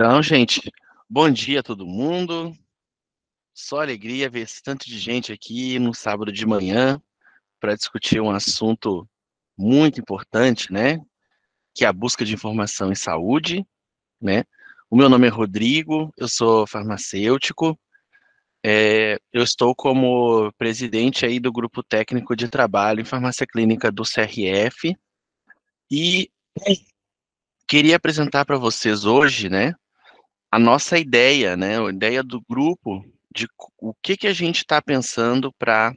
Então, gente, bom dia a todo mundo. Só alegria ver esse tanto de gente aqui no sábado de manhã para discutir um assunto muito importante, né? Que é a busca de informação em saúde, né? O meu nome é Rodrigo, eu sou farmacêutico. É, eu estou como presidente aí do grupo técnico de trabalho em farmácia clínica do CRF e queria apresentar para vocês hoje, né? a nossa ideia, né, a ideia do grupo, de o que, que a gente está pensando para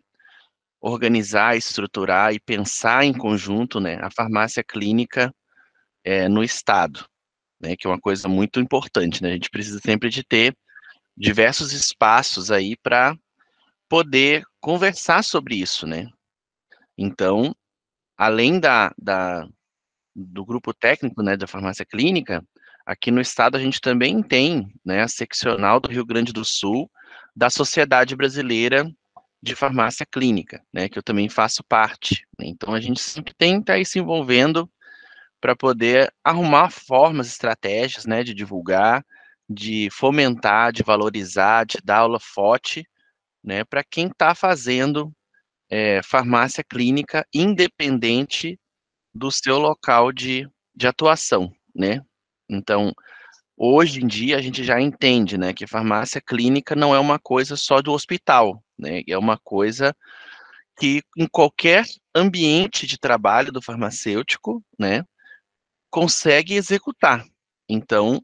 organizar, estruturar e pensar em conjunto né, a farmácia clínica é, no Estado, né, que é uma coisa muito importante. Né, a gente precisa sempre de ter diversos espaços aí para poder conversar sobre isso. Né. Então, além da, da, do grupo técnico né, da farmácia clínica, Aqui no estado a gente também tem né, a seccional do Rio Grande do Sul da Sociedade Brasileira de Farmácia Clínica, né, que eu também faço parte. Né. Então a gente sempre tem que estar tá se envolvendo para poder arrumar formas, estratégias, né, de divulgar, de fomentar, de valorizar, de dar aula forte, né, para quem está fazendo é, farmácia clínica independente do seu local de, de atuação, né? Então, hoje em dia a gente já entende, né, que farmácia clínica não é uma coisa só do hospital, né? É uma coisa que em qualquer ambiente de trabalho do farmacêutico, né, consegue executar. Então,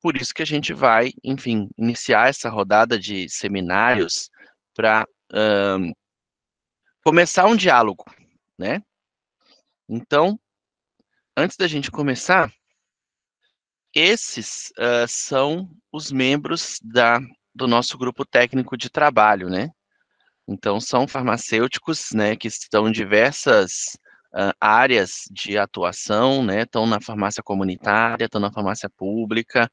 por isso que a gente vai, enfim, iniciar essa rodada de seminários para um, começar um diálogo, né? Então, antes da gente começar, esses uh, são os membros da, do nosso grupo técnico de trabalho, né? Então, são farmacêuticos, né, que estão em diversas uh, áreas de atuação, né, estão na farmácia comunitária, estão na farmácia pública,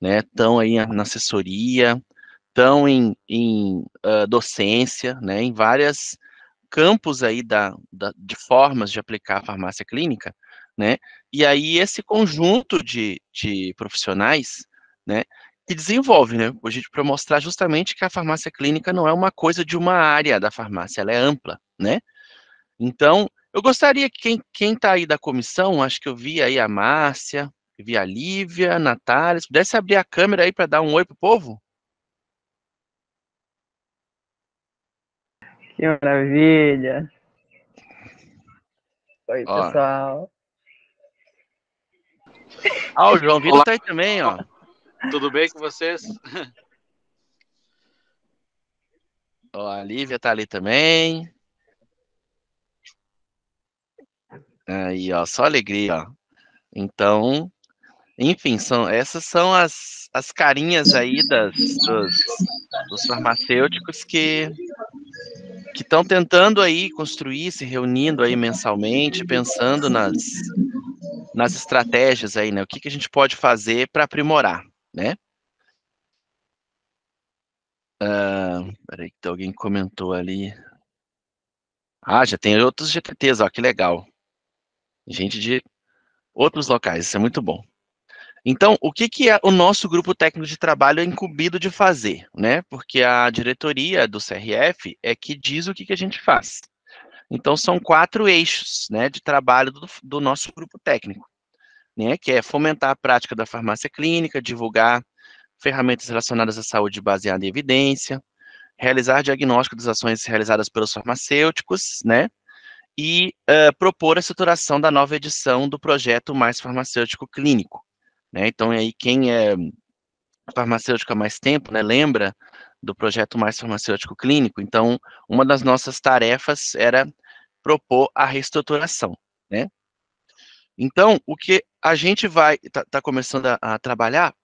né, estão aí na assessoria, estão em, em uh, docência, né, em vários campos aí da, da, de formas de aplicar a farmácia clínica, né? E aí esse conjunto de, de profissionais, né, que desenvolve, né? Hoje para mostrar justamente que a farmácia clínica não é uma coisa de uma área da farmácia, ela é ampla, né? Então, eu gostaria que quem, quem tá aí da comissão, acho que eu vi aí a Márcia, vi a Lívia, a Natália, se pudesse abrir a câmera aí para dar um oi pro povo? Que maravilha! Oi, Ó, pessoal. Ah, o João Vitor tá aí também, ó. Tudo bem com vocês? ó, a Lívia tá ali também. Aí, ó, só alegria, ó. Então, enfim, são, essas são as, as carinhas aí das, dos, dos farmacêuticos que que estão tentando aí construir, se reunindo aí mensalmente, pensando nas, nas estratégias aí, né? O que, que a gente pode fazer para aprimorar, né? Uh, peraí, que alguém comentou ali. Ah, já tem outros GTTs, ó, que legal. Gente de outros locais, isso é muito bom. Então, o que, que é o nosso grupo técnico de trabalho é incumbido de fazer, né? Porque a diretoria do CRF é que diz o que, que a gente faz. Então, são quatro eixos né, de trabalho do, do nosso grupo técnico, né? Que é fomentar a prática da farmácia clínica, divulgar ferramentas relacionadas à saúde baseada em evidência, realizar diagnóstico das ações realizadas pelos farmacêuticos, né? E uh, propor a estruturação da nova edição do projeto Mais Farmacêutico Clínico, né? Então, aí quem é farmacêutico há mais tempo, né, lembra do projeto Mais Farmacêutico Clínico. Então, uma das nossas tarefas era propor a reestruturação, né? Então, o que a gente vai tá, tá começando a, a, trabalhar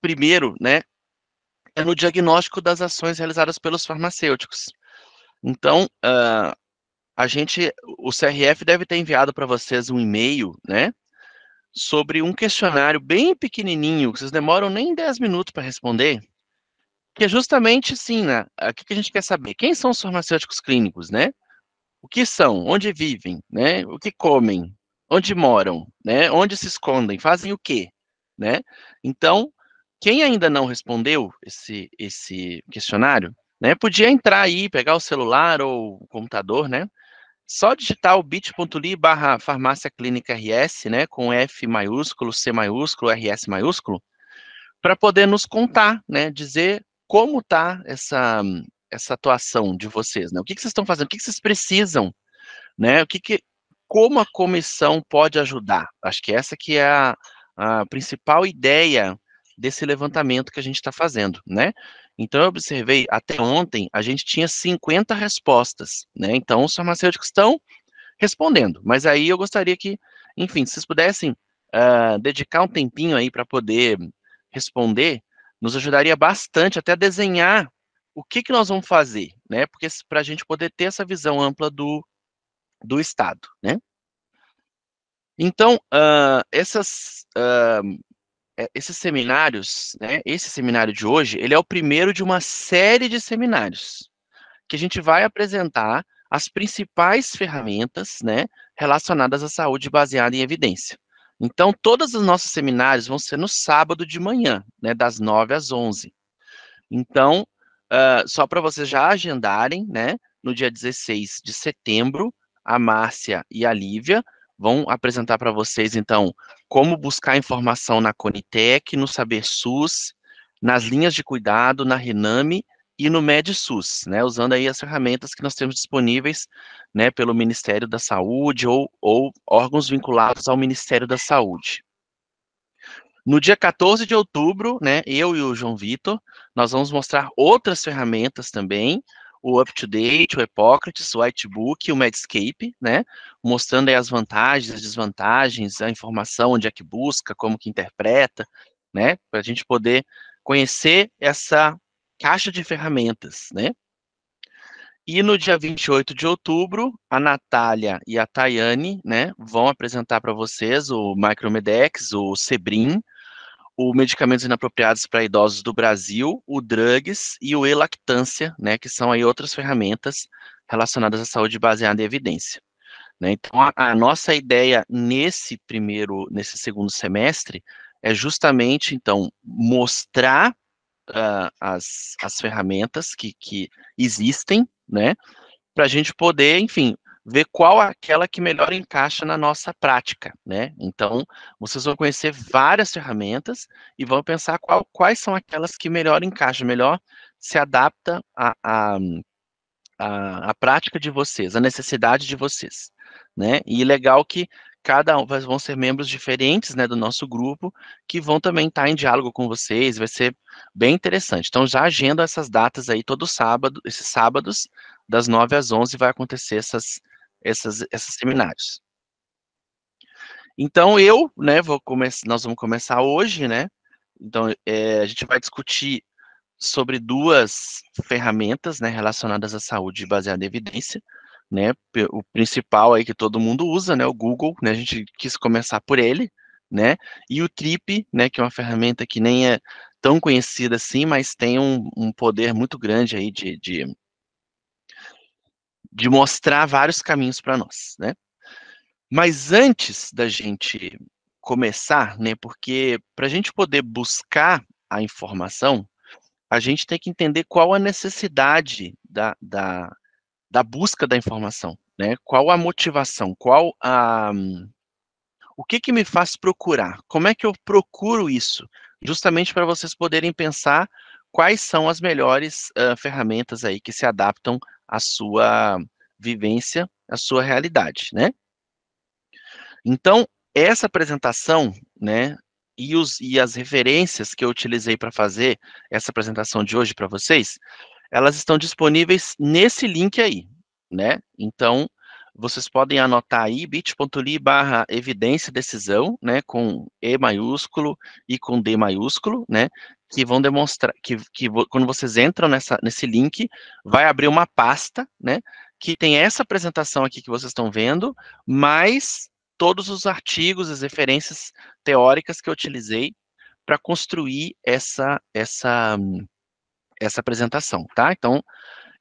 primeiro, né, é no diagnóstico das ações realizadas pelos farmacêuticos. Então, uh, a gente, o CRF deve ter enviado para vocês um e-mail, né, sobre um questionário bem pequenininho, que vocês demoram nem 10 minutos para responder, que é justamente, assim, né, o ah, que a gente quer saber? Quem são os farmacêuticos clínicos, né? O que são? Onde vivem? Né? O que comem? Onde moram? Né? Onde se escondem? Fazem o quê? Né? Então, quem ainda não respondeu esse, esse questionário, né, podia entrar aí, pegar o celular ou o computador, né, só digitar o bit.ly barra farmácia clínica RS, né, com F maiúsculo, C maiúsculo, RS maiúsculo, para poder nos contar, né, dizer como tá essa, essa atuação de vocês, né, o que, que vocês estão fazendo, o que, que vocês precisam, né, o que, que como a comissão pode ajudar. Acho que essa que é a, a principal ideia desse levantamento que a gente está fazendo, né? Então, eu observei, até ontem, a gente tinha 50 respostas, né? Então, os farmacêuticos estão respondendo. Mas aí eu gostaria que, enfim, se vocês pudessem uh, dedicar um tempinho aí para poder responder, nos ajudaria bastante até a desenhar o que, que nós vamos fazer, né? Porque para a gente poder ter essa visão ampla do, do Estado, né? Então, uh, essas uh, eh, esses seminários, né, esse seminário de hoje, ele é o primeiro de uma série de seminários que a gente vai apresentar as principais ferramentas, né, relacionadas à saúde baseada em evidência. Então, todos os nossos seminários vão ser no sábado de manhã, né, das 9 às 11. Então, uh, só para vocês já agendarem, né, no dia 16 de setembro, a Márcia e a Lívia vão apresentar para vocês, então, como buscar informação na Conitec, no Saber SUS, nas linhas de cuidado, na Rename e no MedSUS, né, usando aí as ferramentas que nós temos disponíveis, né, pelo Ministério da Saúde ou, ou órgãos vinculados ao Ministério da Saúde. No dia 14 de outubro, né, eu e o João Vitor, nós vamos mostrar outras ferramentas também, o UpToDate, o Hipócrates, o Whitebook, o Medscape, né? Mostrando aí as vantagens, as desvantagens, a informação, onde é que busca, como que interpreta, né? Para a gente poder conhecer essa caixa de ferramentas, né? E no dia 28 de outubro, a Natália e a Tayane, né, vão apresentar para vocês o Micromedex, o Sebrim, o Medicamentos Inapropriados para Idosos do Brasil, o Drugs e o E-Lactância, né, que são aí outras ferramentas relacionadas à saúde baseada em evidência. Né? Então, a, a, nossa ideia nesse primeiro, nesse segundo semestre, é justamente, então, mostrar uh, as, as ferramentas que, que existem, né, para a gente poder, enfim, ver qual é aquela que melhor encaixa na nossa prática, né? Então, vocês vão conhecer várias ferramentas e vão pensar qual, quais são aquelas que melhor encaixam, melhor se adapta à a, a, a, prática de vocês, à necessidade de vocês, né? E legal que cada um vão ser membros diferentes, né, do nosso grupo, que vão também estar em diálogo com vocês, vai ser bem interessante. Então já agendo essas datas aí todo sábado, esses sábados das 9 às 11 vai acontecer essas essas, esses seminários. Então eu, né, vou começar, nós vamos começar hoje, né? Então é, a gente vai discutir sobre duas ferramentas, né, relacionadas à saúde baseada em evidência, né? O principal aí que todo mundo usa, né, o Google, né? A gente quis começar por ele, né? E o Trip, né, que é uma ferramenta que nem é tão conhecida assim, mas tem um, um poder muito grande aí de, de de mostrar vários caminhos para nós, né? Mas antes da gente começar, né? Porque para a gente poder buscar a informação, a gente tem que entender qual a necessidade da, da, da busca da informação, né? Qual a motivação, qual a. o que, que me faz procurar? Como é que eu procuro isso? Justamente para vocês poderem pensar quais são as melhores uh, ferramentas aí que se adaptam a sua vivência, a sua realidade, né? Então, essa apresentação, né, e, os, e as referências que eu utilizei para fazer essa apresentação de hoje para vocês, elas estão disponíveis nesse link aí, né? Então, vocês podem anotar aí bit.ly barra evidência decisão, né, com E maiúsculo e com D maiúsculo, né, que vão demonstrar que, que quando vocês entram nessa, nesse link, vai abrir uma pasta, né? Que tem essa apresentação aqui que vocês estão vendo, mais todos os artigos, as referências teóricas que eu utilizei para construir essa, essa, essa apresentação, tá? Então,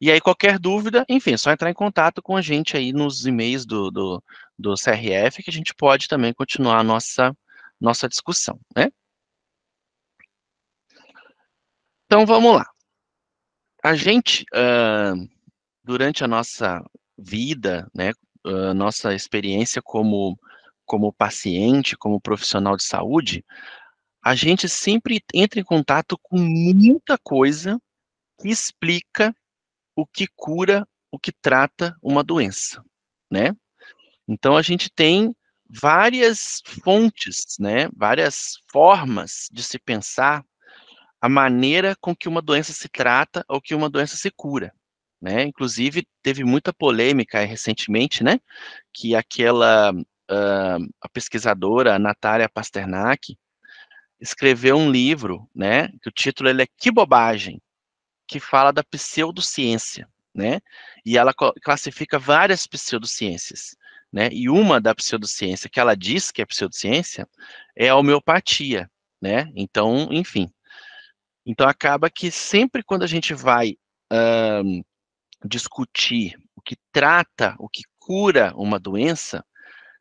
e aí qualquer dúvida, enfim, é só entrar em contato com a gente aí nos e-mails do, do, do CRF, que a gente pode também continuar a nossa, nossa discussão, né? Então vamos lá. A gente, uh, durante a nossa vida, né, uh, nossa experiência como, como paciente, como profissional de saúde, a gente sempre entra em contato com muita coisa que explica o que cura, o que trata uma doença, né? Então a gente tem várias fontes, né, várias formas de se pensar a maneira com que uma doença se trata ou que uma doença se cura. Né? Inclusive, teve muita polêmica recentemente, né? Que aquela uh, a pesquisadora Natália Pasternak escreveu um livro, né? Que o título ele é Que Bobagem, que fala da pseudociência, né? E ela classifica várias pseudociências, né? E uma da pseudociência que ela diz que é pseudociência é a homeopatia, né? Então, enfim. Então acaba que sempre quando a gente vai um, discutir o que trata, o que cura uma doença,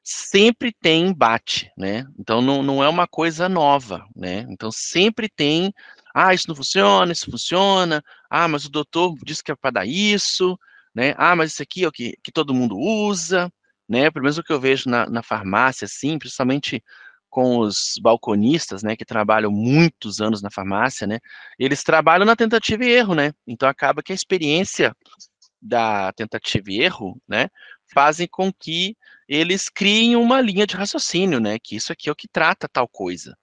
sempre tem embate, né? Então não, não é uma coisa nova, né? Então sempre tem, ah, isso não funciona, isso funciona, ah, mas o doutor disse que é para dar isso, né? Ah, mas isso aqui é o que, que todo mundo usa, né? Pelo menos o que eu vejo na, na farmácia, assim, principalmente com os balconistas, né, que trabalham muitos anos na farmácia, né, eles trabalham na tentativa e erro, né, então acaba que a experiência da tentativa e erro, né, fazem com que eles criem uma linha de raciocínio, né, que isso aqui é o que trata tal coisa,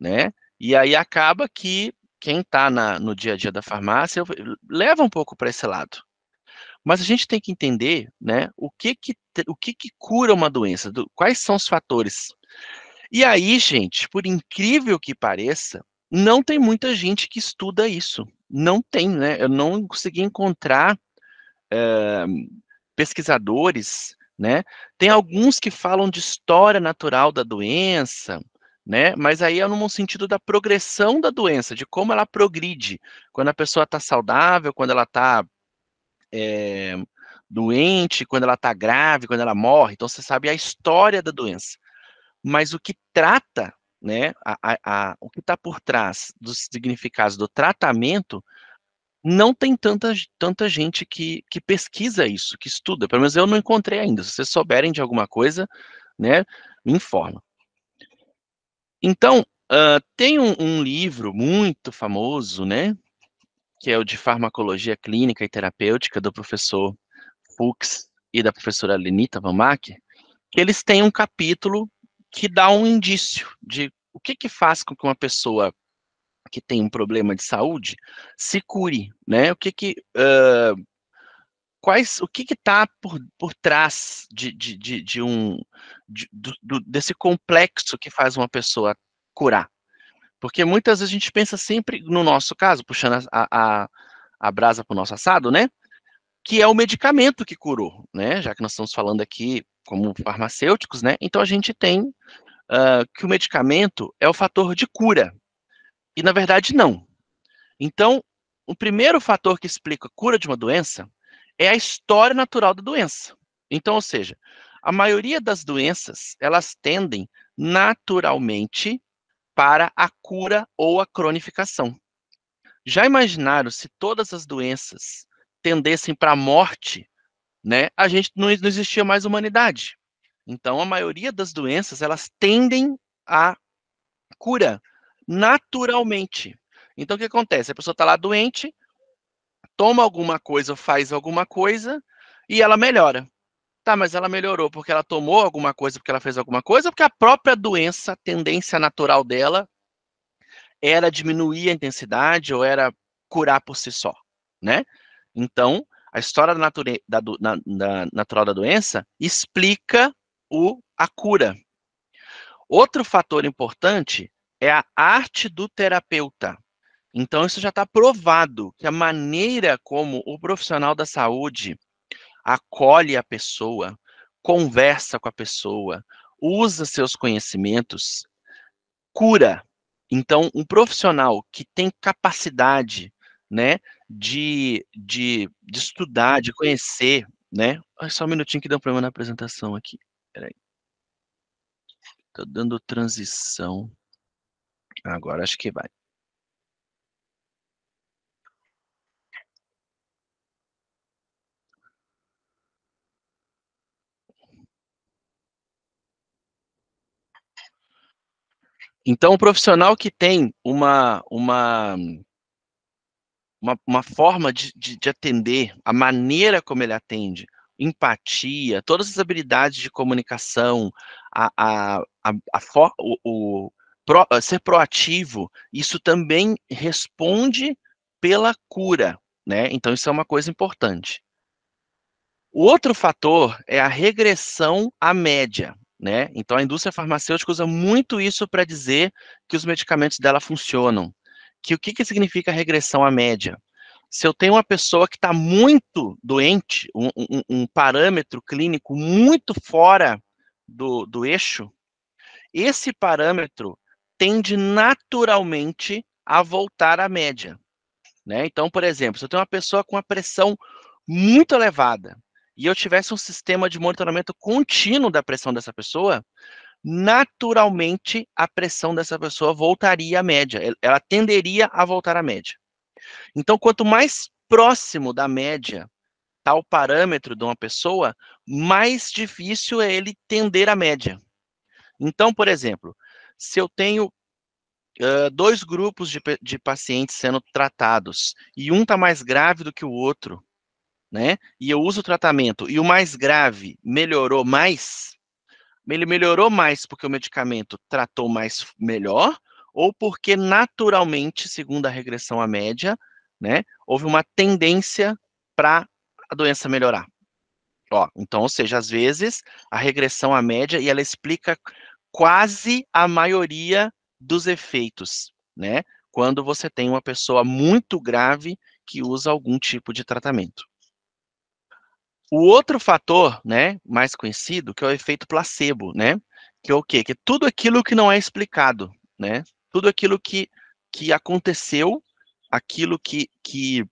né, e aí acaba que quem está no dia a dia da farmácia leva um pouco para esse lado, mas a gente tem que entender, né, o que que, o que, que cura uma doença, do, quais são os fatores e aí, gente, por incrível que pareça, não tem muita gente que estuda isso. Não tem, né? Eu não consegui encontrar eh, pesquisadores, né? Tem alguns que falam de história natural da doença, né? Mas aí é no sentido da progressão da doença, de como ela progride. Quando a pessoa está saudável, quando ela está é, eh, doente, quando ela está grave, quando ela morre. Então, você sabe a história da doença mas o que trata, né, a, a, a, o que está por trás dos significados do tratamento, não tem tanta, tanta gente que, que pesquisa isso, que estuda. Pelo menos eu não encontrei ainda. Se vocês souberem de alguma coisa, né, me informa. Então, uh, tem um, um, livro muito famoso, né, que é o de Farmacologia Clínica e Terapêutica, do professor Fuchs e da professora Lenita Van Mack, que eles têm um capítulo que dá um indício de o que, que faz com que uma pessoa que tem um problema de saúde se cure, né? O que que uh, quais o que está por, por trás de, de, de, de um de, do, desse complexo que faz uma pessoa curar? Porque muitas vezes a gente pensa sempre no nosso caso, puxando a, a, a brasa para o nosso assado, né? que é o medicamento que curou, né? Já que nós estamos falando aqui como farmacêuticos, né? Então a gente tem uh, que o medicamento é o fator de cura. E na verdade não. Então, o primeiro fator que explica a cura de uma doença é a história natural da doença. Então, ou seja, a maioria das doenças, elas tendem naturalmente para a cura ou a cronificação. Já imaginaram se todas as doenças tendessem para a morte, né, a gente não, não existia mais humanidade. Então, a maioria das doenças, elas tendem à cura naturalmente. Então, o que acontece? A pessoa está lá doente, toma alguma coisa, faz alguma coisa, e ela melhora. Tá, mas ela melhorou porque ela tomou alguma coisa, porque ela fez alguma coisa, porque a própria doença, a tendência natural dela era diminuir a intensidade ou era curar por si só, né? Então, a história da, nature, da, da natural da doença explica o, a cura. Outro fator importante é a arte do terapeuta. Então, isso já está provado que a maneira como o profissional da saúde acolhe a pessoa, conversa com a pessoa, usa seus conhecimentos, cura. Então, um profissional que tem capacidade né, de, de, de estudar, de conhecer, né? só um minutinho que deu um problema na apresentação aqui. Peraí. Tô dando transição. Agora acho que vai. Então, o profissional que tem uma, uma, uma, uma forma de, de, de atender, a maneira como ele atende, empatia, todas as habilidades de comunicação, a, a, a, a for, o, o pro, eh, ser proativo, isso também responde pela cura, né? Então isso é uma coisa importante. O outro fator é a regressão à média, né? Então a indústria farmacêutica usa muito isso para dizer que os medicamentos dela funcionam que o que, que significa regressão à média? Se eu tenho uma pessoa que está muito doente, um, um, um, parâmetro clínico muito fora do, do eixo, esse parâmetro tende naturalmente a voltar à média. Né? Então, por exemplo, se eu tenho uma pessoa com a pressão muito elevada e eu tivesse um sistema de monitoramento contínuo da pressão dessa pessoa, naturalmente a pressão dessa pessoa voltaria à média, ela tenderia a voltar à média. Então, quanto mais próximo da média está o parâmetro de uma pessoa, mais difícil é ele tender à média. Então, por exemplo, se eu tenho uh, dois grupos de, de pacientes sendo tratados e um está mais grave do que o outro, né? E eu uso o tratamento e o mais grave melhorou mais, ele melhorou mais porque o medicamento tratou mais melhor, ou porque naturalmente, segundo a regressão à média, né, houve uma tendência para a doença melhorar. Ó, então, ou seja, às vezes a regressão à média e ela explica quase a maioria dos efeitos, né? Quando você tem uma pessoa muito grave que usa algum tipo de tratamento. O outro fator, né, mais conhecido, que é o efeito placebo, né? Que é o quê? Que é tudo aquilo que não é explicado, né? Tudo aquilo que, que aconteceu, aquilo que, que,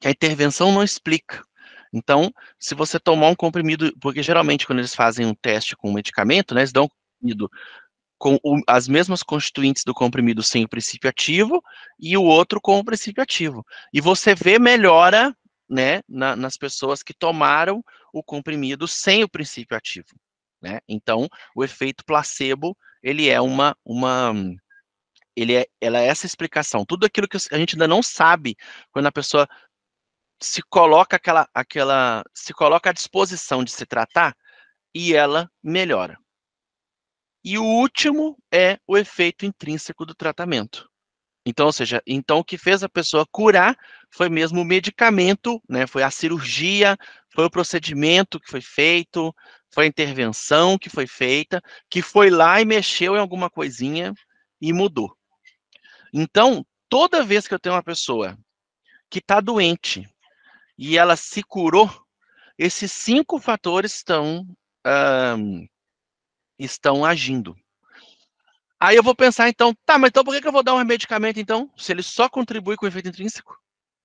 que a intervenção não explica. Então, se você tomar um comprimido, porque geralmente quando eles fazem um teste com um medicamento, né, eles dão um comprimido com as mesmas constituintes do comprimido sem o princípio ativo e o outro com o princípio ativo. E você vê melhora né, na, nas pessoas que tomaram o comprimido sem o princípio ativo. Né? Então, o efeito placebo, ele é uma, uma ele é, ela é essa explicação. Tudo aquilo que a gente ainda não sabe quando a pessoa se coloca aquela, aquela, se coloca à disposição de se tratar e ela melhora. E o último é o efeito intrínseco do tratamento, então, ou seja, então o que fez a pessoa curar foi mesmo o medicamento, né? Foi a cirurgia, foi o procedimento que foi feito, foi a intervenção que foi feita, que foi lá e mexeu em alguma coisinha e mudou. Então, toda vez que eu tenho uma pessoa que está doente e ela se curou, esses cinco fatores estão um, estão agindo. Aí eu vou pensar, então, tá, mas então por que, que eu vou dar um medicamento, então, se ele só contribui com o efeito intrínseco,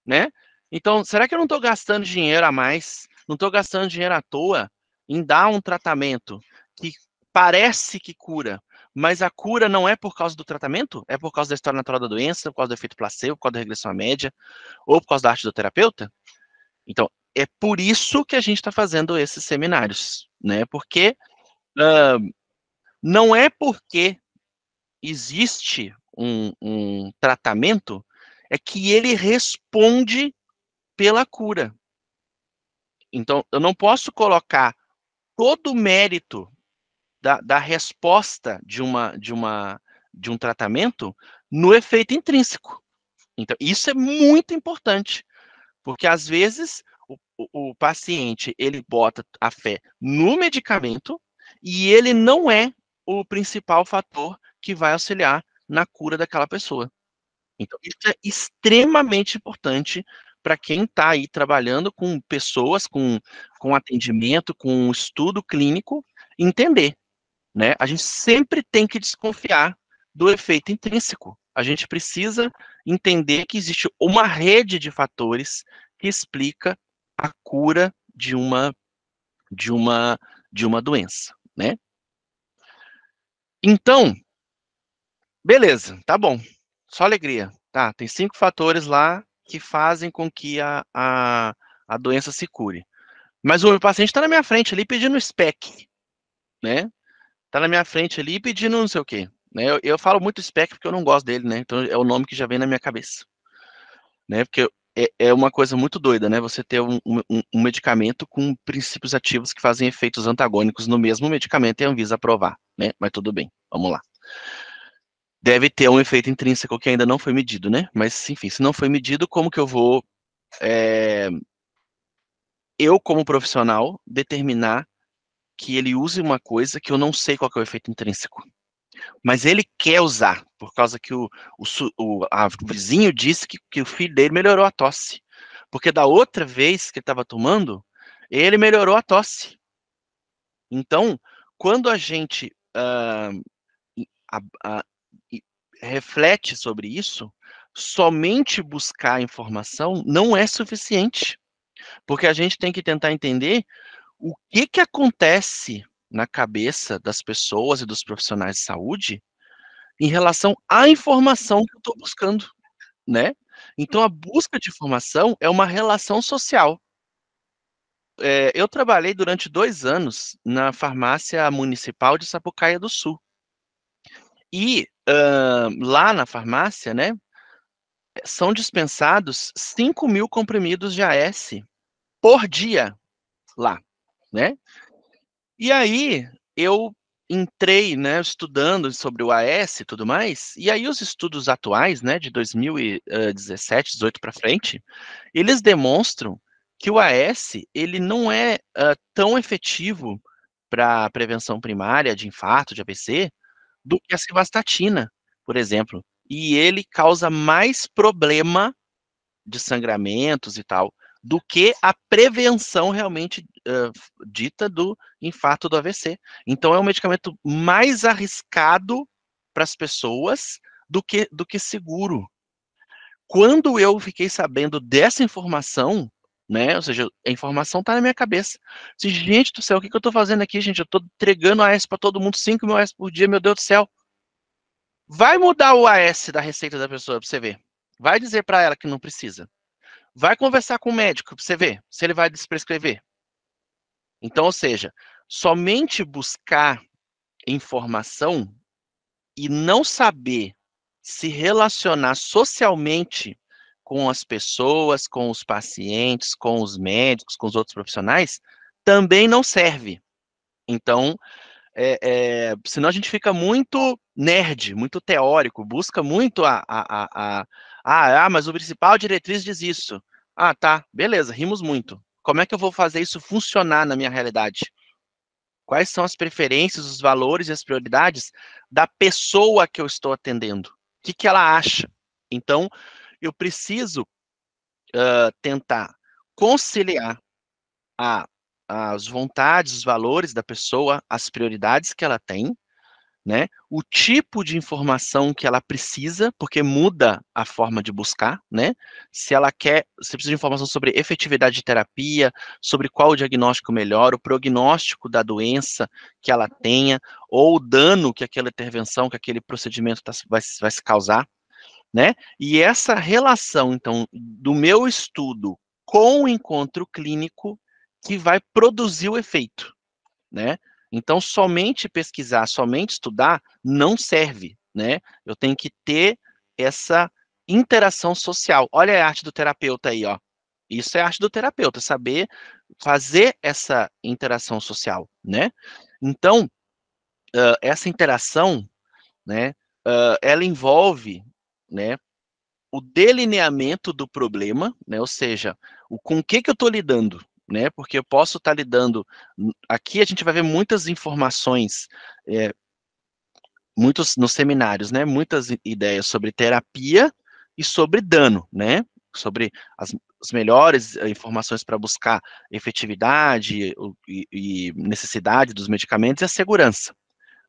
né? Então, será que eu não estou gastando dinheiro a mais? Não estou gastando dinheiro à toa em dar um tratamento que parece que cura, mas a cura não é por causa do tratamento? É por causa da história natural da doença, por causa do efeito placebo, por causa da regressão à média, ou por causa da arte do terapeuta? Então, é por isso que a gente está fazendo esses seminários, né? Porque uh, não é porque existe um, um tratamento é que ele responde pela cura. Então, eu não posso colocar todo o mérito da, da resposta de uma de uma de um tratamento no efeito intrínseco. Então, isso é muito importante, porque às vezes o, o, o paciente ele bota a fé no medicamento e ele não é o principal fator que vai auxiliar na cura daquela pessoa. Então, isso é extremamente importante para quem está aí trabalhando com pessoas, com, com atendimento, com estudo clínico, entender. Né? A gente sempre tem que desconfiar do efeito intrínseco. A gente precisa entender que existe uma rede de fatores que explica a cura de uma de uma de uma doença, né? Então, Beleza, tá bom. Só alegria. Tá, tem cinco fatores lá que fazem com que a, a, a doença se cure. Mas o paciente está na minha frente ali pedindo SPEC, né? Tá na minha frente ali pedindo não sei o quê. Né? Eu, eu falo muito SPEC porque eu não gosto dele, né? Então é o nome que já vem na minha cabeça. Né? Porque é, é uma coisa muito doida, né? Você ter um, um, um medicamento com princípios ativos que fazem efeitos antagônicos no mesmo medicamento e a Anvisa aprovar, né? Mas tudo bem, vamos lá deve ter um efeito intrínseco que ainda não foi medido, né? Mas, enfim, se não foi medido, como que eu vou. É, eu, como profissional, determinar que ele use uma coisa que eu não sei qual é o efeito intrínseco. Mas ele quer usar, por causa que o, o, o, a, o vizinho disse que, que o filho dele melhorou a tosse. Porque da outra vez que ele estava tomando, ele melhorou a tosse. Então, quando a gente uh, a, a, reflete sobre isso, somente buscar informação não é suficiente. Porque a gente tem que tentar entender o que, que acontece na cabeça das pessoas e dos profissionais de saúde em relação à informação que eu estou buscando, né? Então, a busca de informação é uma relação social. É, eu trabalhei durante dois anos na farmácia municipal de Sapucaia do Sul. E uh, lá na farmácia, né, são dispensados 5 mil comprimidos de AS por dia lá, né? E aí eu entrei, né, estudando sobre o AS e tudo mais, e aí os estudos atuais, né, de 2017, 18 para frente, eles demonstram que o AS, ele não é uh, tão efetivo para prevenção primária de infarto, de AVC, do que a civastatina, por exemplo. E ele causa mais problema de sangramentos e tal do que a prevenção realmente uh, dita do infarto do AVC. Então é um medicamento mais arriscado para as pessoas do que do que seguro. Quando eu fiquei sabendo dessa informação, né? Ou seja, a informação está na minha cabeça. Se gente do céu, o que, que eu estou fazendo aqui, gente? Eu estou entregando AS para todo mundo, 5 mil AS por dia, meu Deus do céu. Vai mudar o AS da receita da pessoa para você ver. Vai dizer para ela que não precisa. Vai conversar com o médico para você ver se ele vai desprescrever. Então, ou seja, somente buscar informação e não saber se relacionar socialmente com as pessoas, com os pacientes, com os médicos, com os outros profissionais, também não serve. Então, é, é, senão a gente fica muito nerd, muito teórico, busca muito a, a, a, a, ah, ah, mas o principal diretriz diz isso. Ah, tá, beleza, rimos muito. Como é que eu vou fazer isso funcionar na minha realidade? Quais são as preferências, os valores e as prioridades da pessoa que eu estou atendendo? O que, que ela acha? Então, eu preciso uh, tentar conciliar a, as vontades, os valores da pessoa, as prioridades que ela tem, né? O tipo de informação que ela precisa, porque muda a forma de buscar, né? Se ela quer, se precisa de informação sobre efetividade de terapia, sobre qual o diagnóstico melhor, o prognóstico da doença que ela tenha, ou o dano que aquela intervenção, que aquele procedimento tá, vai, vai se causar, né? E essa relação, então, do meu estudo com o encontro clínico que vai produzir o efeito, né? Então, somente pesquisar, somente estudar não serve, né? Eu tenho que ter essa interação social. Olha a arte do terapeuta aí, ó. Isso é arte do terapeuta, saber fazer essa interação social, né? Então, uh, essa interação, né, uh, ela envolve né? O delineamento do problema, né? Ou seja, o com que que eu estou lidando, né? Porque eu posso estar tá lidando. Hum, aqui a gente vai ver muitas informações, é, muitos nos seminários, né? Muitas ideias sobre terapia e sobre dano, né? Sobre as, as melhores eh, informações para buscar efetividade e, e necessidade dos medicamentos e a segurança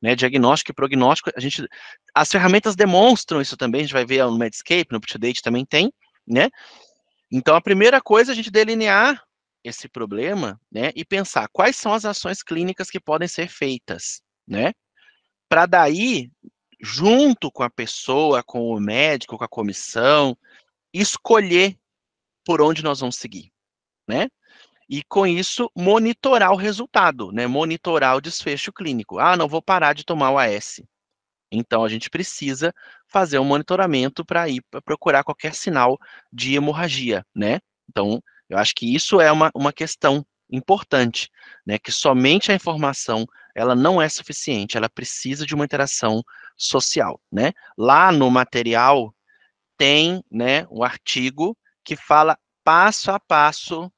né, diagnóstico e prognóstico, a gente, as ferramentas demonstram isso também, a gente vai ver no Medscape, no Ptdate também tem, né, então a primeira coisa é a gente delinear esse problema, né, e pensar quais são as ações clínicas que podem ser feitas, né, para daí, junto com a pessoa, com o médico, com a comissão, escolher por onde nós vamos seguir, né, e com isso monitorar o resultado, né? Monitorar o desfecho clínico. Ah, não vou parar de tomar o AS. Então a gente precisa fazer um monitoramento para ir pra procurar qualquer sinal de hemorragia, né? Então, eu acho que isso é uma, uma questão importante, né? Que somente a informação ela não é suficiente, ela precisa de uma interação social, né? Lá no material tem, né, um artigo que fala passo a passo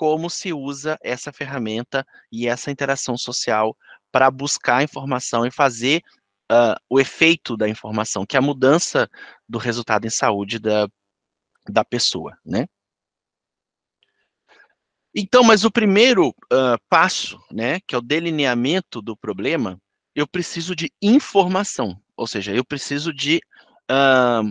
como se usa essa ferramenta e essa interação social para buscar informação e fazer uh, o efeito da informação, que é a mudança do resultado em saúde da, da pessoa, né? Então, mas o primeiro uh, passo, né, que é o delineamento do problema, eu preciso de informação, ou seja, eu preciso de uh,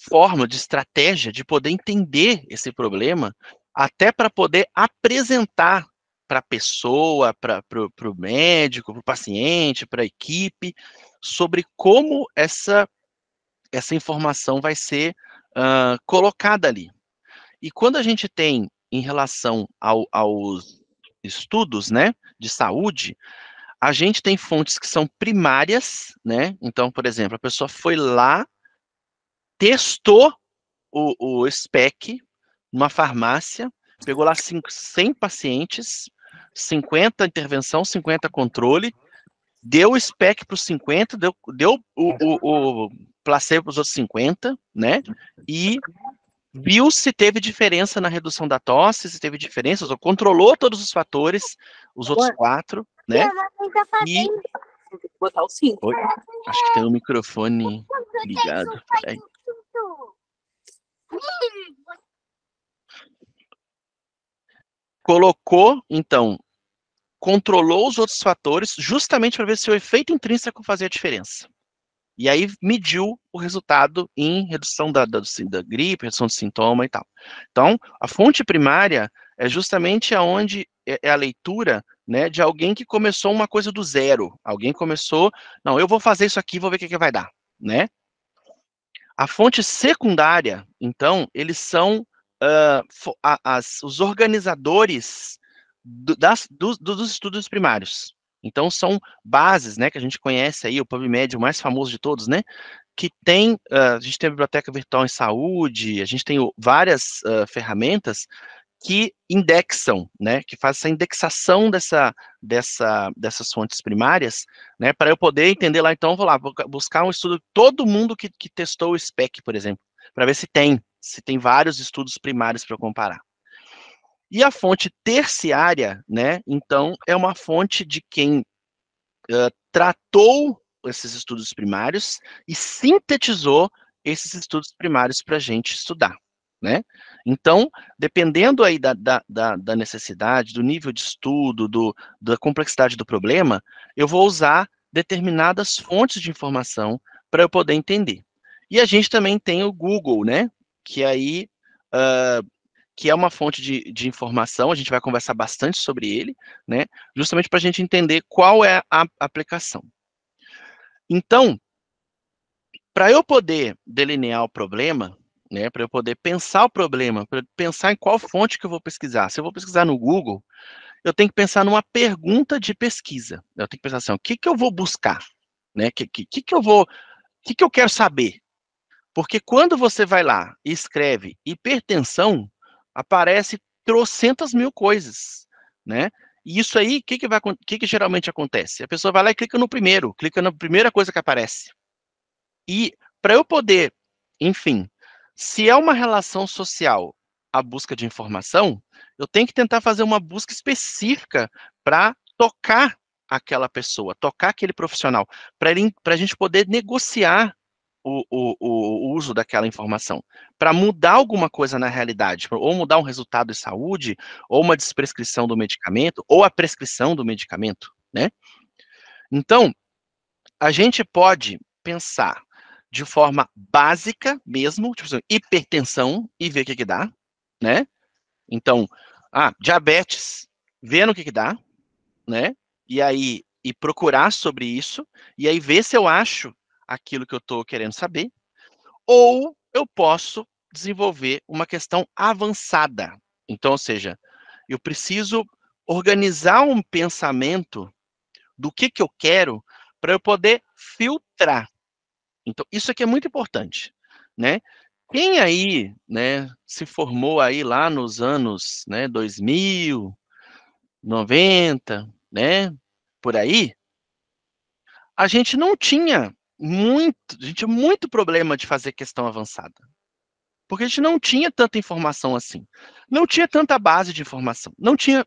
forma, de estratégia de poder entender esse problema até para poder apresentar para a pessoa, para o médico, para o paciente, para a equipe, sobre como essa, essa informação vai ser uh, colocada ali. E quando a gente tem, em relação ao, aos estudos né, de saúde, a gente tem fontes que são primárias, né? Então, por exemplo, a pessoa foi lá, testou o, o SPEC, numa farmácia, pegou lá 100 pacientes, 50 intervenção, 50 controle, deu o SPEC para os 50, deu, deu o, o, o placebo para os outros 50, né? E viu se teve diferença na redução da tosse, se teve diferença ou controlou todos os fatores, os outros quatro, né? E... Botar o cinco. Acho que tem um microfone ligado. É colocou, então, controlou os outros fatores justamente para ver se o efeito intrínseco fazia diferença. E aí mediu o resultado em redução da, da, assim, da gripe, redução de sintoma e tal. Então, a fonte primária é justamente aonde é, é a leitura né, de alguém que começou uma coisa do zero. Alguém começou, não, eu vou fazer isso aqui, vou ver o que, que vai dar, né? A fonte secundária, então, eles são uh, a, as, os organizadores do, das, do, do, dos estudos primários. Então, são bases, né, que a gente conhece aí, o PubMed, o mais famoso de todos, né, que tem, uh, a gente tem a Biblioteca Virtual em Saúde, a gente tem várias uh, ferramentas que indexam, né, que faz essa indexação dessa, dessa, dessas fontes primárias, né, para eu poder entender lá, então, vou lá, buscar um estudo, todo mundo que, que testou o SPEC, por exemplo, para ver se tem, se tem vários estudos primários para comparar. E a fonte terciária, né? Então, é uma fonte de quem uh, tratou esses estudos primários e sintetizou esses estudos primários para a gente estudar, né? Então, dependendo aí da, da, da, necessidade, do nível de estudo, do, da complexidade do problema, eu vou usar determinadas fontes de informação para eu poder entender. E a gente também tem o Google, né? que aí uh, que é uma fonte de, de, informação, a gente vai conversar bastante sobre ele, né? Justamente para a gente entender qual é a aplicação. Então, para eu poder delinear o problema, né, para eu poder pensar o problema, para pensar em qual fonte que eu vou pesquisar. Se eu vou pesquisar no Google, eu tenho que pensar numa pergunta de pesquisa. Eu tenho que pensar assim, o que, que eu vou buscar? Né? O que, que, que, eu vou, o que, que eu quero saber? Porque quando você vai lá e escreve hipertensão, aparece trocentas mil coisas, né? E isso aí, o que que, vai, que que geralmente acontece? A pessoa vai lá e clica no primeiro, clica na primeira coisa que aparece. E para eu poder, enfim, se é uma relação social a busca de informação, eu tenho que tentar fazer uma busca específica para tocar aquela pessoa, tocar aquele profissional, para a gente poder negociar o, o, o uso daquela informação para mudar alguma coisa na realidade, ou mudar um resultado de saúde, ou uma desprescrição do medicamento, ou a prescrição do medicamento, né? Então, a gente pode pensar de forma básica mesmo, tipo assim, hipertensão e ver o que que dá, né? Então, ah, diabetes, vendo o que que dá, né? E aí e procurar sobre isso e aí ver se eu acho aquilo que eu estou querendo saber, ou eu posso desenvolver uma questão avançada. Então, ou seja, eu preciso organizar um pensamento do que, que eu quero para eu poder filtrar. Então, isso aqui é muito importante, né? Quem aí, né, se formou aí lá nos anos, né, 2000, 90, né, por aí, a gente não tinha muito, a gente tinha muito problema de fazer questão avançada. Porque a gente não tinha tanta informação assim. Não tinha tanta base de informação. Não tinha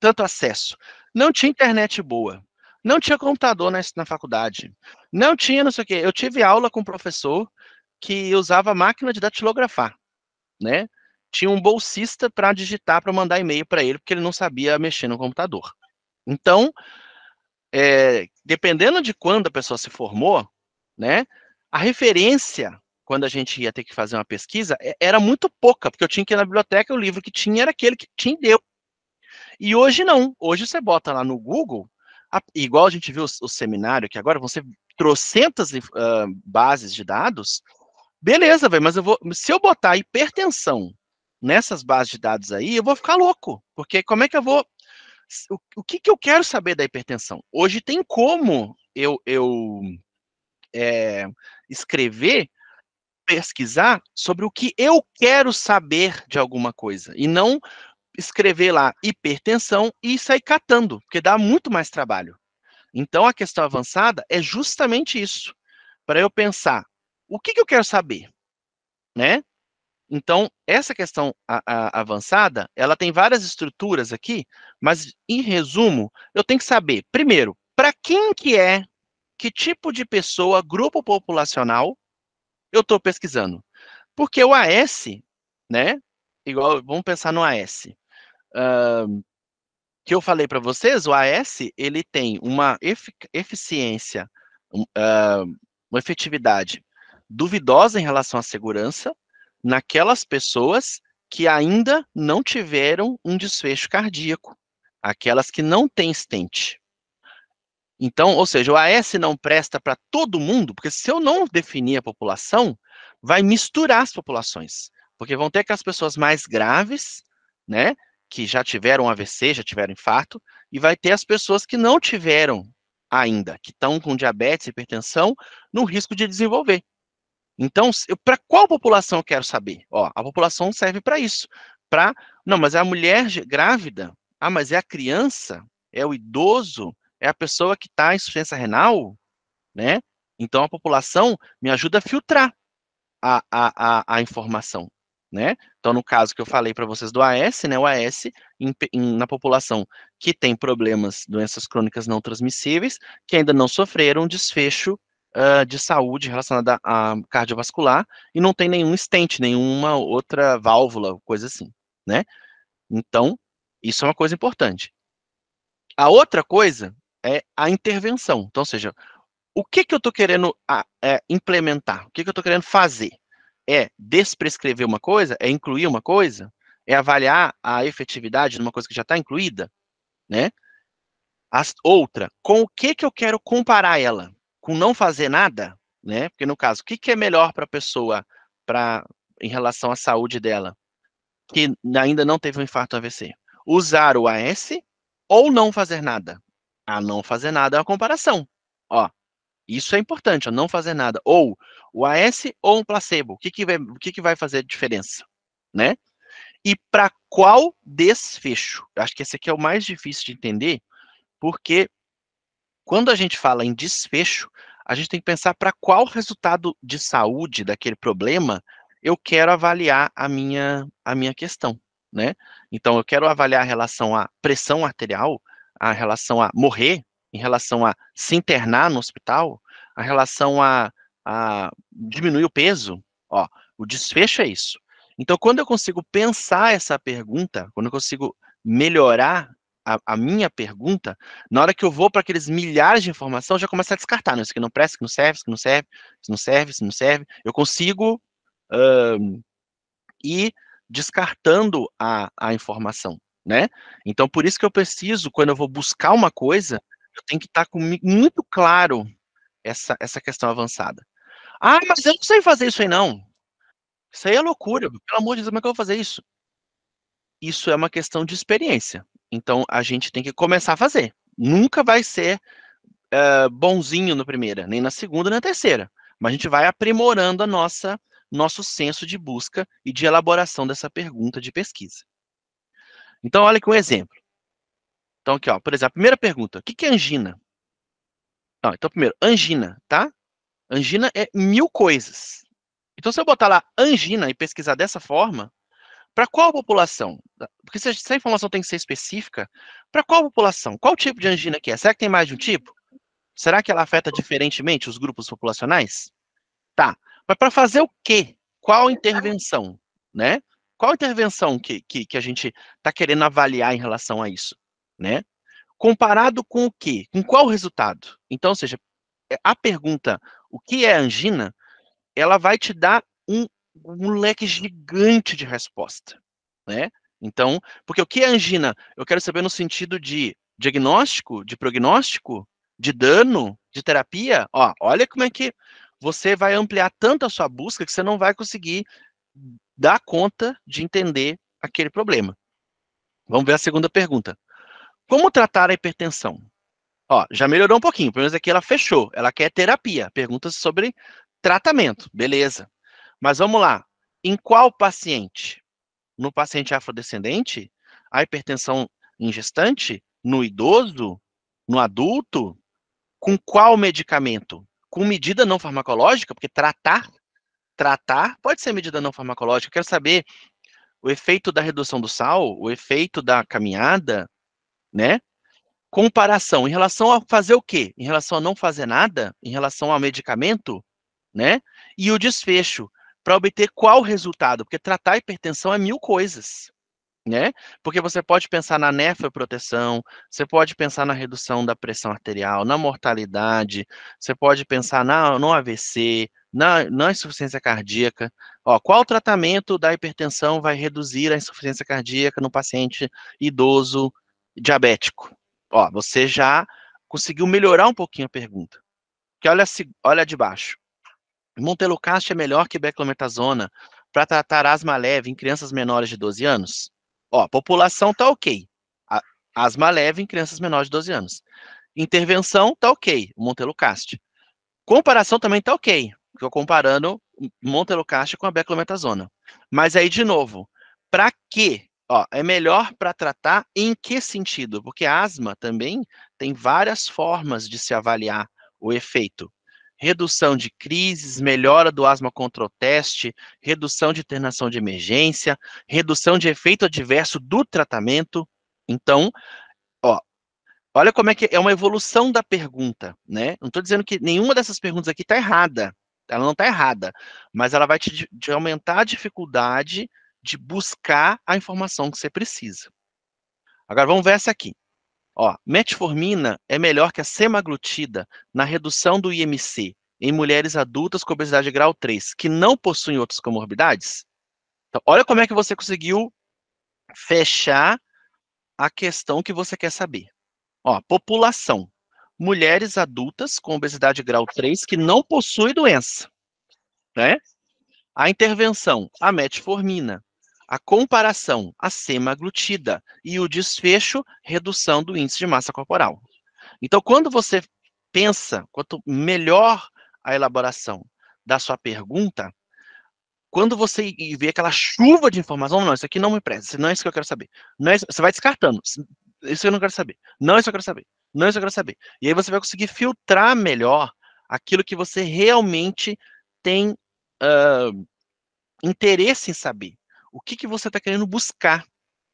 tanto acesso. Não tinha internet boa. Não tinha computador na, na faculdade. Não tinha não sei o quê. Eu tive aula com um professor que usava máquina de datilografar, né? Tinha um bolsista para digitar, para mandar e-mail para ele, porque ele não sabia mexer no computador. Então, é, dependendo de quando a pessoa se formou, né? A referência, quando a gente ia ter que fazer uma pesquisa, é, era muito pouca, porque eu tinha que ir na biblioteca, o livro que tinha era aquele que tinha deu. E hoje não. Hoje você bota lá no Google, a, igual a gente viu o, o seminário, que agora você trouxe centenas uh, bases de dados. Beleza, velho, mas eu vou, se eu botar hipertensão nessas bases de dados aí, eu vou ficar louco. Porque como é que eu vou. O, o que, que eu quero saber da hipertensão? Hoje tem como eu, eu é, escrever, pesquisar sobre o que eu quero saber de alguma coisa e não escrever lá hipertensão e sair catando, porque dá muito mais trabalho. Então a questão avançada é justamente isso, para eu pensar o que, que, eu quero saber, né? Então essa questão a, a, avançada, ela tem várias estruturas aqui, mas em resumo eu tenho que saber primeiro para quem que é que tipo de pessoa, grupo populacional eu estou pesquisando. Porque o AS, né? Igual, vamos pensar no AS. Uh, que eu falei para vocês, o AS, ele tem uma efic eficiência, uh, uma efetividade duvidosa em relação à segurança naquelas pessoas que ainda não tiveram um desfecho cardíaco, aquelas que não têm estente. Então, ou seja, o AS não presta para todo mundo, porque se eu não definir a população, vai misturar as populações. Porque vão ter aquelas pessoas mais graves, né? Que já tiveram AVC, já tiveram infarto, e vai ter as pessoas que não tiveram ainda, que estão com diabetes, hipertensão, no risco de desenvolver. Então, para qual população eu quero saber? Ó, a população serve para isso. Para, não, mas é a mulher grávida? Ah, mas é a criança? É o idoso? é a pessoa que está em insuficiência renal, né? Então a população me ajuda a filtrar a, a, a, a informação, né? Então no caso que eu falei para vocês do AS, né? O AS em, em, na população que tem problemas, doenças crônicas não transmissíveis, que ainda não sofreram um desfecho uh, de saúde relacionada a, a cardiovascular e não tem nenhum estente, nenhuma outra válvula, coisa assim, né? Então isso é uma coisa importante. A outra coisa é a intervenção. Então, ou seja, o que, que eu estou querendo a, é, implementar? O que, que eu estou querendo fazer? É desprescrever uma coisa? É incluir uma coisa? É avaliar a efetividade de uma coisa que já está incluída? Né? As, outra, com o que, que eu quero comparar ela? Com não fazer nada? Né? Porque, no caso, o que, que é melhor para a pessoa pra, em relação à saúde dela? Que ainda não teve um infarto AVC. Usar o AS ou não fazer nada? a não fazer nada é uma comparação. Ó, isso é importante, ó, não fazer nada. Ou o AS ou um placebo. O que, que, vai, o que, que vai fazer a diferença? Né? E para qual desfecho? Acho que esse aqui é o mais difícil de entender, porque quando a gente fala em desfecho, a gente tem que pensar para qual resultado de saúde daquele problema eu quero avaliar a minha, a minha questão. Né? Então, eu quero avaliar a relação à pressão arterial, a relação a morrer, em relação a se internar no hospital, a relação a, a diminuir o peso, ó, o desfecho é isso. Então, quando eu consigo pensar essa pergunta, quando eu consigo melhorar a, a minha pergunta, na hora que eu vou para aqueles milhares de informação, já começa a descartar, não, né? isso que não presta, isso que não serve, isso que não serve, isso não serve, isso não serve. Eu consigo um, ir descartando a, a informação né? Então, por isso que eu preciso, quando eu vou buscar uma coisa, eu tenho que estar tá com muito claro essa, essa questão avançada. Ah, mas eu não sei fazer isso aí, não. Isso aí é loucura. Pelo amor de Deus, como é que eu vou fazer isso? Isso é uma questão de experiência. Então, a gente tem que começar a fazer. Nunca vai ser uh, bonzinho na primeira, nem na segunda, nem na terceira. Mas a gente vai aprimorando a nossa nosso senso de busca e de elaboração dessa pergunta de pesquisa. Então, olha aqui um exemplo. Então, aqui, ó, por exemplo, a primeira pergunta: o que, que é angina? Não, então, primeiro, angina, tá? Angina é mil coisas. Então, se eu botar lá angina e pesquisar dessa forma, para qual população? Porque se essa informação tem que ser específica, para qual população? Qual tipo de angina que é? Será que tem mais de um tipo? Será que ela afeta diferentemente os grupos populacionais? Tá. Mas para fazer o quê? Qual intervenção? Né? Qual a intervenção que, que, que a gente está querendo avaliar em relação a isso? Né? Comparado com o quê? Com qual resultado? Então, ou seja, é, a pergunta o que é angina, ela vai te dar um, um leque gigante de resposta. Né? Então, porque o que é angina? Eu quero saber no sentido de diagnóstico, de prognóstico, de dano, de terapia. Ó, olha como é que você vai ampliar tanto a sua busca que você não vai conseguir dá conta de entender aquele problema. Vamos ver a segunda pergunta. Como tratar a hipertensão? Ó, já melhorou um pouquinho, pelo menos aqui ela fechou. Ela quer terapia. Pergunta sobre tratamento, beleza. Mas vamos lá. Em qual paciente? No paciente afrodescendente? A hipertensão em gestante? No idoso? No adulto? Com qual medicamento? Com medida não farmacológica? Porque tratar tratar, pode ser medida não farmacológica, eu quero saber o efeito da redução do sal, o efeito da caminhada, né? Comparação em relação a fazer o quê? Em relação a não fazer nada, em relação ao medicamento, né? E o desfecho para obter qual resultado? Porque tratar a hipertensão é mil coisas né? Porque você pode pensar na nefroproteção, você pode pensar na redução da pressão arterial, na mortalidade, você pode pensar na, no AVC, na, na insuficiência cardíaca. Ó, qual tratamento da hipertensão vai reduzir a insuficiência cardíaca no paciente idoso diabético? Ó, você já conseguiu melhorar um pouquinho a pergunta. Que olha, olha de baixo. Montelucast é melhor que beclometasona para tratar asma leve em crianças menores de 12 anos? Ó, população tá ok. A, asma leve em crianças menores de 12 anos. Intervenção tá ok, montelucaste, Comparação também tá ok. Estou comparando montelucaste com a beclometasona. Mas aí, de novo, para que? Ó, é melhor para tratar em que sentido? Porque asma também tem várias formas de se avaliar o efeito redução de crises, melhora do asma contra o teste, redução de internação de emergência, redução de efeito adverso do tratamento. Então, ó, olha como é que é uma evolução da pergunta, né? Não estou dizendo que nenhuma dessas perguntas aqui está errada, ela não está errada, mas ela vai te aumentar a dificuldade de buscar a informação que você precisa. Agora vamos ver essa aqui. Ó, metformina é melhor que a semaglutida na redução do IMC em mulheres adultas com obesidade grau 3 que não possuem outras comorbidades? Então, olha como é que você conseguiu fechar a questão que você quer saber. Ó, população. Mulheres adultas com obesidade grau 3 que não possuem doença, né? A intervenção, a metformina a comparação a semaglutida e o desfecho, redução do índice de massa corporal. Então, quando você pensa, quanto melhor a elaboração da sua pergunta, quando você vê aquela chuva de informação, não, isso aqui não me presta, não é isso que eu quero saber. Não é isso, você vai descartando, isso eu não quero saber, não é isso eu quero saber, não é isso eu quero saber. E aí você vai conseguir filtrar melhor aquilo que você realmente tem uh, interesse em saber o que, que você está querendo buscar,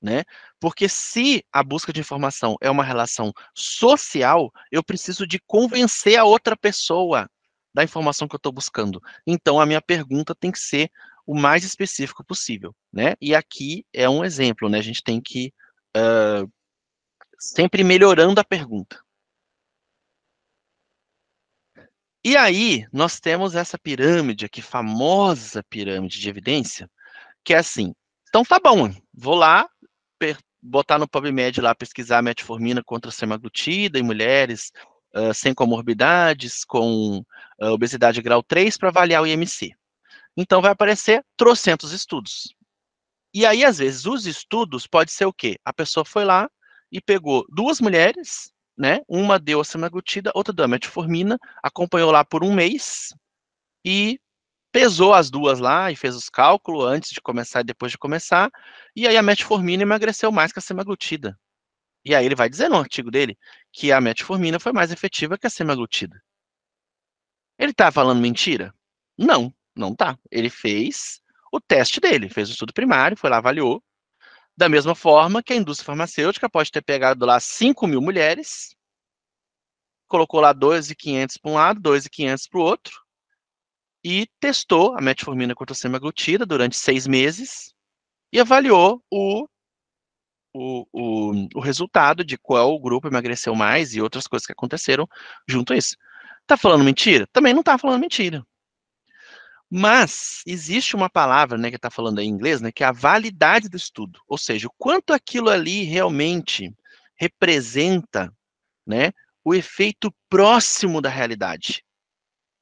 né? Porque se a busca de informação é uma relação social, eu preciso de convencer a outra pessoa da informação que eu estou buscando. Então, a minha pergunta tem que ser o mais específico possível, né? E aqui é um exemplo, né? A gente tem que uh, sempre melhorando a pergunta. E aí, nós temos essa pirâmide aqui, famosa pirâmide de evidência, que é assim. Então tá bom, vou lá botar no PubMed lá pesquisar metformina contra semaglutida em mulheres uh, sem comorbidades, com uh, obesidade grau 3 para avaliar o IMC. Então vai aparecer trocentos estudos. E aí, às vezes, os estudos pode ser o quê? A pessoa foi lá e pegou duas mulheres, né? Uma deu a semaglutida, outra deu a metformina, acompanhou lá por um mês e pesou as duas lá e fez os cálculos antes de começar e depois de começar, e aí a metformina emagreceu mais que a semaglutida. E aí ele vai dizer no artigo dele que a metformina foi mais efetiva que a semaglutida. Ele tá falando mentira? Não, não tá. Ele fez o teste dele, fez o estudo primário, foi lá, avaliou. Da mesma forma que a indústria farmacêutica pode ter pegado lá 5 mil mulheres, colocou lá 2.500 para um lado, 2.500 para o outro, e testou a metformina glutida durante seis meses e avaliou o, o, o, o, resultado de qual grupo emagreceu mais e outras coisas que aconteceram junto a isso. Tá falando mentira? Também não tá falando mentira. Mas existe uma palavra, né, que está falando aí em inglês, né, que é a validade do estudo, ou seja, o quanto aquilo ali realmente representa, né, o efeito próximo da realidade.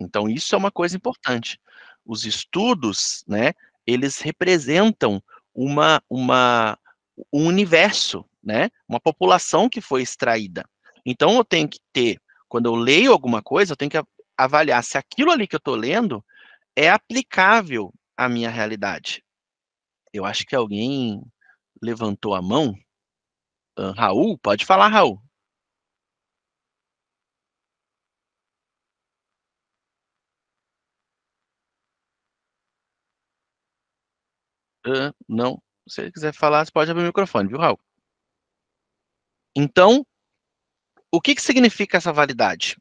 Então, isso é uma coisa importante. Os estudos, né, eles representam uma, uma, um universo, né, uma população que foi extraída. Então, eu tenho que ter, quando eu leio alguma coisa, eu tenho que avaliar se aquilo ali que eu estou lendo é aplicável à minha realidade. Eu acho que alguém levantou a mão. Uh, Raul, pode falar, Raul. Uh, não. Se ele quiser falar, você pode abrir o microfone, viu, Raul? Então, o que, que significa essa validade?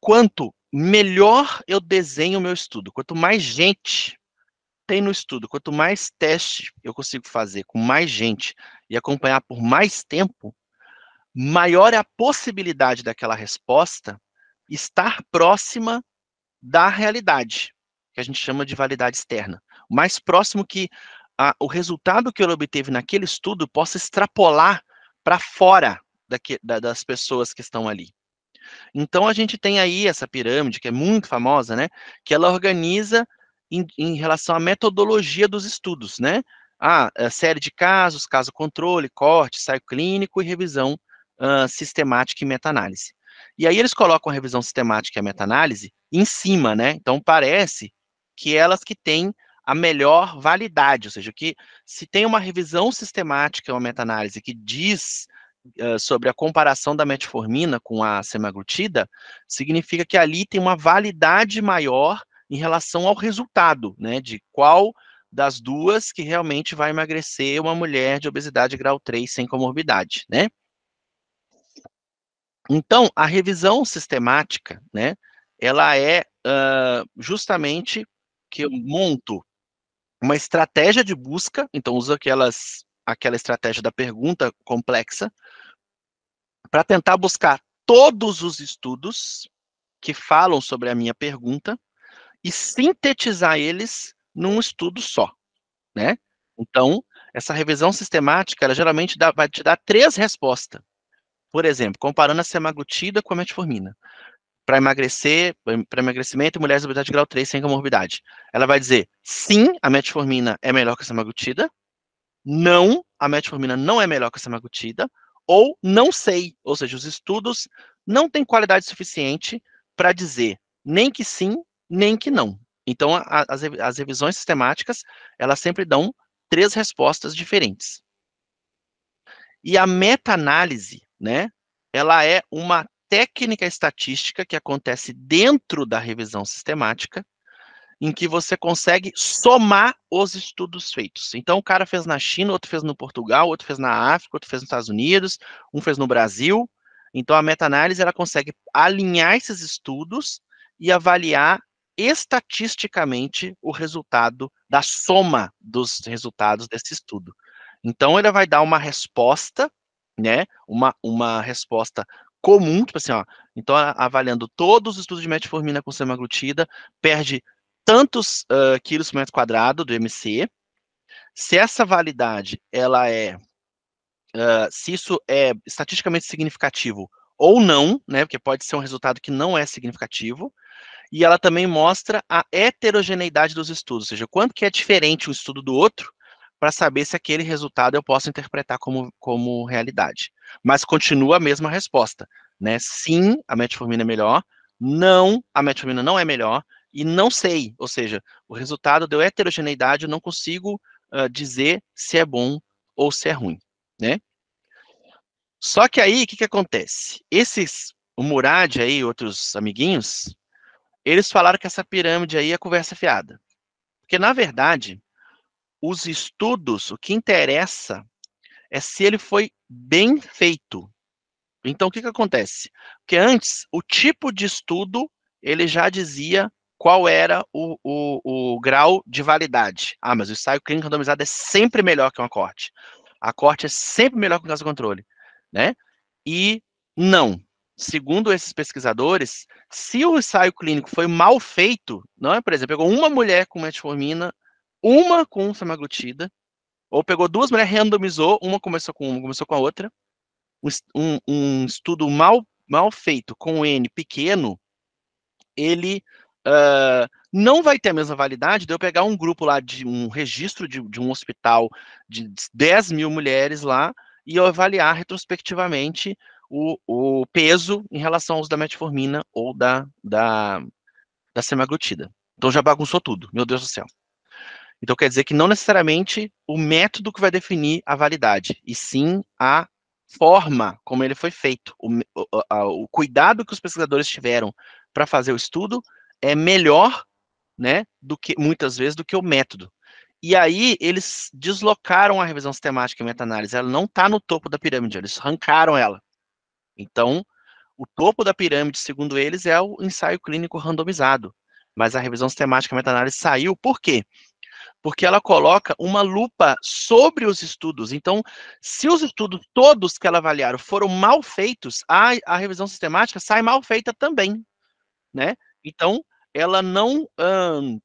Quanto melhor eu desenho o meu estudo, quanto mais gente tem no estudo, quanto mais teste eu consigo fazer com mais gente e acompanhar por mais tempo, maior é a possibilidade daquela resposta estar próxima da realidade, que a gente chama de validade externa. O mais próximo que a, o resultado que ele obteve naquele estudo possa extrapolar para fora daqui, da, das pessoas que estão ali. Então a gente tem aí essa pirâmide que é muito famosa, né? Que ela organiza em, em relação à metodologia dos estudos, né? a série de casos, caso controle, corte, ensaio clínico e revisão uh, sistemática e meta-análise. E aí eles colocam a revisão sistemática e a meta-análise em cima, né? Então parece que elas que têm a melhor validade, ou seja, que se tem uma revisão sistemática, uma meta-análise que diz uh, sobre a comparação da metformina com a semaglutida, significa que ali tem uma validade maior em relação ao resultado, né, de qual das duas que realmente vai emagrecer uma mulher de obesidade grau 3 sem comorbidade, né? Então, a revisão sistemática, né, ela é uh, justamente que eu monto uma estratégia de busca, então usa aquelas, aquela estratégia da pergunta complexa, para tentar buscar todos os estudos que falam sobre a minha pergunta e sintetizar eles num estudo só, né? Então, essa revisão sistemática, ela geralmente dá, vai te dar três respostas. Por exemplo, comparando a semaglutida com a metformina para emagrecer, para emagrecimento, mulheres obesidade grau 3 sem comorbidade. Ela vai dizer, sim, a metformina é melhor que a semaglutida, não, a metformina não é melhor que a semaglutida, ou não sei, ou seja, os estudos não têm qualidade suficiente para dizer nem que sim, nem que não. Então, a, as, as revisões sistemáticas, elas sempre dão três respostas diferentes. E a meta-análise, né, ela é uma técnica estatística que acontece dentro da revisão sistemática, em que você consegue somar os estudos feitos. Então, o cara fez na China, outro fez no Portugal, outro fez na África, outro fez nos Estados Unidos, um fez no Brasil. Então, a meta-análise ela consegue alinhar esses estudos e avaliar estatisticamente o resultado da soma dos resultados desse estudo. Então, ela vai dar uma resposta, né? Uma, uma resposta comum, tipo assim, ó, então avaliando todos os estudos de metformina com semaglutida, perde tantos uh, quilos por metro quadrado do MC, se essa validade, ela é, uh, se isso é estatisticamente significativo ou não, né, porque pode ser um resultado que não é significativo, e ela também mostra a heterogeneidade dos estudos, ou seja, quanto que é diferente um estudo do outro, para saber se aquele resultado eu posso interpretar como, como realidade. Mas continua a mesma resposta, né? Sim, a metformina é melhor, não, a metformina não é melhor, e não sei, ou seja, o resultado deu heterogeneidade, eu não consigo uh, dizer se é bom ou se é ruim, né? Só que aí, o que, que acontece? Esses, o Murad aí, outros amiguinhos, eles falaram que essa pirâmide aí é conversa fiada. Porque, na verdade, os estudos, o que interessa é se ele foi bem feito. Então, o que, que acontece? Porque antes, o tipo de estudo, ele já dizia qual era o, o, o grau de validade. Ah, mas o ensaio clínico randomizado é sempre melhor que uma corte. A corte é sempre melhor que o caso controle, né? E não. Segundo esses pesquisadores, se o ensaio clínico foi mal feito, não é, por exemplo, pegou uma mulher com metformina uma com semaglutida, ou pegou duas mulheres, randomizou, uma começou com uma, começou com a outra. Um, um estudo mal, mal feito com N pequeno, ele uh, não vai ter a mesma validade de eu pegar um grupo lá de um registro de, de um hospital de 10 mil mulheres lá e eu avaliar retrospectivamente o, o, peso em relação ao uso da metformina ou da, da, da semaglutida. Então já bagunçou tudo, meu Deus do céu. Então quer dizer que não necessariamente o método que vai definir a validade, e sim a forma como ele foi feito. O, o, o cuidado que os pesquisadores tiveram para fazer o estudo é melhor, né, do que muitas vezes do que o método. E aí eles deslocaram a revisão sistemática e meta-análise. Ela não está no topo da pirâmide, eles arrancaram ela. Então, o topo da pirâmide, segundo eles, é o ensaio clínico randomizado. Mas a revisão sistemática e meta-análise saiu por quê? porque ela coloca uma lupa sobre os estudos. Então, se os estudos todos que ela avaliaram foram mal feitos, a, a revisão sistemática sai mal feita também, né? Então, ela não hum,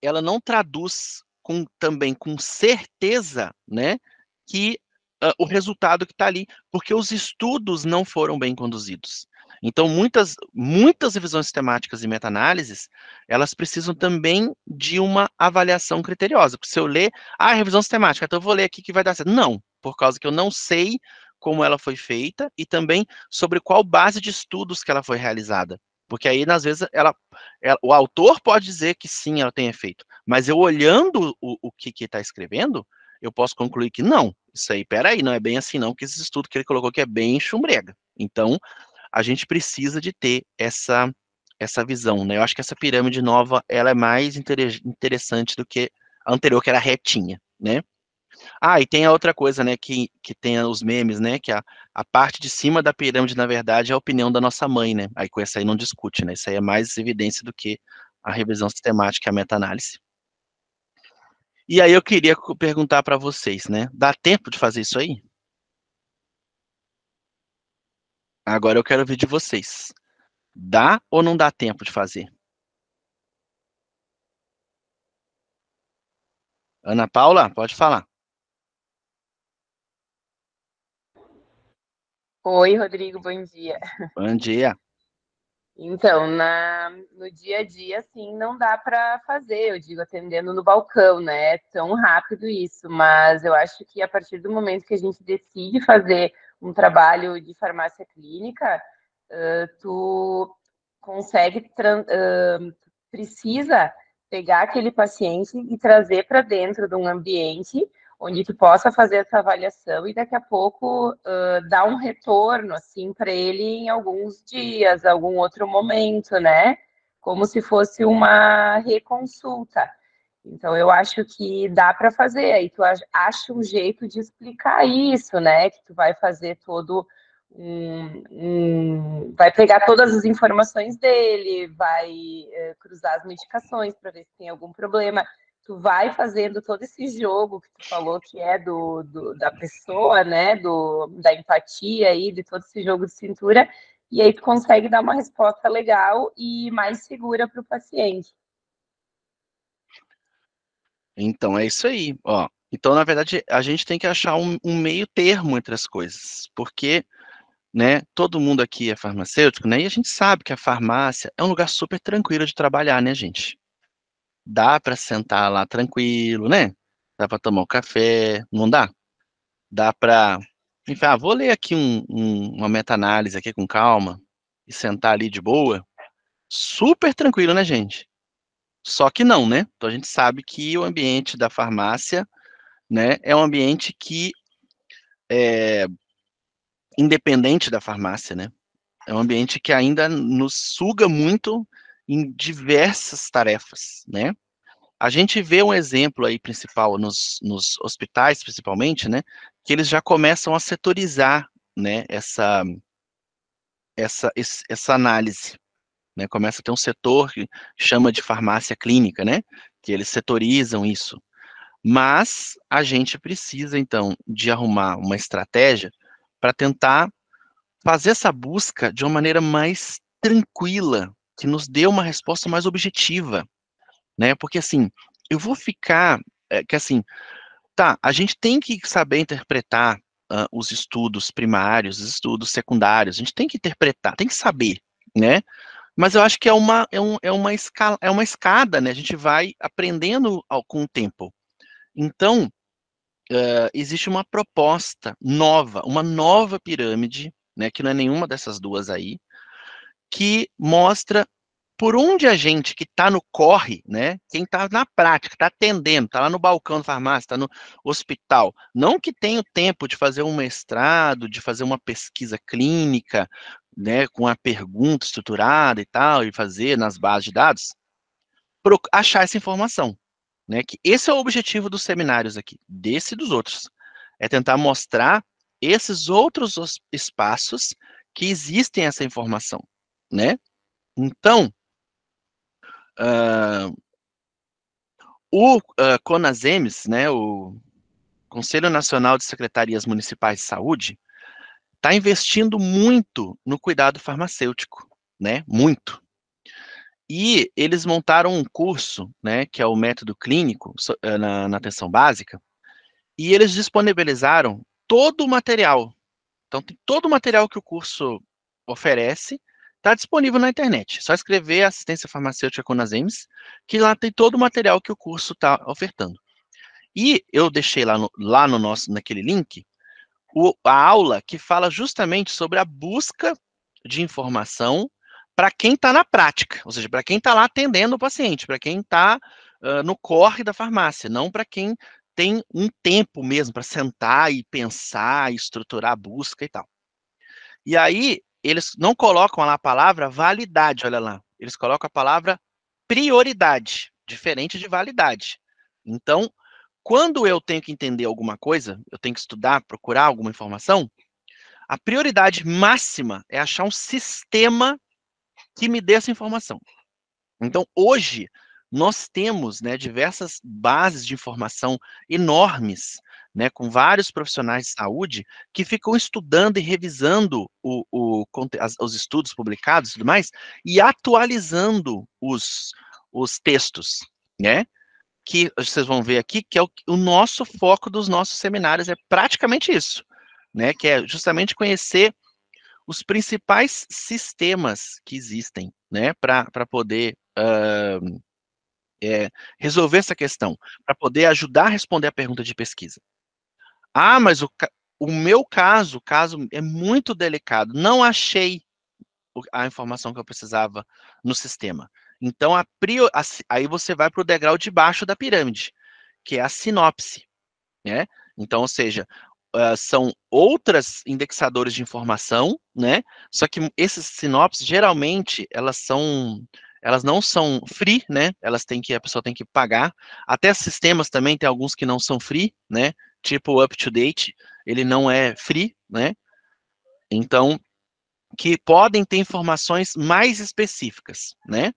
ela não traduz com, também com certeza, né, que uh, o resultado que está ali, porque os estudos não foram bem conduzidos. Então, muitas, muitas revisões sistemáticas e meta-análises, elas precisam também de uma avaliação criteriosa. Porque se eu ler, ah, é revisão sistemática, então eu vou ler aqui que vai dar certo. Não, por causa que eu não sei como ela foi feita e também sobre qual base de estudos que ela foi realizada. Porque aí, às vezes, ela, ela, o autor pode dizer que sim, ela tem efeito. Mas eu olhando o, o que está escrevendo, eu posso concluir que não. Isso aí, peraí, não é bem assim não, que esse estudo que ele colocou aqui é bem chumbrega. Então, a gente precisa de ter essa essa visão, né? Eu acho que essa pirâmide nova, ela é mais interessante do que a anterior, que era retinha, né? Ah, e tem a outra coisa, né, que, que tem os memes, né, que a, a parte de cima da pirâmide, na verdade, é a opinião da nossa mãe, né? Aí com essa aí não discute, né? Isso aí é mais evidência do que a revisão sistemática e a meta-análise. E aí eu queria perguntar para vocês, né, dá tempo de fazer isso aí? Agora eu quero ouvir de vocês. Dá ou não dá tempo de fazer? Ana Paula, pode falar. Oi, Rodrigo, bom dia. Bom dia. Então, na, no dia a dia, assim, não dá para fazer, eu digo, atendendo no balcão, né? É tão rápido isso, mas eu acho que a partir do momento que a gente decide fazer um trabalho de farmácia clínica, uh, tu consegue, uh, precisa pegar aquele paciente e trazer para dentro de um ambiente onde tu possa fazer essa avaliação e daqui a pouco uh, dar um retorno assim para ele em alguns dias, algum outro momento, né? Como se fosse uma reconsulta. Então, eu acho que dá para fazer. Aí tu acha um jeito de explicar isso, né? Que tu vai fazer todo um, um vai pegar todas as informações dele, vai é, cruzar as medicações para ver se tem algum problema. Tu vai fazendo todo esse jogo que tu falou que é do, do da pessoa, né? Do, da empatia aí, de todo esse jogo de cintura, e aí tu consegue dar uma resposta legal e mais segura para o paciente. Então é isso aí, ó. Então, na verdade, a gente tem que achar um, um meio termo entre as coisas, porque né, todo mundo aqui é farmacêutico, né, e a gente sabe que a farmácia é um lugar super tranquilo de trabalhar, né, gente? Dá para sentar lá tranquilo, né? Dá para tomar um café, não dá? Dá para, enfim, ah, vou ler aqui um, um, uma meta-análise aqui com calma e sentar ali de boa. Super tranquilo, né, gente? Só que não, né? Então a gente sabe que o ambiente da farmácia, né, é um ambiente que é independente da farmácia, né? É um ambiente que ainda nos suga muito em diversas tarefas, né? A gente vê um exemplo aí principal nos, nos hospitais, principalmente, né? Que eles já começam a setorizar, né? Essa, essa, essa análise, né? Começa a ter um setor que chama de farmácia clínica, né? Que eles setorizam isso. Mas a gente precisa, então, de arrumar uma estratégia para tentar fazer essa busca de uma maneira mais tranquila, que nos dê uma resposta mais objetiva, né? Porque assim, eu vou ficar, é, que assim, tá, a gente tem que saber interpretar uh, os estudos primários, os estudos secundários, a gente tem que interpretar, tem que saber, né? Mas eu acho que é uma, é, um, é, uma, escala, é uma escada, né? A gente vai aprendendo ao, com o tempo. Então, uh, existe uma proposta nova, uma nova pirâmide, né? Que não é nenhuma dessas duas aí, que mostra por onde a gente que está no corre, né? Quem está na prática, está atendendo, está lá no balcão da farmácia, está no hospital, não que tenha o tempo de fazer um mestrado, de fazer uma pesquisa clínica, né, com a pergunta estruturada e tal, e fazer nas bases de dados, achar essa informação. Né, que esse é o objetivo dos seminários aqui, desse e dos outros. É tentar mostrar esses outros espaços que existem essa informação, né? Então, uh, o uh, CONASEMES, né, o Conselho Nacional de Secretarias Municipais de Saúde, está investindo muito no cuidado farmacêutico, né? Muito. E eles montaram um curso, né, que é o método clínico eh, na, na atenção básica, e eles disponibilizaram todo o material. Então, tem todo o material que o curso oferece, está disponível na internet. É só escrever assistência farmacêutica com Nasemes, que lá tem todo o material que o curso está ofertando. E eu deixei lá no, lá no nosso, naquele link, o, a aula que fala justamente sobre a busca de informação para quem está na prática, ou seja, para quem está lá atendendo o paciente, para quem está uh, no corre da farmácia, não para quem tem um tempo mesmo para sentar e pensar, estruturar a busca e tal. E aí, eles não colocam lá a palavra validade, olha lá. Eles colocam a palavra prioridade, diferente de validade. Então, quando eu tenho que entender alguma coisa, eu tenho que estudar, procurar alguma informação, a prioridade máxima é achar um sistema que me dê essa informação. Então, hoje, nós temos né, diversas bases de informação enormes, né, com vários profissionais de saúde que ficam estudando e revisando o, o, os estudos publicados e tudo mais, e atualizando os, os textos, né? que vocês vão ver aqui, que é o, o nosso foco dos nossos seminários, é praticamente isso, né? Que é justamente conhecer os principais sistemas que existem, né, para poder uh, é, resolver essa questão, para poder ajudar a responder a pergunta de pesquisa. Ah, mas o, o meu caso, o caso é muito delicado, não achei a informação que eu precisava no sistema. Então, a a, aí você vai para o degrau de baixo da pirâmide, que é a sinopse. Né? Então, ou seja, uh, são outras indexadores de informação, né? Só que esses sinopses, geralmente, elas são elas não são free, né? Elas têm que, a pessoa tem que pagar. Até sistemas também, tem alguns que não são free, né? Tipo o UpToDate, ele não é free, né? Então, que podem ter informações mais específicas, né?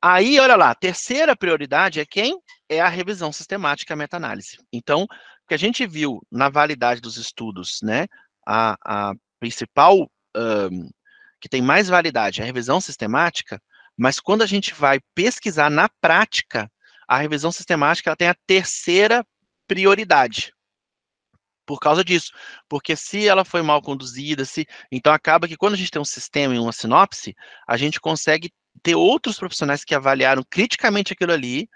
Aí, olha lá, terceira prioridade é quem? É a revisão sistemática, meta-análise. Então, o que a gente viu na validade dos estudos, né? A, a principal, um, que tem mais validade, é a revisão sistemática, mas quando a gente vai pesquisar na prática, a revisão sistemática ela tem a terceira prioridade por causa disso. Porque se ela foi mal conduzida, se então acaba que quando a gente tem um sistema e uma sinopse, a gente consegue ter outros profissionais que avaliaram criticamente aquilo ali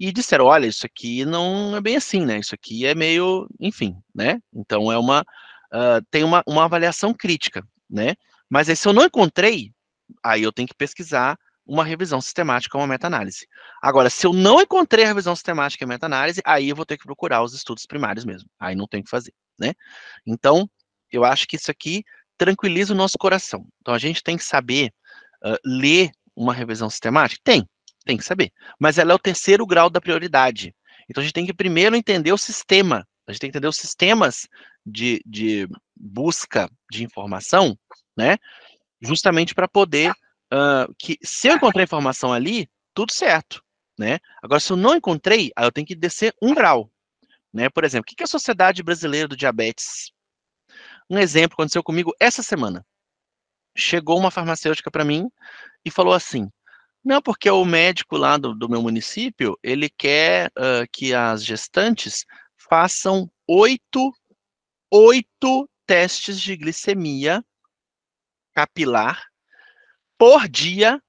e disseram, olha, isso aqui não é bem assim, né? Isso aqui é meio, enfim, né? Então é uma uh, tem uma, uma avaliação crítica, né? Mas aí se eu não encontrei, aí eu tenho que pesquisar uma revisão sistemática ou uma meta-análise. Agora, se eu não encontrei a revisão sistemática e meta-análise, aí eu vou ter que procurar os estudos primários mesmo. Aí não tem o que fazer, né? Então, eu acho que isso aqui tranquiliza o nosso coração. Então, a gente tem que saber uh, ler uma revisão sistemática? Tem, tem que saber. Mas ela é o terceiro grau da prioridade. Então, a gente tem que primeiro entender o sistema. A gente tem que entender os sistemas de, de busca de informação, né? Justamente para poder uh, que se eu encontrar informação ali, tudo certo, né? Agora, se eu não encontrei, aí eu tenho que descer um grau, né? Por exemplo, o que é a Sociedade Brasileira do Diabetes? Um exemplo aconteceu comigo essa semana. Chegou uma farmacêutica para mim e falou assim, não, porque o médico lá do, do meu município, ele quer uh, que as gestantes façam oito, oito testes de glicemia capilar por dia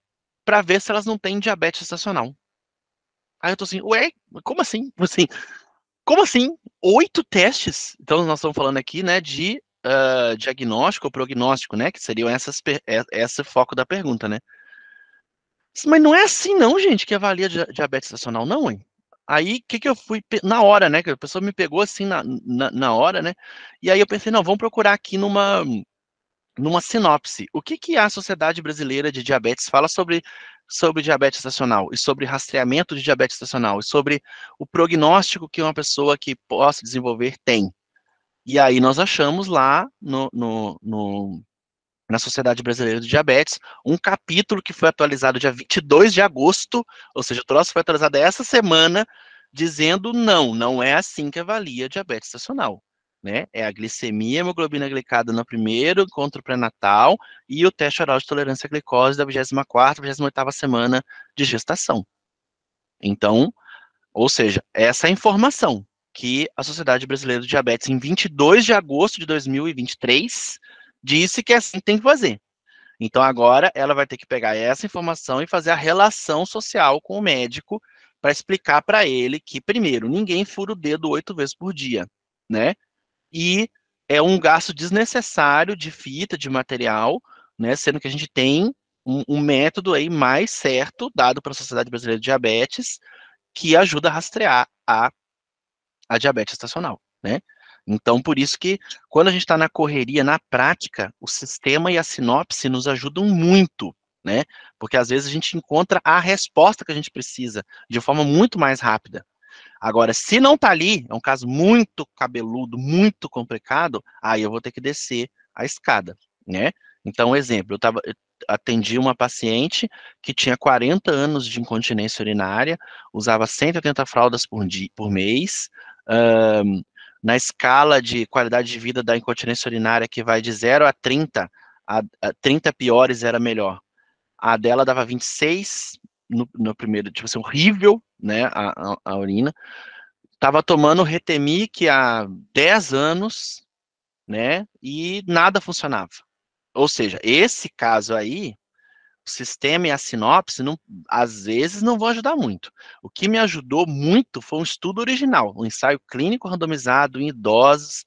para ver se elas não têm diabetes gestacional. Aí eu tô assim, ué, como assim? assim como assim? Oito testes? Então nós estamos falando aqui, né, de uh, diagnóstico ou prognóstico, né, que seriam essas, é, esse é foco da pergunta, né? Mas não é assim não, gente, que avalia diabetes gestacional, não, hein? Aí, o que que eu fui, na hora, né, que a pessoa me pegou assim na, na, na hora, né, e aí eu pensei, não, vamos procurar aqui numa, numa sinopse, o que, que a Sociedade Brasileira de Diabetes fala sobre, sobre diabetes estacional e sobre rastreamento de diabetes estacional e sobre o prognóstico que uma pessoa que possa desenvolver tem? E aí nós achamos lá no, no, no na Sociedade Brasileira de Diabetes um capítulo que foi atualizado dia 22 de agosto, ou seja, o troço foi atualizado essa semana, dizendo não, não é assim que avalia diabetes estacional né? É a glicemia, hemoglobina glicada no primeiro encontro pré-natal e o teste oral de tolerância à glicose da 24ª, 28 semana de gestação. Então, ou seja, essa é a informação que a Sociedade Brasileira de Diabetes, em 22 de agosto de 2023, disse que é assim que tem que fazer. Então, agora, ela vai ter que pegar essa informação e fazer a relação social com o médico para explicar para ele que, primeiro, ninguém fura o dedo oito vezes por dia, né? e é um gasto desnecessário de fita, de material, né, sendo que a gente tem um, um método aí mais certo, dado para a Sociedade Brasileira de Diabetes, que ajuda a rastrear a, a diabetes estacional, né? Então, por isso que quando a gente está na correria, na prática, o sistema e a sinopse nos ajudam muito, né? Porque às vezes a gente encontra a resposta que a gente precisa de forma muito mais rápida, Agora, se não tá ali, é um caso muito cabeludo, muito complicado, aí eu vou ter que descer a escada, né? Então, exemplo, eu, tava, eu atendi uma paciente que tinha 40 anos de incontinência urinária, usava 180 fraldas por, dia, por mês, um, na escala de qualidade de vida da incontinência urinária, que vai de 0 a 30, a, a 30 piores era melhor. A dela dava 26 no, no primeiro, tipo assim, horrível, né, a, a, a urina. Estava tomando Retemic há 10 anos, né, e nada funcionava. Ou seja, esse caso aí, o sistema e a sinopse, não, às vezes, não vão ajudar muito. O que me ajudou muito foi um estudo original, um ensaio clínico randomizado em idosos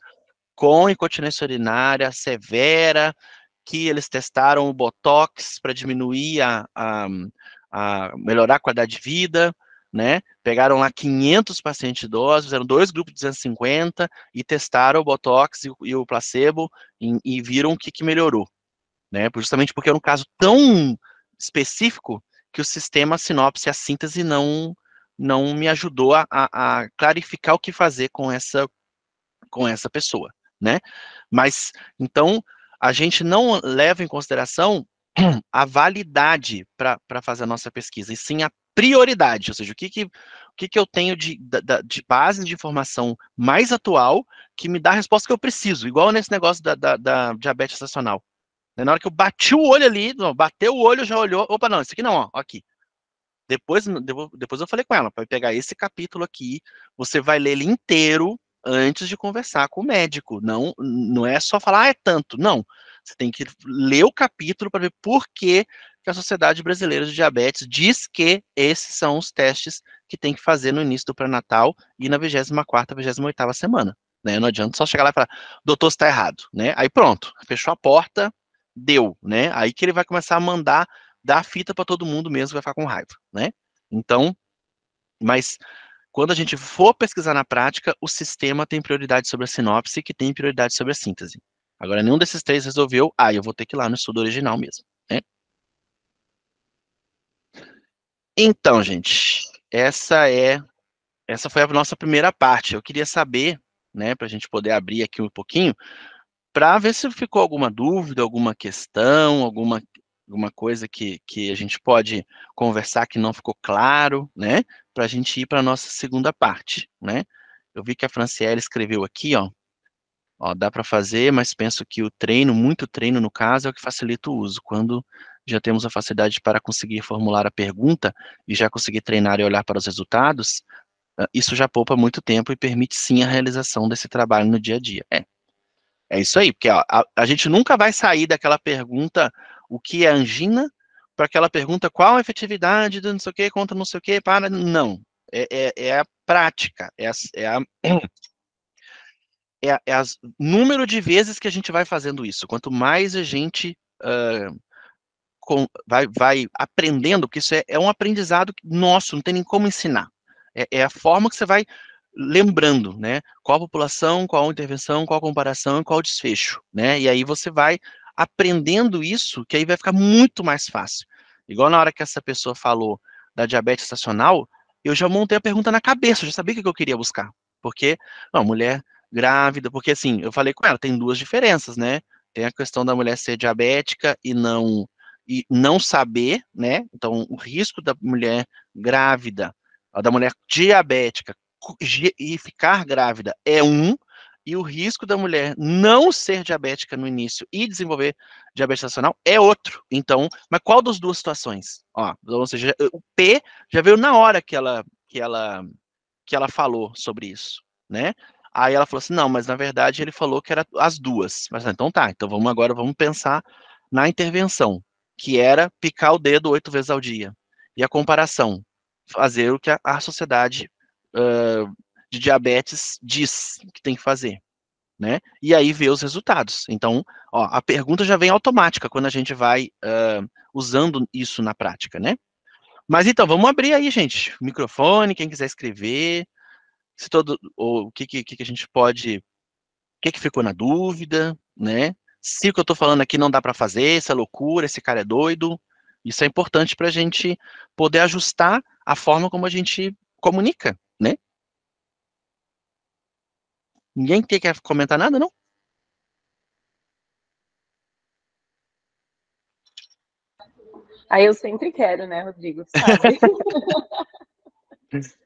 com incontinência urinária severa, que eles testaram o Botox para diminuir a, a, a melhorar a qualidade de vida, né? Pegaram lá 500 pacientes idosos, fizeram dois grupos de 250 e testaram o Botox e, e o placebo e, e viram o que, que melhorou, né? Justamente porque era um caso tão específico que o sistema a sinopse, a síntese não não me ajudou a, a, clarificar o que fazer com essa com essa pessoa, né? Mas então a gente não leva em consideração a validade para fazer a nossa pesquisa, e sim a prioridade, ou seja, o que, que, o que, que eu tenho de, de base de informação mais atual que me dá a resposta que eu preciso, igual nesse negócio da, da, da diabetes estacional. Né, na hora que eu bati o olho ali, não, bateu o olho, já olhou, opa, não, isso aqui não, ó, aqui. Depois, depois eu falei com ela, para pegar esse capítulo aqui, você vai ler ele inteiro antes de conversar com o médico. Não, não é só falar, ah, é tanto. Não, você tem que ler o capítulo para ver por que que a Sociedade Brasileira de Diabetes diz que esses são os testes que tem que fazer no início do pré-natal e na 24 28ª semana. Né? Não adianta só chegar lá e falar, doutor, está errado. Né? Aí pronto, fechou a porta, deu. Né? Aí que ele vai começar a mandar dar a fita para todo mundo mesmo, vai ficar com raiva. Né? Então, mas quando a gente for pesquisar na prática, o sistema tem prioridade sobre a sinopse, que tem prioridade sobre a síntese. Agora, nenhum desses três resolveu, ah, eu vou ter que ir lá no estudo original mesmo, né? Então, gente, essa é essa foi a nossa primeira parte. Eu queria saber, né, para a gente poder abrir aqui um pouquinho, para ver se ficou alguma dúvida, alguma questão, alguma, alguma coisa que, que a gente pode conversar que não ficou claro, né, para a gente ir para a nossa segunda parte, né. Eu vi que a Franciele escreveu aqui, ó, ó dá para fazer, mas penso que o treino, muito treino no caso, é o que facilita o uso, quando já temos a facilidade para conseguir formular a pergunta e já conseguir treinar e olhar para os resultados, ah, isso já poupa muito tempo e permite sim a realização desse trabalho no dia a dia. É, é isso aí, porque ó, a, a gente nunca vai sair daquela pergunta o que é angina para aquela pergunta qual a efetividade do não sei o que contra não sei o que para não é, é, é a prática é a, é a é, é as número de vezes que a gente vai fazendo isso. Quanto mais a gente uh, com, vai, vai aprendendo, que isso é, é um aprendizado nosso, não tem nem como ensinar. É, é a forma que você vai lembrando, né? Qual a população, qual a intervenção, qual a comparação, qual o desfecho, né? E aí você vai aprendendo isso, que aí vai ficar muito mais fácil. Igual na hora que essa pessoa falou da diabetes estacional, eu já montei a pergunta na cabeça, eu já sabia o que eu queria buscar. Porque, não, mulher grávida, porque assim, eu falei com ela, tem duas diferenças, né? Tem a questão da mulher ser diabética e não e não saber, né? Então, o risco da mulher grávida, da mulher diabética e ficar grávida é um, e o risco da mulher não ser diabética no início e desenvolver diabetes gestacional é outro. Então, mas qual das duas situações? Ó, ou seja, o P já veio na hora que ela que ela que ela falou sobre isso, né? Aí ela falou assim: "Não, mas na verdade ele falou que era as duas". Mas ah, então tá, então vamos agora vamos pensar na intervenção que era picar o dedo oito vezes ao dia. E a comparação, fazer o que a, a sociedade uh, de diabetes diz que tem que fazer. Né? E aí ver os resultados. Então, ó, a pergunta já vem automática quando a gente vai uh, usando isso na prática, né? Mas então, vamos abrir aí, gente. O microfone, quem quiser escrever, se todo, ou, o que, que, que a gente pode, o que, que ficou na dúvida, né? se o que eu estou falando aqui não dá para fazer, isso é loucura, esse cara é doido. Isso é importante para a gente poder ajustar a forma como a gente comunica, né? Ninguém quer comentar nada, não? Aí eu sempre quero, né, Rodrigo? Sabe?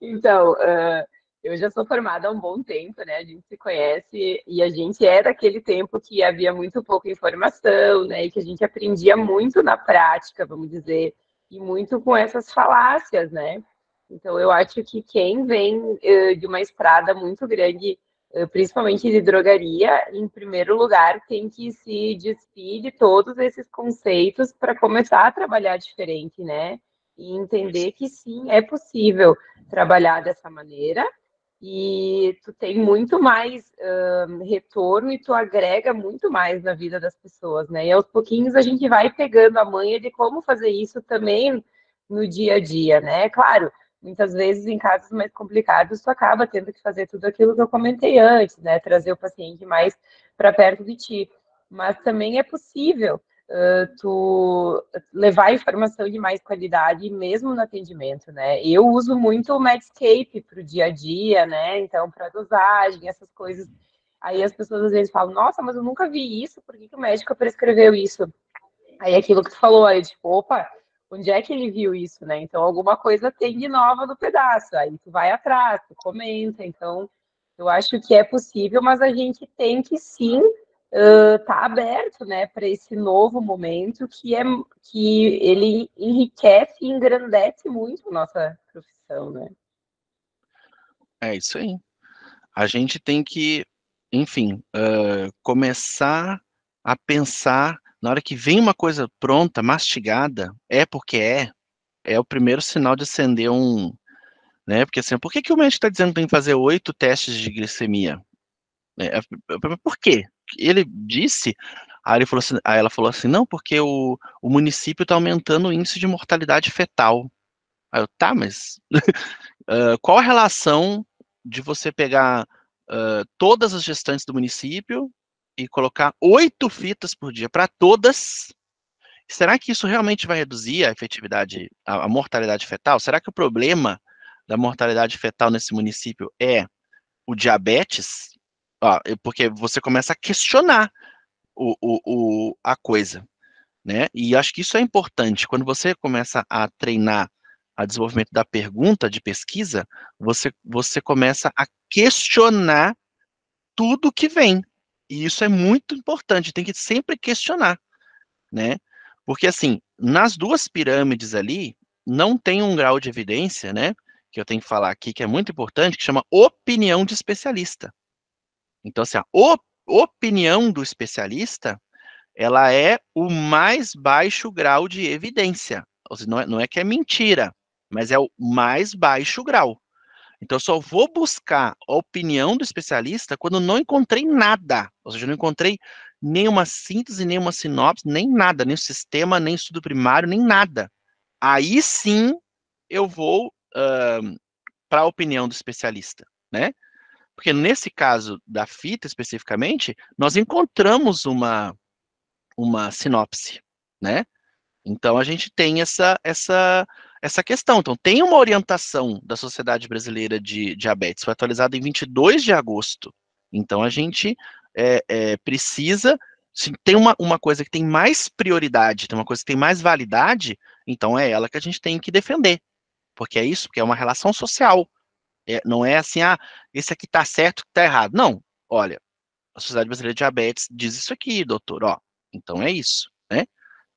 então, uh, eu já sou formada há um bom tempo, né? A gente se conhece e a gente é daquele tempo que havia muito pouca informação, né? E que a gente aprendia muito na prática, vamos dizer, e muito com essas falácias, né? Então, eu acho que quem vem uh, de uma estrada muito grande, uh, principalmente de drogaria, em primeiro lugar, tem que se despir de todos esses conceitos para começar a trabalhar diferente, né? E entender que sim, é possível trabalhar dessa maneira, e tu tem muito mais um, retorno e tu agrega muito mais na vida das pessoas, né? E aos pouquinhos a gente vai pegando a manha de como fazer isso também no dia a dia, né? Claro, muitas vezes em casos mais complicados tu acaba tendo que fazer tudo aquilo que eu comentei antes, né? Trazer o paciente mais para perto de ti, mas também é possível. Ah, tu levar informação de mais qualidade mesmo no atendimento, né? Eu uso muito o Medscape para o dia a dia, né? Então, para dosagem, essas coisas. Aí as pessoas às vezes falam, nossa, mas eu nunca vi isso, por que, que o médico prescreveu isso? Aí aquilo que tu falou, aí tipo, opa, onde é que ele viu isso, né? Então alguma coisa tem de nova no pedaço, aí tu vai atrás, tu comenta, então eu acho que é possível, mas a gente tem que sim está uh, aberto né, para esse novo momento que, é, que ele enriquece e engrandece muito a nossa profissão. Né? É isso aí. A gente tem que, enfim, uh, começar a pensar na hora que vem uma coisa pronta, mastigada, é porque é, é o primeiro sinal de acender um. Né? Porque assim, por que, que o médico está dizendo que tem que fazer oito testes de glicemia? Né, é, por quê? Ele disse, aí, ele falou assim, aí ela falou assim, não, porque o, o município está aumentando o índice de mortalidade fetal. Aí eu, tá, mas uh, qual a relação de você pegar uh, todas as gestantes do município e colocar oito fitas por dia para todas? Será que isso realmente vai reduzir a efetividade, a, a mortalidade fetal? Será que o problema da mortalidade fetal nesse município é o diabetes? Ó, porque você começa a questionar o, o, o, a coisa, né? E acho que isso é importante. Quando você começa a treinar a desenvolvimento da pergunta de pesquisa, você, você começa a questionar tudo que vem. E isso é muito importante, tem que sempre questionar, né? Porque, assim, nas duas pirâmides ali, não tem um grau de evidência, né? Que eu tenho que falar aqui, que é muito importante, que chama opinião de especialista. Então, assim, a op opinião do especialista, ela é o mais baixo grau de evidência. ou Seja, não, é, não é que é mentira, mas é o mais baixo grau. Então, eu só vou buscar a opinião do especialista quando não encontrei nada. Ou seja, não encontrei nenhuma síntese, nenhuma sinopse, nem nada, nem sistema, nem estudo primário, nem nada. Aí sim eu vou uh, para a opinião do especialista, né? Porque nesse caso da fita especificamente, nós encontramos uma, uma sinopse, né? Então a gente tem essa, essa, essa questão. Então tem uma orientação da Sociedade Brasileira de Diabetes, foi atualizada em 22 de agosto. Então a gente é, é, precisa, se tem uma, uma coisa que tem mais prioridade, tem uma coisa que tem mais validade, então é ela que a gente tem que defender. Porque é isso, porque é uma relação social. É, não é assim, ah, esse aqui tá certo, tá errado. Não, olha, a Sociedade Brasileira de Diabetes diz isso aqui, doutor, ó, então é isso, né?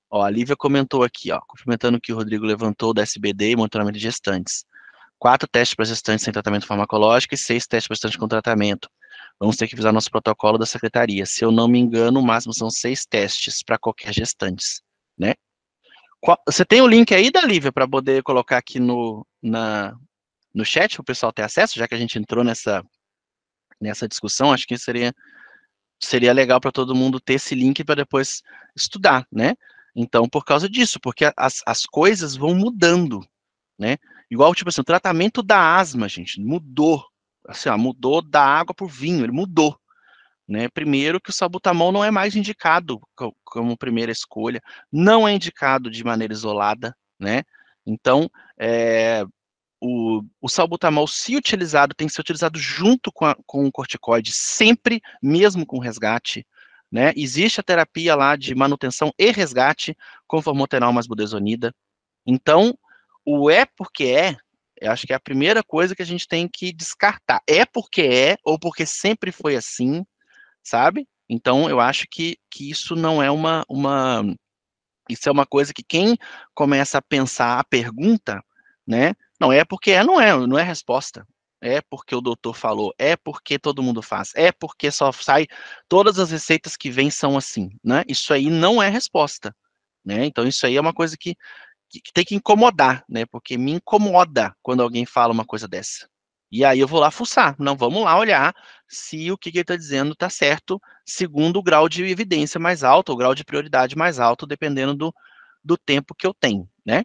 Ó, a Lívia comentou aqui, ó, cumprimentando o que o Rodrigo levantou da SBD e monitoramento de gestantes. Quatro testes para gestantes sem tratamento farmacológico e seis testes para gestantes com tratamento. Vamos ter que visar nosso protocolo da secretaria. Se eu não me engano, o máximo são seis testes para qualquer gestantes, né? Qual, você tem o link aí da Lívia para poder colocar aqui no, na, no chat para o pessoal ter acesso, já que a gente entrou nessa, nessa discussão, acho que seria, seria legal para todo mundo ter esse link para depois estudar, né? Então, por causa disso, porque as, as coisas vão mudando, né? Igual, tipo assim, o tratamento da asma, gente, mudou. Assim, ó, mudou da água para o vinho, ele mudou. Né? Primeiro que o salbutamol não é mais indicado como primeira escolha, não é indicado de maneira isolada, né? Então, é, o, o salbutamol, se utilizado, tem que ser utilizado junto com, a, com o corticoide, sempre, mesmo com resgate. Né? Existe a terapia lá de manutenção e resgate com formoterol mais budesonida. Então, o é porque é, eu acho que é a primeira coisa que a gente tem que descartar. É porque é, ou porque sempre foi assim, sabe? Então, eu acho que, que isso não é uma, uma. Isso é uma coisa que quem começa a pensar a pergunta, né, não é porque é, não é, não é resposta. É porque o doutor falou, é porque todo mundo faz, é porque só sai, todas as receitas que vêm são assim, né? Isso aí não é resposta, né? Então isso aí é uma coisa que, que, que tem que incomodar, né? Porque me incomoda quando alguém fala uma coisa dessa. E aí eu vou lá fuçar. Não, vamos lá olhar se o que, que ele está dizendo está certo, segundo o grau de evidência mais alto, o grau de prioridade mais alto, dependendo do, do tempo que eu tenho, né?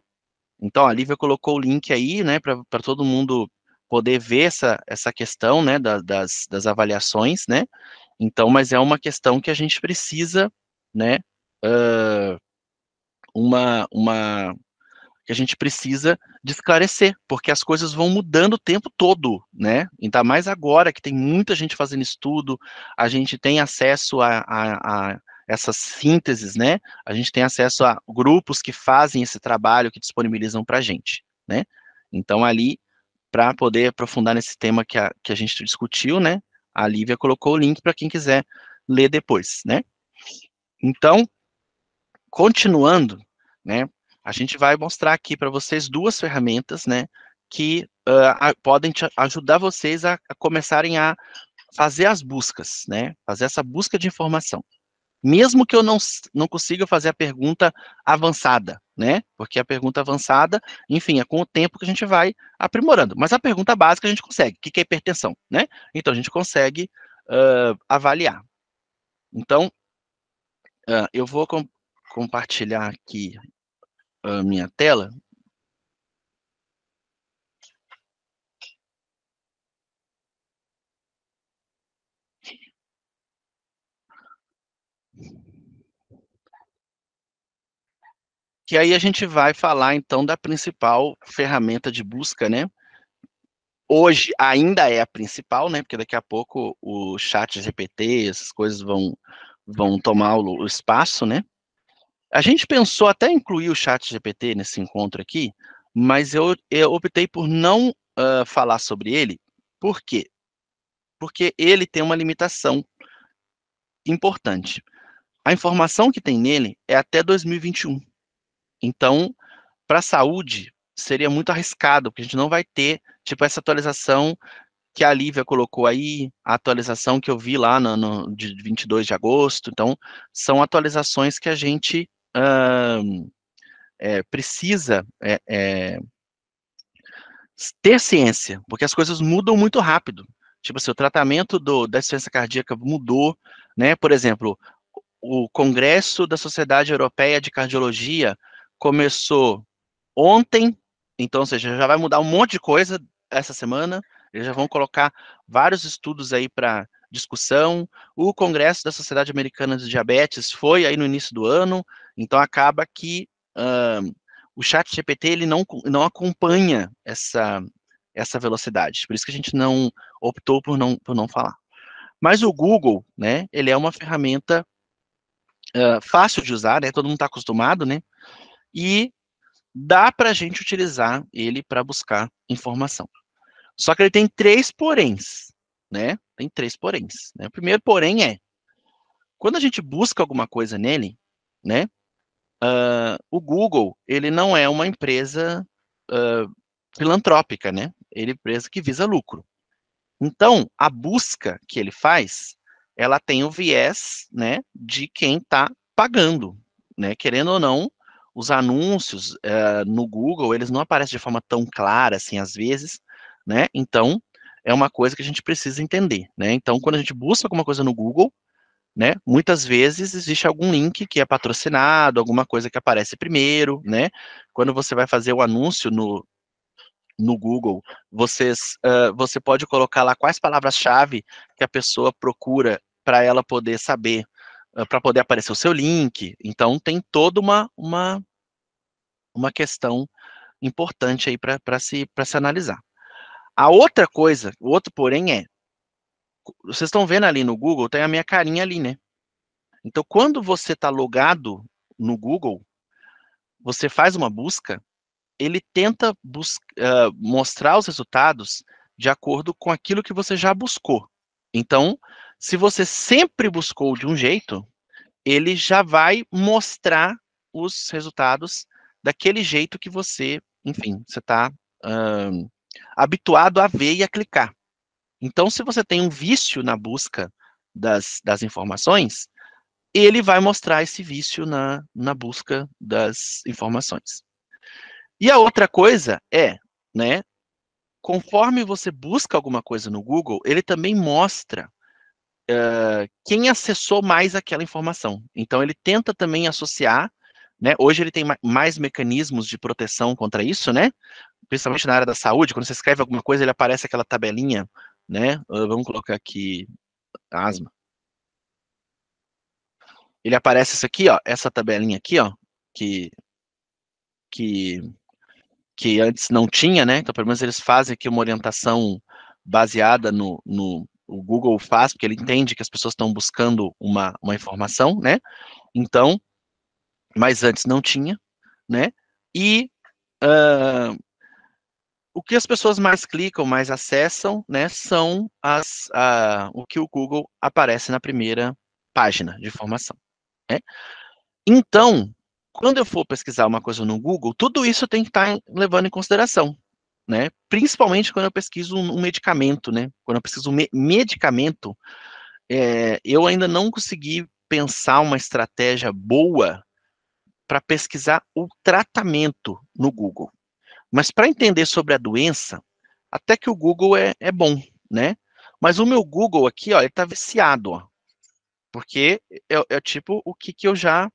Então, a Lívia colocou o link aí, né, para todo mundo poder ver essa, essa questão, né, da, das, das avaliações, né, então, mas é uma questão que a gente precisa, né, uh, uma, uma, que a gente precisa de esclarecer, porque as coisas vão mudando o tempo todo, né? Ainda mais agora que tem muita gente fazendo estudo, a gente tem acesso a, a, a essas sínteses, né, a gente tem acesso a grupos que fazem esse trabalho, que disponibilizam para a gente, né. Então, ali, para poder aprofundar nesse tema que a, que a gente discutiu, né, a Lívia colocou o link para quem quiser ler depois, né. Então, continuando, né, a gente vai mostrar aqui para vocês duas ferramentas, né, que uh, podem ajudar vocês a, a começarem a fazer as buscas, né, fazer essa busca de informação mesmo que eu não, não consiga fazer a pergunta avançada, né? Porque a pergunta avançada, enfim, é com o tempo que a gente vai aprimorando. Mas a pergunta básica a gente consegue. O que é hipertensão, né? Então a gente consegue uh, avaliar. Então, uh, eu vou com compartilhar aqui a minha tela Que aí a gente vai falar então da principal ferramenta de busca, né? Hoje ainda é a principal, né? Porque daqui a pouco o chat GPT, essas coisas vão, vão tomar o, espaço, né? A gente pensou até incluir o chat GPT nesse encontro aqui, mas eu, eu optei por não uh, falar sobre ele. Por quê? Porque ele tem uma limitação importante. A informação que tem nele é até 2021. Então, para a saúde, seria muito arriscado, porque a gente não vai ter, tipo, essa atualização que a Lívia colocou aí, a atualização que eu vi lá no, no de 22 de agosto. Então, são atualizações que a gente hum, é, precisa é, é, ter ciência, porque as coisas mudam muito rápido. Tipo assim, o tratamento do, da ciência cardíaca mudou, né? Por exemplo, o Congresso da Sociedade Europeia de Cardiologia começou ontem, então, ou seja, já vai mudar um monte de coisa essa semana. Eles já vão colocar vários estudos aí para discussão. O Congresso da Sociedade Americana de Diabetes foi aí no início do ano, então acaba que o chat GPT ele não, não acompanha essa, essa velocidade. Por isso que a gente não optou por não, por não falar. Mas o Google, né, ele é uma ferramenta uh, fácil de usar, né, todo mundo está acostumado, né, e dá para a gente utilizar ele para buscar informação. Só que ele tem três poréns, né? Tem três poréns. Né? O primeiro porém é, quando a gente busca alguma coisa nele, né? Uh, o Google, ele não é uma empresa uh, filantrópica, né? Ele é empresa que visa lucro. Então, a busca que ele faz, ela tem o viés, né, de quem está pagando, né? Querendo ou não, os anúncios uh, no Google, eles não aparecem de forma tão clara, assim, às vezes, né? Então, é uma coisa que a gente precisa entender, né? Então, quando a gente busca alguma coisa no Google, né? Muitas vezes existe algum link que é patrocinado, alguma coisa que aparece primeiro, né? Quando você vai fazer o anúncio no, no Google, vocês, uh, você pode colocar lá quais palavras-chave que a pessoa procura para ela poder saber, uh, para poder aparecer o seu link. Então, tem toda uma, uma, uma questão importante aí para se, se analisar. A outra coisa, o outro porém é, vocês estão vendo ali no Google, tem a minha carinha ali, né? Então, quando você está logado no Google, você faz uma busca, ele tenta uh, mostrar os resultados de acordo com aquilo que você já buscou. Então, se você sempre buscou de um jeito, ele já vai mostrar os resultados daquele jeito que você, enfim, você está um, habituado a ver e a clicar. Então, se você tem um vício na busca das, das informações, ele vai mostrar esse vício na, na busca das informações. E a outra coisa é, né, conforme você busca alguma coisa no Google, ele também mostra uh, quem acessou mais aquela informação. Então, ele tenta também associar né? Hoje ele tem mais mecanismos de proteção contra isso, né? Principalmente na área da saúde, quando você escreve alguma coisa, ele aparece aquela tabelinha, né? Ah, vamos colocar aqui asma. Ele aparece isso aqui, ó, essa tabelinha aqui, ó, que que que antes não tinha, né? Então, pelo menos eles fazem aqui uma orientação baseada no, no o Google faz, porque ele entende que as pessoas estão buscando uma, uma informação, né? Então, mas antes não tinha, né? E uh, o que as pessoas mais clicam, mais acessam, né, são as, o que o Google aparece na primeira página de informação. Né? Então, quando eu for pesquisar uma coisa no Google, tudo isso tem que estar levando em consideração, né? Principalmente quando eu pesquiso um medicamento, né? Quando eu pesquiso um me medicamento, é, eu ainda não consegui pensar uma estratégia boa para pesquisar o tratamento no Google. Mas para entender sobre a doença, até que o Google é, é bom, né? Mas o meu Google aqui, ó, ele está viciado, ó. Porque é, é, é tipo o que, que eu já.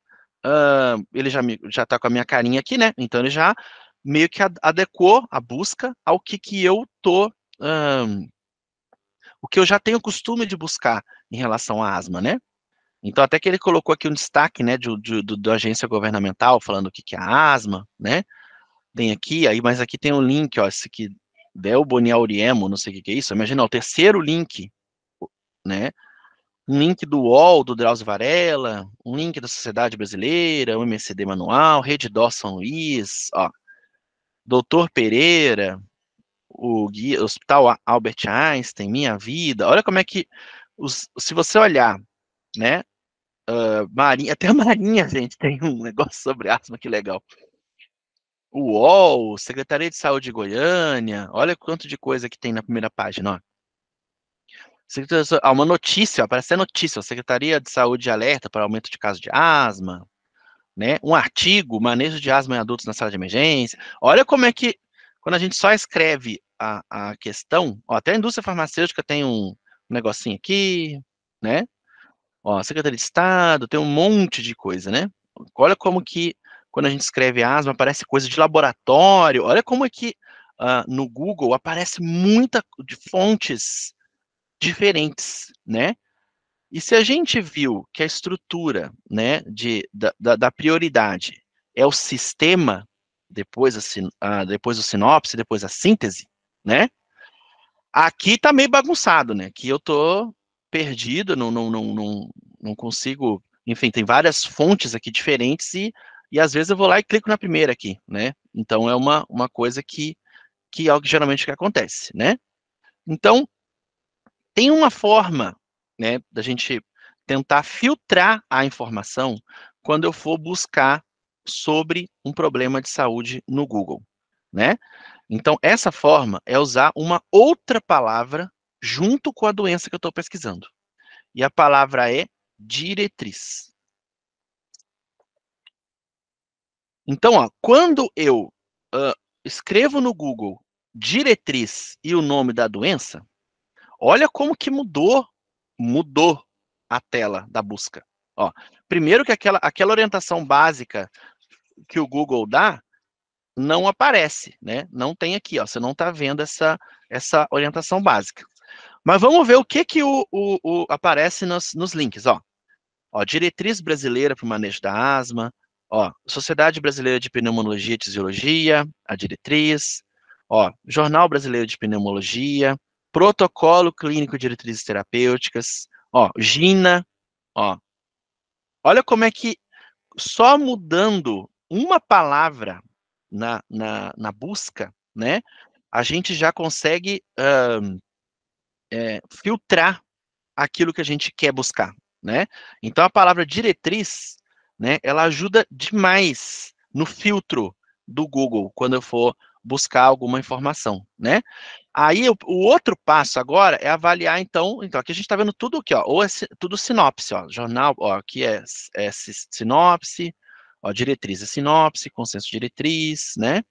Uh, ele já, está já tá com a minha carinha aqui, né? Então ele já meio que adequou a busca ao que, que eu tô. o que eu já tenho costume de buscar em relação à asma, né? Então, até que ele colocou aqui um destaque, né, de, de, do, da agência governamental, falando o que, que é asma, né, tem aqui, aí, mas aqui tem um link, ó, esse aqui, Delboniauriemo, não sei o que, que é isso, imagina, ó, o terceiro link, né, um link do UOL, do Drauzio Varela, um link da Sociedade Brasileira, o MCD Manual, Rede Dó São Luís, ó, Doutor Pereira, o guia, Hospital Albert Einstein, Minha Vida, olha como é que, os, se você olhar, né, Uh, Marinha, até a Marinha, gente, tem um negócio sobre asma que legal. UOL, Secretaria de Saúde de Goiânia, olha quanto de coisa que tem na primeira página, ó. Há ah, uma notícia, aparece a notícia, Secretaria de Saúde alerta para aumento de casos de asma, né? Um artigo, manejo de asma em adultos na sala de emergência. Olha como é que, quando a gente só escreve a, a questão, ó, até a indústria farmacêutica tem um, um negocinho aqui, né? Ó, Secretaria de Estado, tem um monte de coisa, né? Olha como que, quando a gente escreve asma, aparece coisa de laboratório. Olha como é que uh, no Google aparece muita de fontes diferentes, né? E se a gente viu que a estrutura né, de, da, da prioridade é o sistema, depois a, ah, depois o sinopse, depois a síntese, né? Aqui tá meio bagunçado, né? Aqui eu tô perdido, não, não, não, não, não consigo. Enfim, tem várias fontes aqui diferentes e, e às vezes eu vou lá e clico na primeira aqui, né? Então é uma, uma coisa que, que é o que geralmente que acontece, né? Então, tem uma forma, né, da gente tentar filtrar a informação quando eu for buscar sobre um problema de saúde no Google, né? Então, essa forma é usar uma outra palavra junto com a doença que eu estou pesquisando. E a palavra é diretriz. Então, ó, quando eu uh, escrevo no Google diretriz e o nome da doença, olha como que mudou, mudou a tela da busca. Ó, primeiro que aquela, aquela orientação básica que o Google dá não aparece, né? Não tem aqui, ó, você não está vendo essa, essa orientação básica. Mas vamos ver o que, que o, o, o aparece nos, nos links. Ó. ó diretriz brasileira para o manejo da asma. Ó, Sociedade Brasileira de Pneumologia e Tisiologia, a diretriz. Ó, Jornal Brasileiro de Pneumologia, Protocolo Clínico de Diretrizes Terapêuticas, ó, Gina, ó. Olha como é que só mudando uma palavra na, na, na busca, né, a gente já consegue é, filtrar aquilo que a gente quer buscar, né? Então a palavra diretriz, né, ela ajuda demais no filtro do Google quando eu for buscar alguma informação, né? Aí o, o outro passo agora é avaliar então, então aqui a gente está vendo tudo aqui, ó, ou é tudo sinopse, ó, jornal, ó, aqui é, é sinopse, ó, diretriz é sinopse, consenso diretriz, né?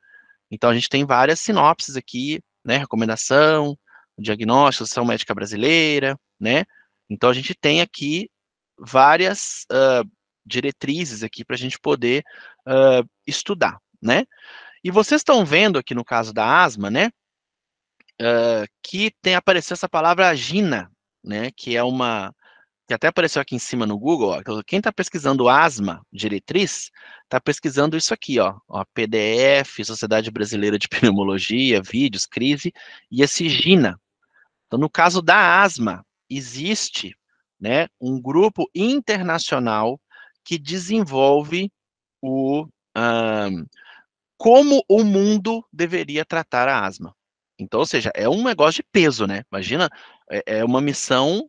Então a gente tem várias sinopses aqui, né? Recomendação, diagnóstico, a Associação Médica Brasileira, né? Então a gente tem aqui várias uh, diretrizes aqui para a gente poder uh, estudar, né? E vocês estão vendo aqui no caso da asma, né? Uh, que tem aparecido essa palavra agina, né? Que é uma que até apareceu aqui em cima no Google, ó, quem está pesquisando asma diretriz, está pesquisando isso aqui, ó, ó, PDF, Sociedade Brasileira de Pneumologia, vídeos, crise, e esse GINA. Então, no caso da asma, existe né, um grupo internacional que desenvolve o um, como o mundo deveria tratar a asma. Então, ou seja, é um negócio de peso, né? Imagina, é, é uma missão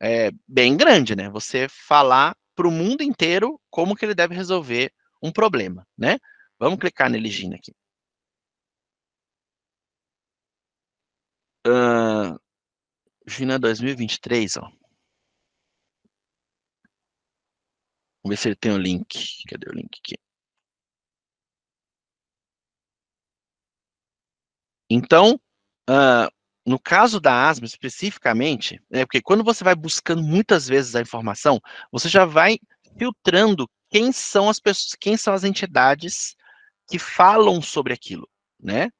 é, bem grande, né? Você falar para o mundo inteiro como que ele deve resolver um problema, né? Vamos clicar na uhum. Gina aqui. Uh, Gina 2023, ó. Vamos ver se ele tem o um link. Cadê o link aqui? Então, uh, no caso da asma especificamente, é porque quando você vai buscando muitas vezes a informação, você já vai filtrando quem são as pessoas, quem são as entidades que falam sobre aquilo, né?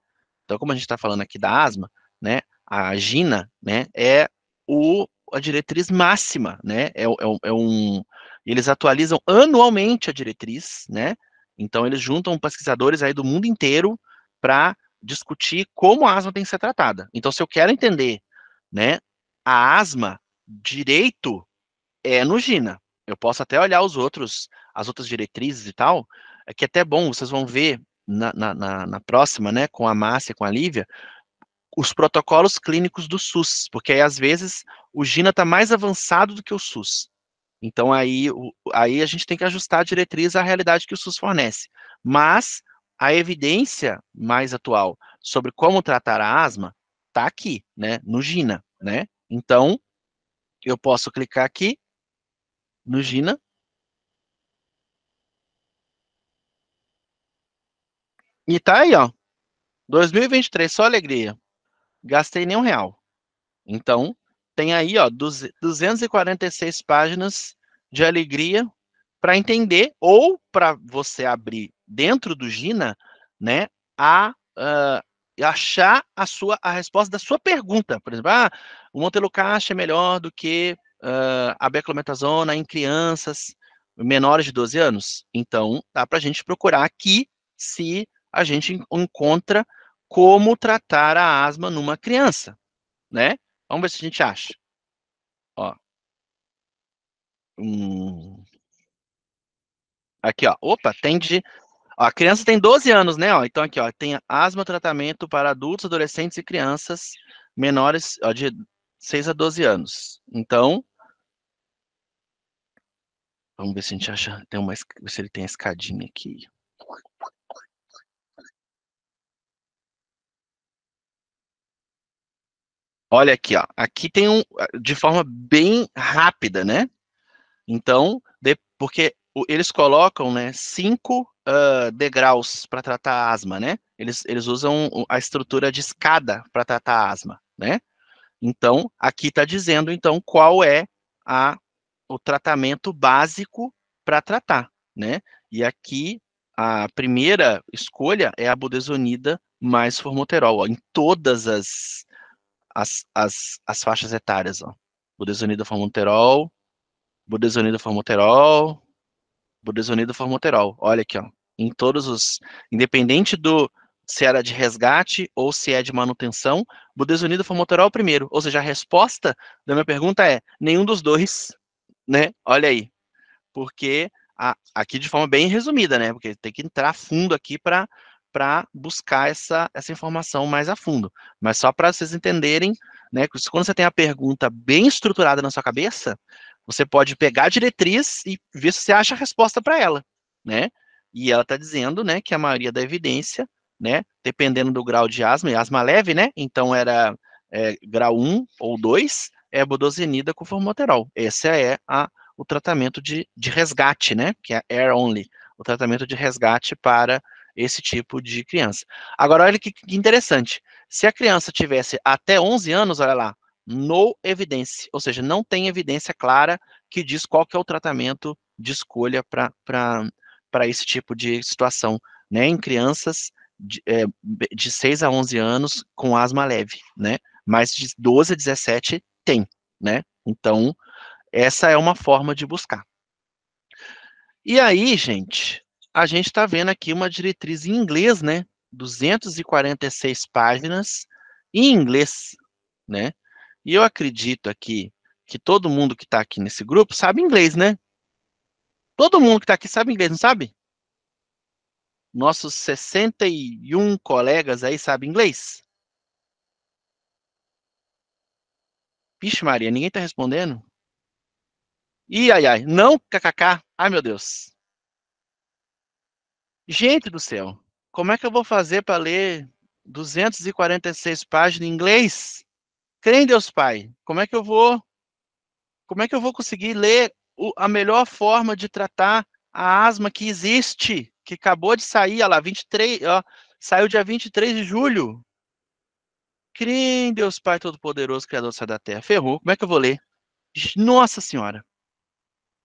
Então, como a gente está falando aqui da asma, né? A Gina, né? É o a diretriz máxima, né? É, é, é um eles atualizam anualmente a diretriz, né? Então eles juntam pesquisadores aí do mundo inteiro para discutir como a asma tem que ser tratada. Então, se eu quero entender, né, a asma direito é no Gina. Eu posso até olhar os outros, as outras diretrizes e tal, É que é até bom, vocês vão ver na, na, na próxima, né, com a Márcia, com a Lívia, os protocolos clínicos do SUS, porque aí, às vezes, o Gina está mais avançado do que o SUS. Então, aí, o, aí a gente tem que ajustar a diretriz à realidade que o SUS fornece. Mas, a evidência mais atual sobre como tratar a asma está aqui, né, no GINA, né? Então, eu posso clicar aqui no GINA. E tá aí, ó. 2023, só alegria. Gastei nem um real. Então, tem aí, ó, 246 páginas de alegria para entender ou para você abrir dentro do Gina, né, a uh, achar a sua a resposta da sua pergunta, por exemplo, ah, o montelocast é melhor do que uh, a beclometasona em crianças menores de 12 anos. Então, dá para a gente procurar aqui se a gente encontra como tratar a asma numa criança, né? Vamos ver se a gente acha. Ó. Hum, Aqui, ó. Opa, tem de. Ó, a criança tem 12 anos, né? Ó, então, aqui, ó, tem asma tratamento para adultos, adolescentes e crianças menores ó, de 6 a 12 anos. Então. Vamos ver se a gente acha. Tem uma, se ele tem a escadinha aqui. Olha aqui, ó. Aqui tem um de forma bem rápida, né? Então, de, porque eles colocam, né, cinco uh, degraus para tratar asma, né? Eles, eles usam a estrutura de escada para tratar asma, né? Então, aqui está dizendo, então, qual é a, o tratamento básico para tratar, né? E aqui, a primeira escolha é a budesonida mais formoterol, ó, em todas as, as, as, as faixas etárias, ó. Budesonida formoterol, budesonida formoterol, foi formoterol. Olha aqui, ó. Em todos os. Independente do se era de resgate ou se é de manutenção, foi formoterol primeiro. Ou seja, a resposta da minha pergunta é nenhum dos dois, né? Olha aí. Porque a, aqui de forma bem resumida, né? Porque tem que entrar fundo aqui para para buscar essa, essa informação mais a fundo. Mas só para vocês entenderem, né? Quando você tem a pergunta bem estruturada na sua cabeça, você pode pegar a diretriz e ver se você acha a resposta para ela, né? E ela está dizendo, né, que a maioria da evidência, né, dependendo do grau de asma, e asma leve, né, então era é, grau 1 ou 2, é budosenida com formoterol. Esse é a, o tratamento de, de resgate, né, que é air only, o tratamento de resgate para esse tipo de criança. Agora, olha que, que interessante. Se a criança tivesse até 11 anos, olha lá, no evidência, ou seja, não tem evidência clara que diz qual que é o tratamento de escolha para esse tipo de situação, né, em crianças de, é, de 6 a 11 anos com asma leve, né, mas de 12 a 17 tem, né, então essa é uma forma de buscar. E aí, gente, a gente está vendo aqui uma diretriz em inglês, né, 246 páginas em inglês, né, e eu acredito aqui que todo mundo que está aqui nesse grupo sabe inglês, né? Todo mundo que está aqui sabe inglês, não sabe? Nossos 61 colegas aí sabem inglês? Vixe Maria, ninguém está respondendo? Ih, ai, ai, não, kkk, ai meu Deus. Gente do céu, como é que eu vou fazer para ler 246 páginas em inglês? crê em Deus Pai, como é que eu vou como é que eu vou conseguir ler o, a melhor forma de tratar a asma que existe, que acabou de sair, olha lá, 23, ó, saiu dia 23 de julho. Crê em Deus Pai Todo-Poderoso, Criador da Terra. Ferrou, como é que eu vou ler? Nossa Senhora.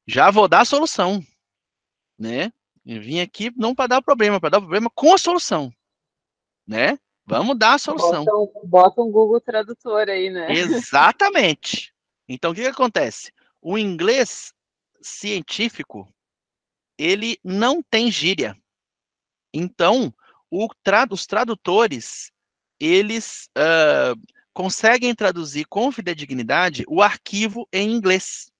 Já vou dar a solução, né? Eu vim aqui não para dar problema, para dar problema com a solução, né? Vamos dar a solução. Bota um, bota um Google Tradutor aí, né? Exatamente. Então, o que, que acontece? O inglês científico, ele não tem gíria. Então, tra os tradutores, eles uh, conseguem traduzir com fidedignidade o arquivo em inglês.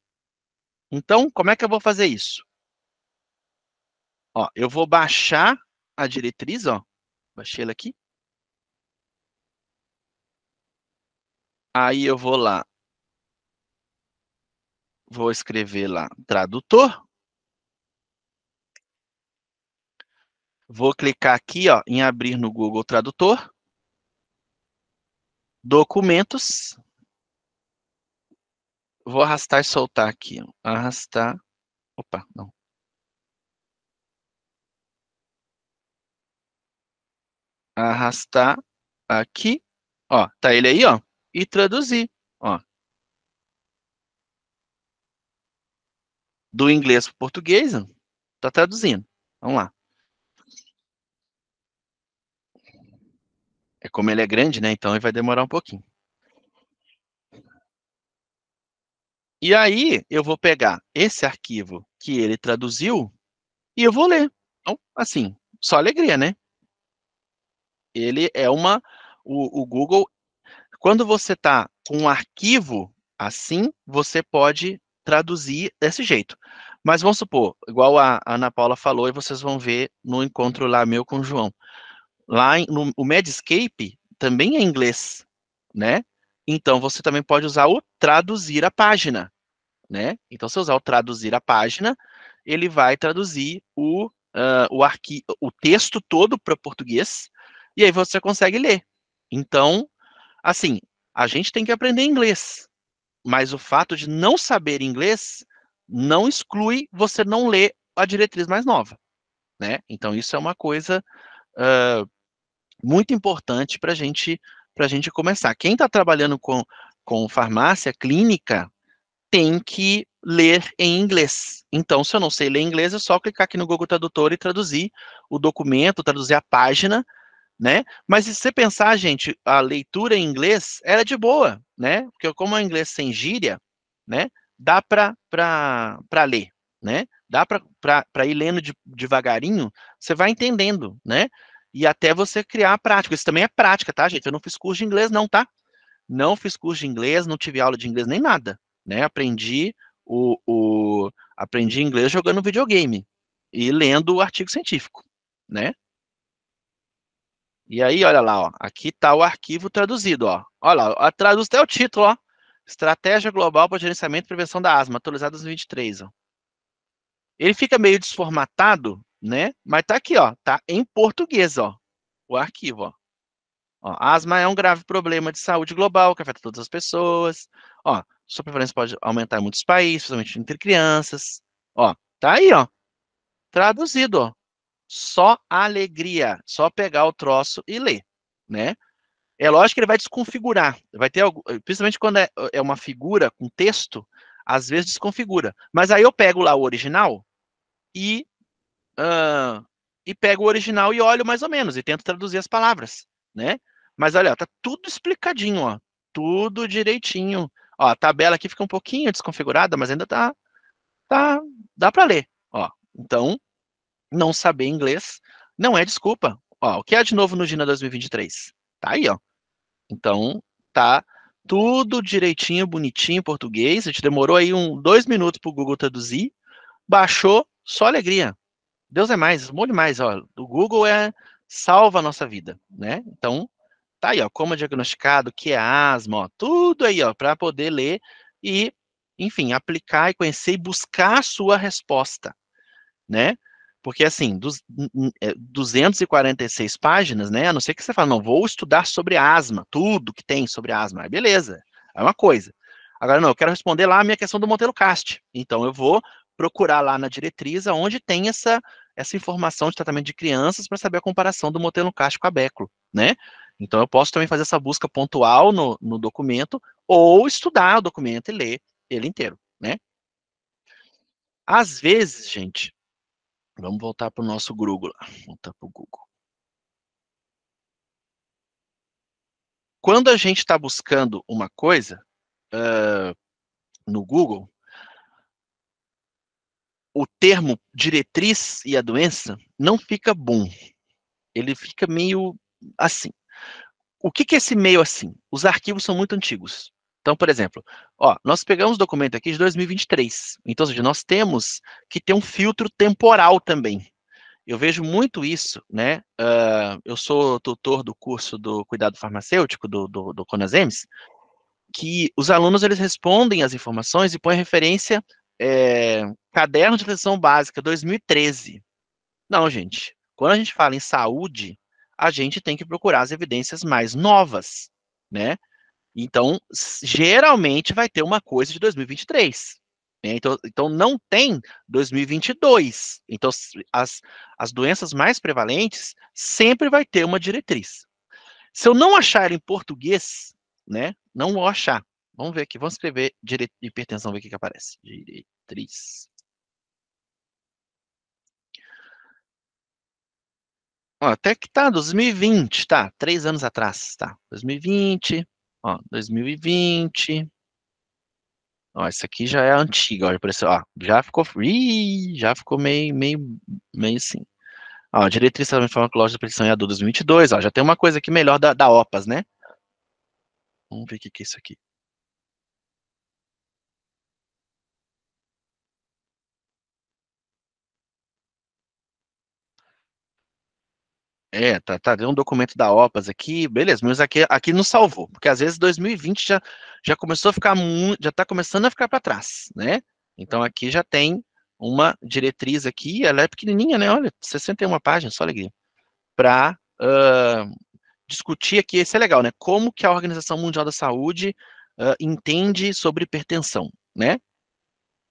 Então, como é que eu vou fazer isso? Ó, eu vou baixar a diretriz, ó. Baixei ela aqui. Aí eu vou lá. Vou escrever lá tradutor. Vou clicar aqui ó, em abrir no Google Tradutor. Documentos. Vou arrastar e soltar aqui. Ó. Arrastar. Opa, não. Arrastar aqui. Ó, tá ele aí, ó e traduzir. Ó. Do inglês para o português, está traduzindo. Vamos lá. É como ele é grande, né? Então ele vai demorar um pouquinho. E aí, eu vou pegar esse arquivo que ele traduziu e eu vou ler. Então, assim, só alegria, né? Ele é uma... O, o Google quando você está com um arquivo assim, você pode traduzir desse jeito. Mas vamos supor, igual a Ana Paula falou, e vocês vão ver no encontro lá meu com o João. Lá no o Medscape também é inglês, né? Então você também pode usar o traduzir a página, né? Então se usar o traduzir a página, ele vai traduzir o uh, o, arqui o texto todo para português e aí você consegue ler. Então Assim, a gente tem que aprender inglês, mas o fato de não saber inglês não exclui você não ler a diretriz mais nova, né? Então isso é uma coisa uh, muito importante para gente para gente começar. Quem está trabalhando com com farmácia clínica tem que ler em inglês. Então, se eu não sei ler inglês, é só clicar aqui no Google Tradutor e traduzir o documento, traduzir a página né? Mas se você pensar, gente, a leitura em inglês, ela é de boa, né? Porque como é inglês sem gíria, né? Dá para ler, né? Dá para ir lendo de, devagarinho, você vai entendendo, né? E até você criar a prática. Isso também é prática, tá, gente? Eu não fiz curso de inglês, não, tá? Não fiz curso de inglês, não tive aula de inglês nem nada, né? Aprendi o, o aprendi inglês jogando videogame e lendo o artigo científico, né? E aí, olha lá, ó, aqui está o arquivo traduzido. Ó. Olha lá, traduz até o título. Ó. Estratégia Global para Gerenciamento e Prevenção da Asma, atualizado em 2023. Ó. Ele fica meio desformatado, né? Mas está aqui, ó, tá em português, ó, o arquivo, ó. Ó, asma é um grave problema de saúde global que afeta todas as pessoas. Ó, sua prevalência pode aumentar em muitos países, principalmente entre crianças. Ó, tá aí, ó. Traduzido, ó só alegria, só pegar o troço e ler, né? É lógico que ele vai desconfigurar, vai ter, principalmente quando é, é, uma figura com texto, às vezes desconfigura. Mas aí eu pego lá o original e uh, e pego o original e olho mais ou menos e tento traduzir as palavras, né? Mas olha, ó, tá tudo explicadinho, ó, tudo direitinho. Ó, a tabela aqui fica um pouquinho desconfigurada, mas ainda tá tá dá para ler, ó. Então, não saber inglês não é desculpa. Ó, o que há de novo no Gina 2023? Tá aí, ó. Então, tá tudo direitinho, bonitinho em português. A gente demorou aí um, dois minutos para o Google traduzir. Baixou, só alegria. Deus é mais, molho mais, ó. O Google é salva a nossa vida, né? Então, tá aí, ó, como é diagnosticado, o que é asma, ó, tudo aí, ó, para poder ler e, enfim, aplicar e conhecer e buscar a sua resposta, né? Porque, assim, dos, 246 é, páginas, né? A não ser que você fale, não, vou estudar sobre asma, tudo que tem sobre asma. Beleza, é uma coisa. Agora, não, eu quero responder lá a minha questão do Cast. Então, eu vou procurar lá na diretriz onde tem essa, essa informação de tratamento de crianças para saber a comparação do Cast com a Beclo, né? Então, eu posso também fazer essa busca pontual no, no documento ou estudar o documento e ler ele inteiro, né? Às vezes, gente, Vamos voltar para o nosso Google. Voltar para o Google. Quando a gente está buscando uma coisa uh, no Google, o termo diretriz e a doença não fica bom. Ele fica meio assim. O que, que é esse meio assim? Os arquivos são muito antigos. Então, por exemplo, ó, nós pegamos o documento aqui de 2023. Então, ou seja, nós temos que ter um filtro temporal também. Eu vejo muito isso, né? Uh, eu sou tutor do curso do cuidado farmacêutico do, do, do Conasems, que os alunos eles respondem as informações e põem referência é, caderno de atenção básica 2013. Não, gente. Quando a gente fala em saúde, a gente tem que procurar as evidências mais novas, né? Então, geralmente vai ter uma coisa de 2023. Né? Então, então, não tem 2022. Então, as, as doenças mais prevalentes sempre vai ter uma diretriz. Se eu não achar em português, né? Não vou achar. Vamos ver aqui, vamos escrever dire... hipertensão, ver o que, que aparece. Diretriz. até que tá, 2020, tá? Três anos atrás, tá? 2020, Ó, 2020. Ó, essa aqui já é antiga, olha, apareceu, ó, já ficou, ih, já ficou meio, meio, meio assim. Ó, diretriz também farmacológica da prescrição em adultos 2022, ó, já tem uma coisa aqui melhor da, da OPAS, né? Vamos ver o que, que é isso aqui. É, tá, tá deu um documento da OPAS aqui, beleza, mas aqui, aqui não salvou, porque às vezes 2020 já, já começou a ficar muito, já tá começando a ficar para trás, né? Então aqui já tem uma diretriz aqui, ela é pequenininha, né? Olha, 61 páginas, só alegria. Para uh, discutir aqui, isso é legal, né? Como que a Organização Mundial da Saúde uh, entende sobre hipertensão, né?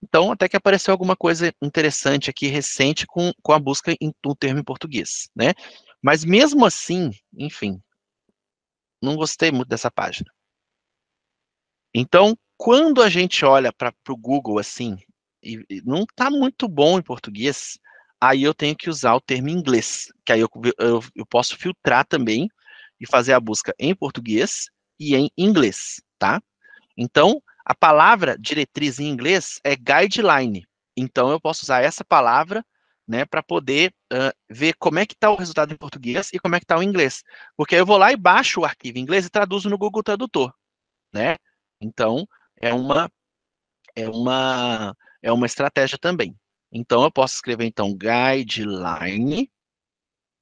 Então, até que apareceu alguma coisa interessante aqui, recente, com, com a busca em, no termo em português, né? Mas mesmo assim, enfim, não gostei muito dessa página. Então, quando a gente olha para o Google assim, e, e não está muito bom em português, aí eu tenho que usar o termo em inglês, que aí eu, eu, eu posso filtrar também e fazer a busca em português e em inglês, tá? Então, a palavra diretriz em inglês é guideline. Então, eu posso usar essa palavra né, para poder uh, ver como é que está o resultado em português e como é que está o inglês. Porque eu vou lá e baixo o arquivo em inglês e traduzo no Google Tradutor, né? Então, é uma é uma é uma estratégia também. Então, eu posso escrever então guideline.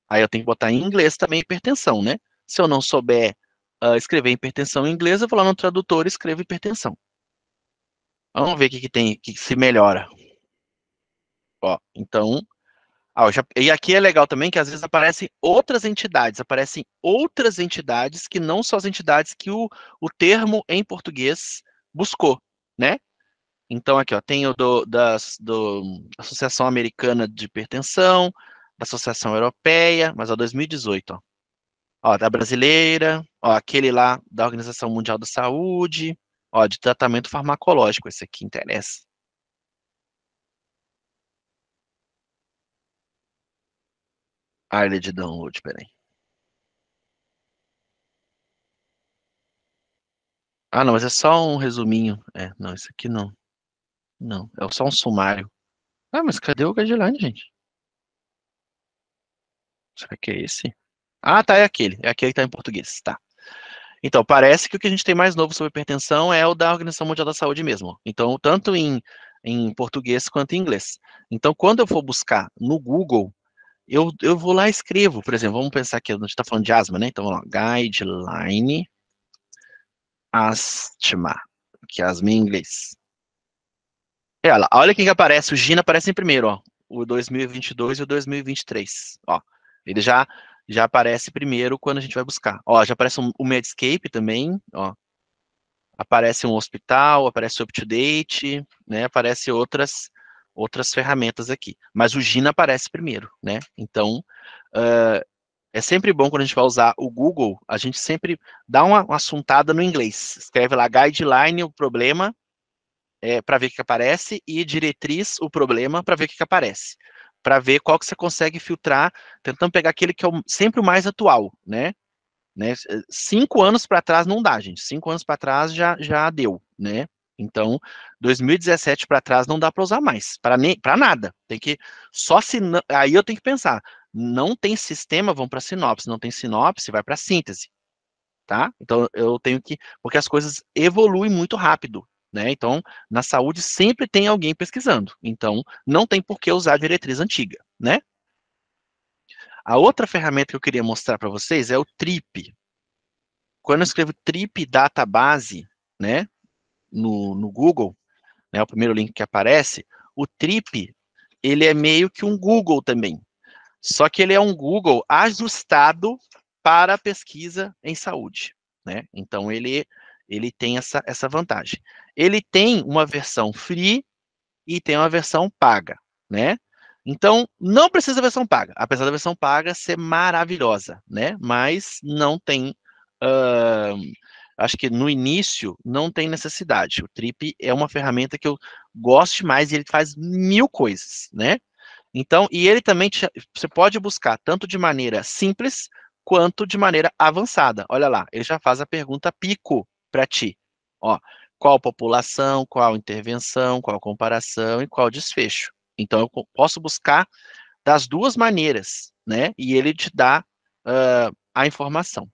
Aí eu tenho que botar em inglês também hipertensão, né? Se eu não souber uh, escrever hipertensão em inglês, eu vou lá no tradutor e escrevo hipertensão. Vamos ver o que, que tem, que se melhora. Ó, então, ó, ah, já, e aqui é legal também que às vezes aparecem outras entidades, aparecem outras entidades que não são as entidades que o, o termo em português buscou, né? Então, aqui, ó, tem o do, das, do Associação Americana de Hipertensão, da Associação Europeia, mas, ó, 2018, ó. Ó, da brasileira, ó, aquele lá da Organização Mundial da Saúde, ó, de tratamento farmacológico, esse aqui interessa. área de download, peraí. Ah, não, mas é só um resuminho. É, não, isso aqui não. Não, é só um sumário. Ah, mas cadê o guideline, gente? Será que é esse? Ah, tá, é aquele. É aquele que tá em português, tá. Então, parece que o que a gente tem mais novo sobre hipertensão é o da Organização Mundial da Saúde mesmo. Então, tanto em, em português quanto em inglês. Então, quando eu for buscar no Google eu, eu vou lá e escrevo, por exemplo, vamos pensar que a gente está falando de asma, né? Então, vamos lá, guideline asthma, que é asma em inglês. É, olha, olha quem que aparece, o Gina aparece em primeiro, ó, o 2022 e o 2023, ó. Ele já já aparece primeiro quando a gente vai buscar. Ó, já aparece o um, um Medscape também, ó. Aparece um hospital, aparece o up-to-date, né? Aparece outras outras ferramentas aqui. Mas o Gina aparece primeiro, né? Então, uh, é sempre bom quando a gente vai usar o Google, a gente sempre dá uma, uma assuntada no inglês. Escreve lá guideline, o problema, é, para ver o que aparece, e diretriz, o problema, para ver o que, aparece. Para ver qual que você consegue filtrar, tentando pegar aquele que é o, sempre o mais atual, né? né? Cinco anos para trás não dá, gente. Cinco anos para trás já, já deu, né? Então, 2017 para trás não dá para usar mais, para para nada. Tem que só se aí eu tenho que pensar, não tem sistema, vão para sinopse, não tem sinopse, vai para síntese. Tá? Então eu tenho que, porque as coisas evoluem muito rápido, né? Então, na saúde sempre tem alguém pesquisando. Então, não tem por que usar a diretriz antiga, né? A outra ferramenta que eu queria mostrar para vocês é o TRIP. Quando eu escrevo TRIP database, né? no, no Google, né, o primeiro link que aparece, o Trip, ele é meio que um Google também. Só que ele é um Google ajustado para pesquisa em saúde. Né? Então, ele, ele tem essa, essa vantagem. Ele tem uma versão free e tem uma versão paga. Né? Então, não precisa da versão paga, apesar da versão paga ser maravilhosa, né? Mas não tem. Uh, acho que no início não tem necessidade. O Trip é uma ferramenta que eu gosto mais e ele faz mil coisas, né? Então, e ele também, te, você pode buscar tanto de maneira simples quanto de maneira avançada. Olha lá, ele já faz a pergunta pico para ti. Ó, qual população, qual intervenção, qual comparação e qual desfecho. Então, eu posso buscar das duas maneiras, né? E ele te dá uh, a informação.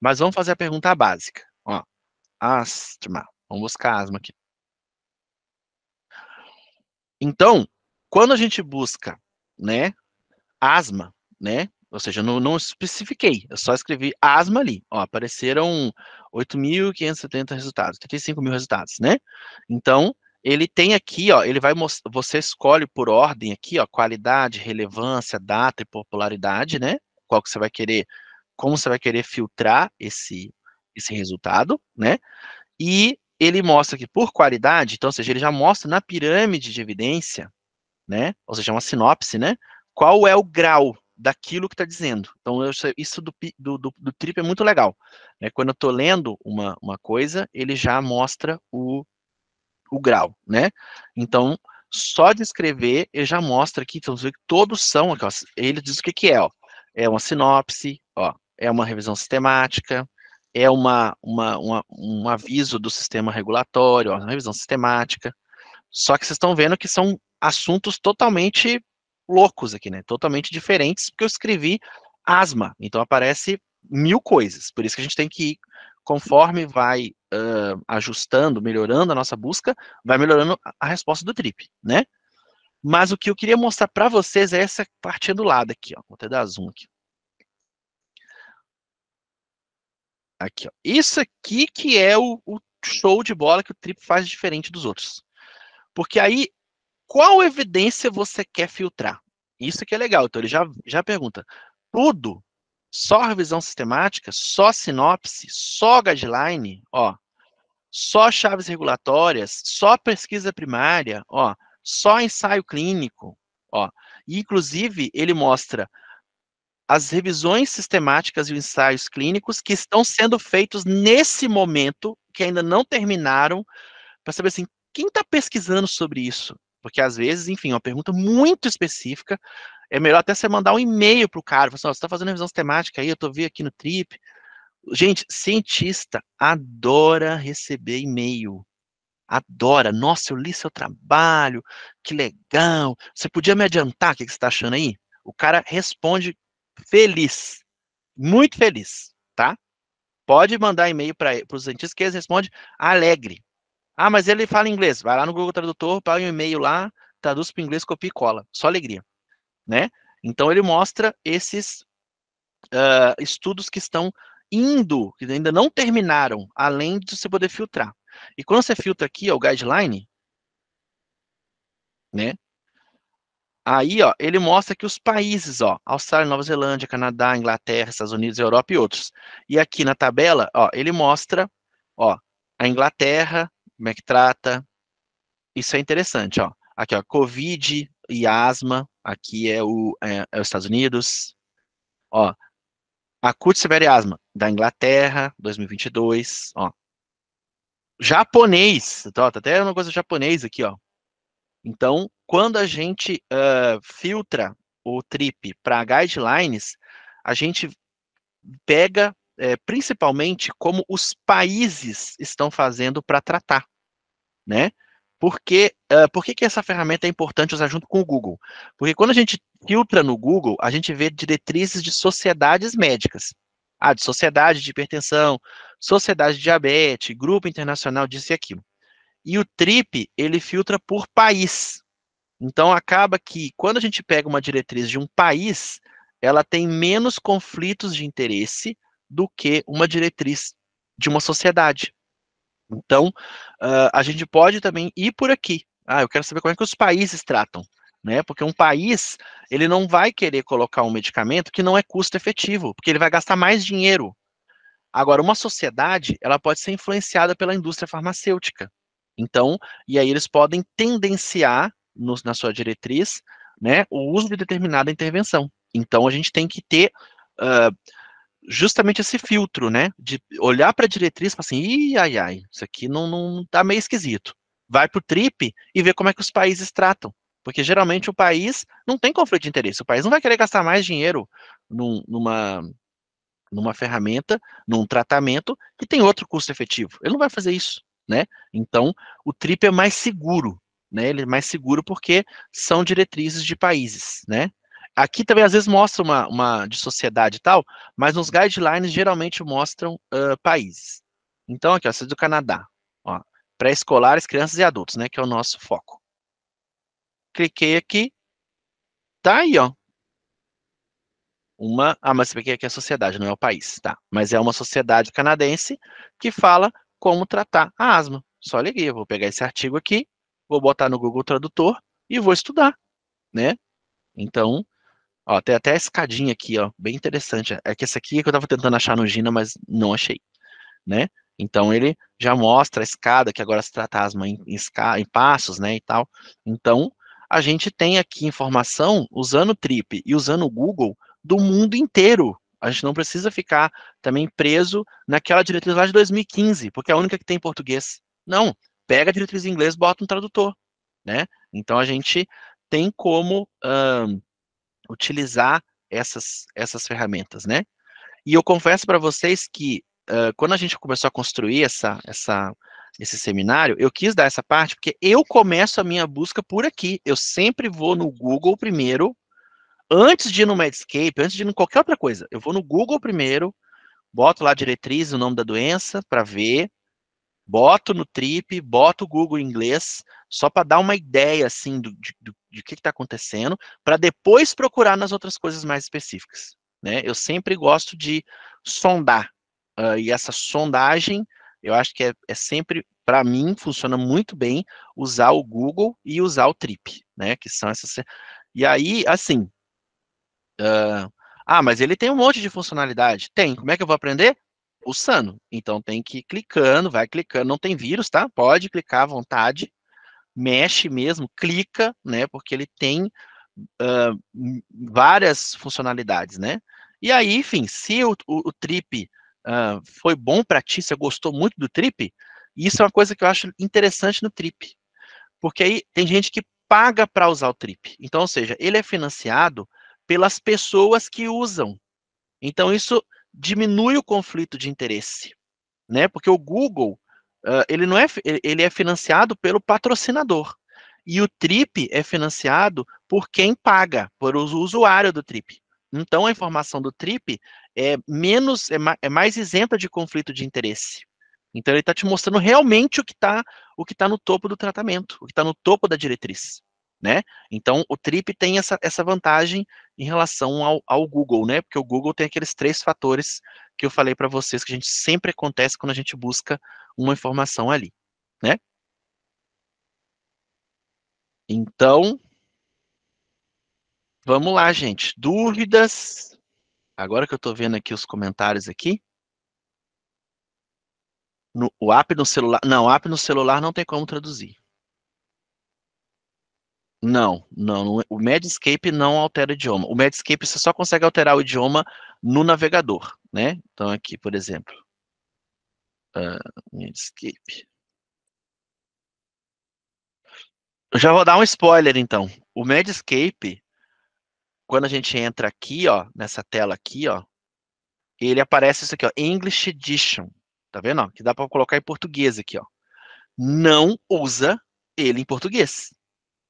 Mas vamos fazer a pergunta básica. Ó, asma. Vamos buscar asma aqui. Então, quando a gente busca, né, asma, né, ou seja, não, não especifiquei, eu só escrevi asma ali. Ó, apareceram 8.570 resultados, 35 mil resultados, né? Então, ele tem aqui, ó, ele vai mostrar, você escolhe por ordem aqui, ó, qualidade, relevância, data e popularidade, né? Qual que você vai querer como você vai querer filtrar esse, esse resultado, né? E ele mostra que por qualidade, então, ou seja, ele já mostra na pirâmide de evidência, né? Ou seja, é uma sinopse, né? Qual é o grau daquilo que está dizendo. Então, eu, isso do, do, do, do, TRIP é muito legal. Né? Quando eu estou lendo uma, uma coisa, ele já mostra o, o grau, né? Então, só de escrever, ele já mostra aqui, então, todos são, aqui, ó, ele diz o que, que é, ó. É uma sinopse, ó, é uma revisão sistemática, é uma, uma, uma, um aviso do sistema regulatório, é uma revisão sistemática. Só que vocês estão vendo que são assuntos totalmente loucos aqui, né? Totalmente diferentes, porque eu escrevi asma, então aparece mil coisas. Por isso que a gente tem que ir, conforme vai uh, ajustando, melhorando a nossa busca, vai melhorando a resposta do trip, né? Mas o que eu queria mostrar para vocês é essa parte do lado aqui, ó. Vou até dar zoom aqui. Aqui, ó. Isso aqui que é o, o show de bola que o Trip faz diferente dos outros. Porque aí, qual evidência você quer filtrar? Isso que é legal. Então, ele já, já pergunta: tudo? Só revisão sistemática? Só sinopse? Só guideline? Ó, só chaves regulatórias? Só pesquisa primária? Ó, só ensaio clínico? Ó, e, inclusive, ele mostra as revisões sistemáticas e os ensaios clínicos que estão sendo feitos nesse momento, que ainda não terminaram, para saber assim, quem está pesquisando sobre isso? Porque às vezes, enfim, é uma pergunta muito específica, é melhor até você mandar um e-mail para o cara, assim, oh, você está fazendo revisão sistemática aí, eu estou vendo aqui no Trip. Gente, cientista adora receber e-mail adora. Nossa, eu li seu trabalho, que legal. Você podia me adiantar o que, que você está achando aí? O cara responde feliz. Muito feliz, tá? Pode mandar e-mail para os dentistas que eles respondem alegre. Ah, mas ele fala inglês. Vai lá no Google Tradutor, paga um e-mail lá, traduz para inglês, copia e cola. Só alegria, né? Então, ele mostra esses uh, estudos que estão indo, que ainda não terminaram, além de você poder filtrar. E quando você filtra aqui, ó, o guideline, né? Aí, ó, ele mostra que os países, ó, Austrália, Nova Zelândia, Canadá, Inglaterra, Estados Unidos, Europa e outros. E aqui na tabela, ó, ele mostra, ó, a Inglaterra, como é que trata. Isso é interessante, ó. Aqui, ó, Covid e asma, aqui é o é, é os Estados Unidos. Ó, acute severo asma da Inglaterra, 2022, ó. Japonês, tá, tá até uma coisa japonês aqui, ó. Então, quando a gente uh, filtra o TRIP para guidelines, a gente pega é, principalmente como os países estão fazendo para tratar, né? Porque, uh, por que, que essa ferramenta é importante usar junto com o Google? Porque quando a gente filtra no Google, a gente vê diretrizes de sociedades médicas. Ah, de sociedade de hipertensão, sociedade de diabetes, grupo internacional disso e aquilo. E o TRIP, ele filtra por país. Então acaba que quando a gente pega uma diretriz de um país, ela tem menos conflitos de interesse do que uma diretriz de uma sociedade. Então, uh, a gente pode também ir por aqui. Ah, eu quero saber como é que os países tratam, né? Porque um país, ele não vai querer colocar um medicamento que não é custo efetivo, porque ele vai gastar mais dinheiro. Agora, uma sociedade, ela pode ser influenciada pela indústria farmacêutica. Então, e aí eles podem tendenciar no, na sua diretriz né, o uso de determinada intervenção. Então, a gente tem que ter uh, justamente esse filtro, né? De olhar para a diretriz e falar assim, Ih, ai, ai, isso aqui não, não tá meio esquisito. Vai para o TRIP e ver como é que os países tratam. Porque geralmente o país não tem conflito de interesse. O país não vai querer gastar mais dinheiro num, numa, numa ferramenta, num tratamento que tem outro custo efetivo. Ele não vai fazer isso, né? Então, o TRIP é mais seguro, né? Ele é mais seguro porque são diretrizes de países, né? Aqui também às vezes mostra uma, uma de sociedade e tal, mas nos guidelines geralmente mostram uh, países. Então, aqui, ó, essa é do Canadá. Pré-escolares, crianças e adultos, né? Que é o nosso foco. Cliquei aqui. Tá aí, ó. Uma. Ah, mas você aqui é a sociedade, não é o país, tá? Mas é uma sociedade canadense que fala como tratar a asma. Só liguei, eu vou pegar esse artigo aqui, vou botar no Google Tradutor e vou estudar, né? Então, ó, tem até a escadinha aqui, ó, bem interessante. É que essa aqui é que eu estava tentando achar no Gina, mas não achei, né? Então, ele já mostra a escada, que agora se trata asma em, em, em passos, né, e tal. Então, a gente tem aqui informação, usando o Trip e usando o Google, do mundo inteiro. A gente não precisa ficar também preso naquela diretriz lá de 2015, porque é a única que tem em português. Não, pega a diretriz em inglês, bota um tradutor, né? Então a gente tem como um, utilizar essas, essas ferramentas, né? E eu confesso para vocês que uh, quando a gente começou a construir essa, essa, esse seminário, eu quis dar essa parte porque eu começo a minha busca por aqui. Eu sempre vou no Google primeiro, antes de ir no Medscape, antes de ir em qualquer outra coisa. Eu vou no Google primeiro, boto lá a diretriz, o nome da doença para ver boto no Trip, boto o Google em inglês, só para dar uma ideia assim do, de, do, de que está acontecendo, para depois procurar nas outras coisas mais específicas. Né? Eu sempre gosto de sondar. Uh, e essa sondagem, eu acho que é, é sempre, para mim, funciona muito bem usar o Google e usar o Trip, né? Que são essas. E aí, assim. Uh, ah, mas ele tem um monte de funcionalidade. Tem. Como é que eu vou aprender? o sano. Então tem que ir clicando, vai clicando, não tem vírus, tá? Pode clicar à vontade, mexe mesmo, clica, né? Porque ele tem uh, várias funcionalidades, né? E aí, enfim, se o, o, o Trip uh, foi bom para ti, você gostou muito do Trip, isso é uma coisa que eu acho interessante no Trip. Porque aí tem gente que paga para usar o Trip. Então, ou seja, ele é financiado pelas pessoas que usam. Então, isso diminui o conflito de interesse, né? Porque o Google, uh, ele não é ele é financiado pelo patrocinador. E o Trip é financiado por quem paga, por o usuário do Trip. Então a informação do Trip é menos é, ma, é mais isenta de conflito de interesse. Então ele está te mostrando realmente o que está o que tá no topo do tratamento, o que está no topo da diretriz, né? Então o Trip tem essa, essa vantagem em relação ao, ao Google, né? Porque o Google tem aqueles três fatores que eu falei para vocês que a gente sempre acontece quando a gente busca uma informação ali, né? Então, vamos lá, gente. Dúvidas? Agora que eu estou vendo aqui os comentários aqui. No, o app no celular, não, o app no celular não tem como traduzir. Não, não, é, O Medscape não altera o idioma. O Medscape você só consegue alterar o idioma no navegador, né? Então aqui, por exemplo, uh, ah, Medscape. Eu já vou dar um spoiler então. O Medscape, quando a gente entra aqui, ó, nessa tela aqui, ó, ele aparece isso aqui, ó, English Edition. Tá vendo? Ó? Que dá para colocar em português aqui, ó. Não usa ele em português,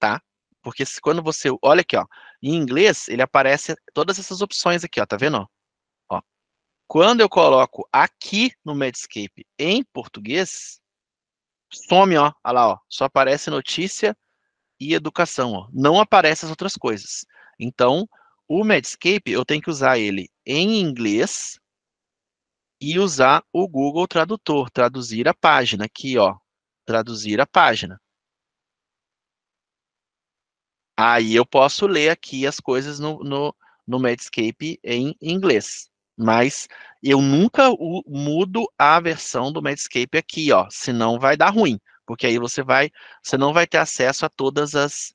tá? Porque quando você, olha aqui, ó, em inglês, ele aparece todas essas opções aqui, ó, tá vendo? Ó, quando eu coloco aqui no Medscape em português, some, ó, lá, ó, só aparece notícia e educação, ó, não aparece as outras coisas. Então, o Medscape, eu tenho que usar ele em inglês e usar o Google Tradutor, traduzir a página, aqui, ó, traduzir a página. Aí eu posso ler aqui as coisas no, no, no Medscape em inglês. Mas eu nunca mudo a versão do Medscape aqui, ó. Senão vai dar ruim. Porque aí você vai. Você não vai ter acesso a todas as,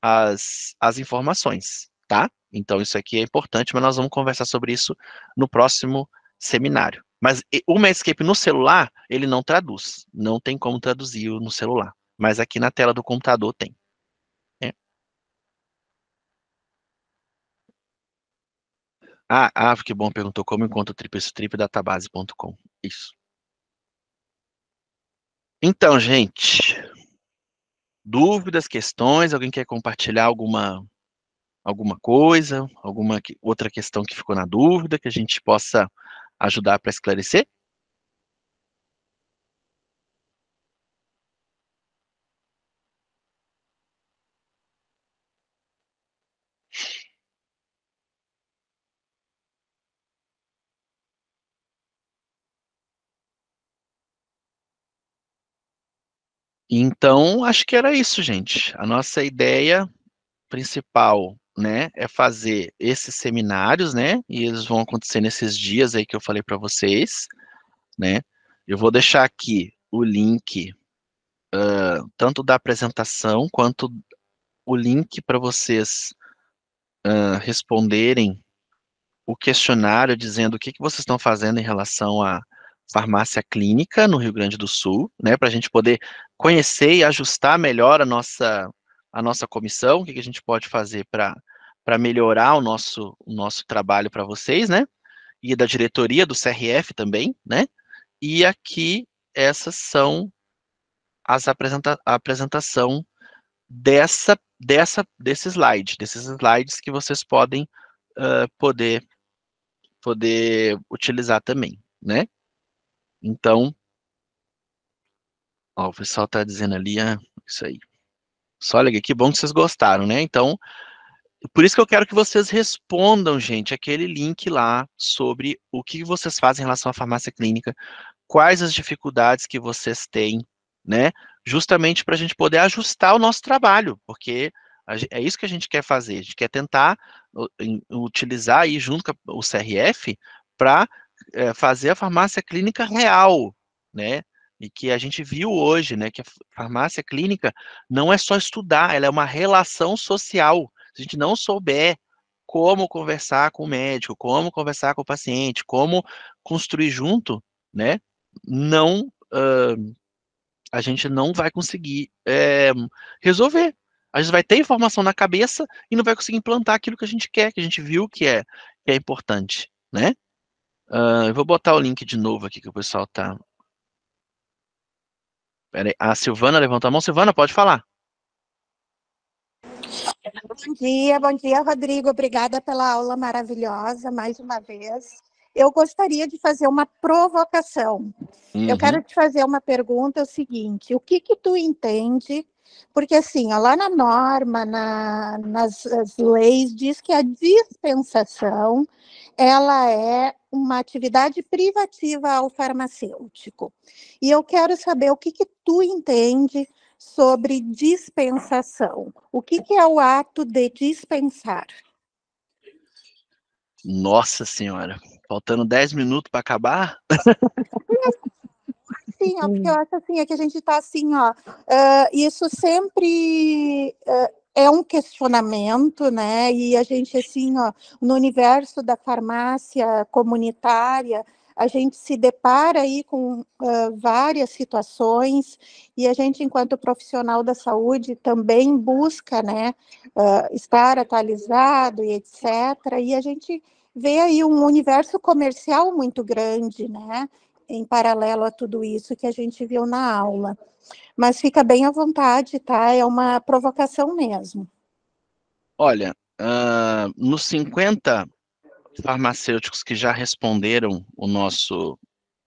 as, as informações, tá? Então isso aqui é importante, mas nós vamos conversar sobre isso no próximo seminário. Mas o Medscape no celular, ele não traduz. Não tem como traduzir no celular. Mas aqui na tela do computador tem. Ah, ah, que bom, perguntou como encontro o database.com. Isso. Então, gente, dúvidas, questões, alguém quer compartilhar alguma alguma coisa, alguma outra questão que ficou na dúvida que a gente possa ajudar para esclarecer? Então, acho que era isso, gente. A nossa ideia principal, né, é fazer esses seminários, né, e eles vão acontecer nesses dias aí que eu falei para vocês, né. Eu vou deixar aqui o link uh, tanto da apresentação quanto o link para vocês uh, responderem o questionário dizendo o que, que vocês estão fazendo em relação a farmácia clínica no Rio Grande do Sul, né, para a gente poder conhecer e ajustar melhor a nossa, a nossa comissão, o que, que a gente pode fazer para melhorar o nosso, o nosso trabalho para vocês, né, e da diretoria do CRF também, né, e aqui essas são as apresenta a apresentação dessa, dessa, desse slide, desses slides que vocês podem uh, poder, poder utilizar também, né. Então, ó, o pessoal está dizendo ali, ah, isso aí. Só olha que bom que vocês gostaram, né? Então, por isso que eu quero que vocês respondam, gente, aquele link lá sobre o que vocês fazem em relação à farmácia clínica, quais as dificuldades que vocês têm, né? Justamente para a gente poder ajustar o nosso trabalho, porque é isso que a gente quer fazer, a gente quer tentar utilizar aí junto com o CRF para é, fazer a farmácia clínica real, né? E que a gente viu hoje, né? Que a farmácia clínica não é só estudar, ela é uma relação social. Se a gente não souber como conversar com o médico, como conversar com o paciente, como construir junto, né? Não uh, a gente não vai conseguir é, resolver. A gente vai ter informação na cabeça e não vai conseguir implantar aquilo que a gente quer, que a gente viu que é, que é importante, né? Uh, eu vou botar o link de novo aqui que o pessoal tá. Peraí, A Silvana levantou a mão. Silvana, pode falar. Bom dia, bom dia, Rodrigo. Obrigada pela aula maravilhosa, mais uma vez. Eu gostaria de fazer uma provocação. Uhum. Eu quero te fazer uma pergunta, é o seguinte, o que que tu entende porque, assim, ó, lá na norma, na, nas leis, diz que a dispensação, ela é uma atividade privativa ao farmacêutico. E eu quero saber o que, que tu entende sobre dispensação. O que, que é o ato de dispensar? Nossa Senhora, faltando 10 minutos para acabar? Sim, ó, porque eu hum. acho assim, é que a gente está assim, ó, uh, isso sempre uh, é um questionamento, né? E a gente, assim, ó, no universo da farmácia comunitária, a gente se depara aí com uh, várias situações e a gente, enquanto profissional da saúde, também busca, né, uh, estar atualizado e etc. E a gente vê aí um universo comercial muito grande, né? em paralelo a tudo isso que a gente viu na aula. Mas fica bem à vontade, tá? É uma provocação mesmo. Olha, uh, nos 50 farmacêuticos que já responderam o nosso,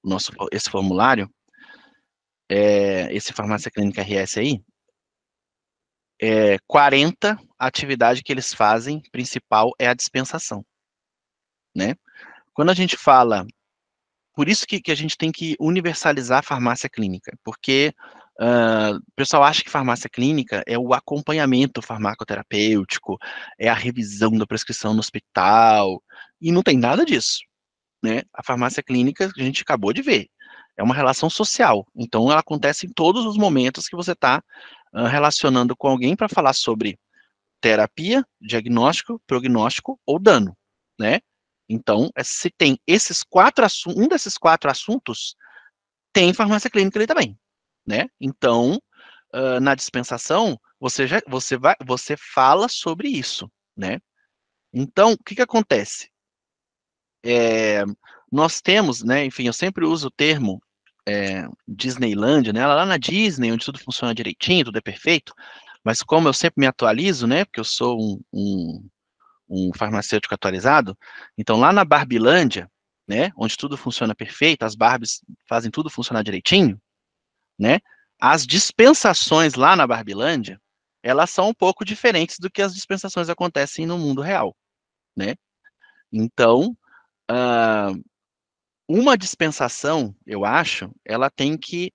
nosso esse formulário, é, esse farmácia clínica RS aí, é, 40 a atividade que eles fazem principal é a dispensação, né? Quando a gente fala por isso que, que a gente tem que universalizar a farmácia clínica, porque Uh, o pessoal acha que farmácia clínica é o acompanhamento farmacoterapêutico, é a revisão da prescrição no hospital, e não tem nada disso. Né? A farmácia clínica, a gente acabou de ver, é uma relação social. Então, ela acontece em todos os momentos que você está uh, ah, relacionando com alguém para falar sobre terapia, diagnóstico, prognóstico ou dano. Né? Então, se tem esses quatro assuntos, um desses quatro assuntos tem farmácia clínica ali também, né? Então, uh, na dispensação, você já você vai você fala sobre isso, né? Então, o que que acontece? É, nós temos, né? Enfim, eu sempre uso o termo é, Disneyland, né? Lá na Disney, onde tudo funciona direitinho, tudo é perfeito. Mas como eu sempre me atualizo, né? Porque eu sou um, um um farmacêutico atualizado. Então, lá na Barbilândia, né, onde tudo funciona perfeito, as Barbies fazem tudo funcionar direitinho, né, as dispensações lá na Barbilândia, elas são um pouco diferentes do que as dispensações acontecem no mundo real, né? Então, uh, uma dispensação, eu acho, ela tem que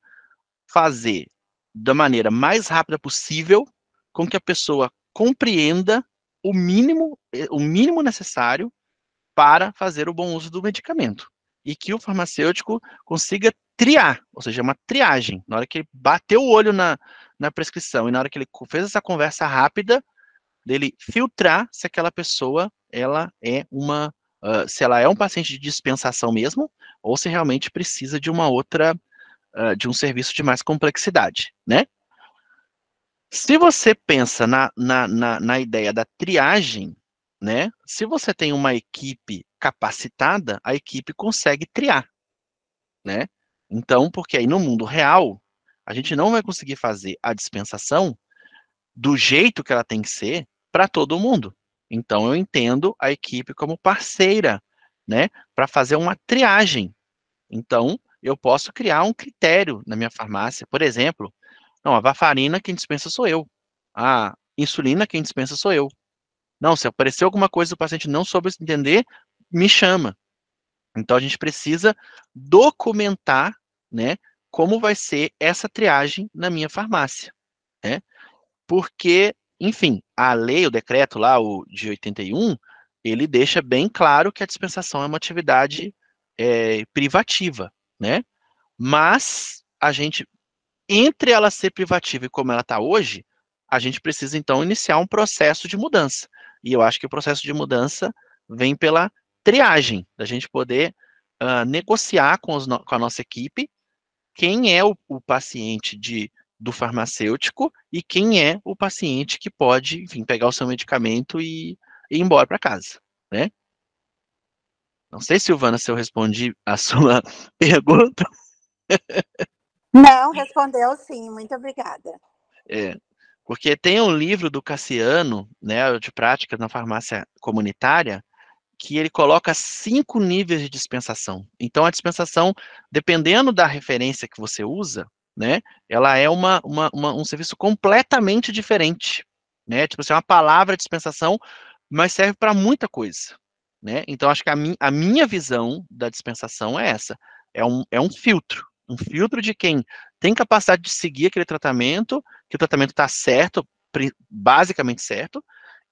fazer da maneira mais rápida possível com que a pessoa compreenda o mínimo, eh, o mínimo necessário para fazer o bom uso do medicamento. E que o farmacêutico consiga triar, ou seja, uma triagem. Na hora que ele bateu o olho na, na prescrição e na hora que ele fez essa conversa rápida, dele filtrar se aquela pessoa ela é uma uh, se ela é um paciente de dispensação mesmo ou se realmente precisa de uma outra uh, de um serviço de mais complexidade, né? Se você pensa na, na, na, na ideia da triagem, né? Se você tem uma equipe capacitada, a equipe consegue triar, né? Então, porque aí no mundo real, a gente não vai conseguir fazer a dispensação do jeito que ela tem que ser para todo mundo. Então, eu entendo a equipe como parceira, né, para fazer uma triagem. Então, eu posso criar um critério na minha farmácia, por exemplo, não, a varfarina quem dispensa sou eu. A insulina quem dispensa sou eu. Não, se aparecer alguma coisa o paciente não soube entender, me chama. Então a gente precisa documentar, né, como vai ser essa triagem na minha farmácia, né? Porque, enfim, a lei, o decreto lá, o de 81, ele deixa bem claro que a dispensação é uma atividade é, privativa, né? Mas a gente entre ela ser privativa e como ela está hoje, a gente precisa então iniciar um processo de mudança. E eu acho que o processo de mudança vem pela triagem, da gente poder uh, negociar com, com a nossa equipe quem é o, o, paciente de, do farmacêutico e quem é o paciente que pode, enfim, pegar o seu medicamento e, e ir embora para casa, né? Não sei, Silvana, se eu respondi a sua pergunta. Não, respondeu sim, muito obrigada. É, porque tem um livro do Cassiano, né, de práticas na farmácia comunitária, que ele coloca cinco níveis de dispensação. Então, a dispensação, dependendo da referência que você usa, né, ela é uma, uma, uma um serviço completamente diferente, né, tipo assim, é uma palavra dispensação, mas serve para muita coisa, né, então acho que a, mi a minha visão da dispensação é essa, é um, é um filtro, um filtro de quem tem capacidade de seguir aquele tratamento, que o tratamento está certo, basicamente certo,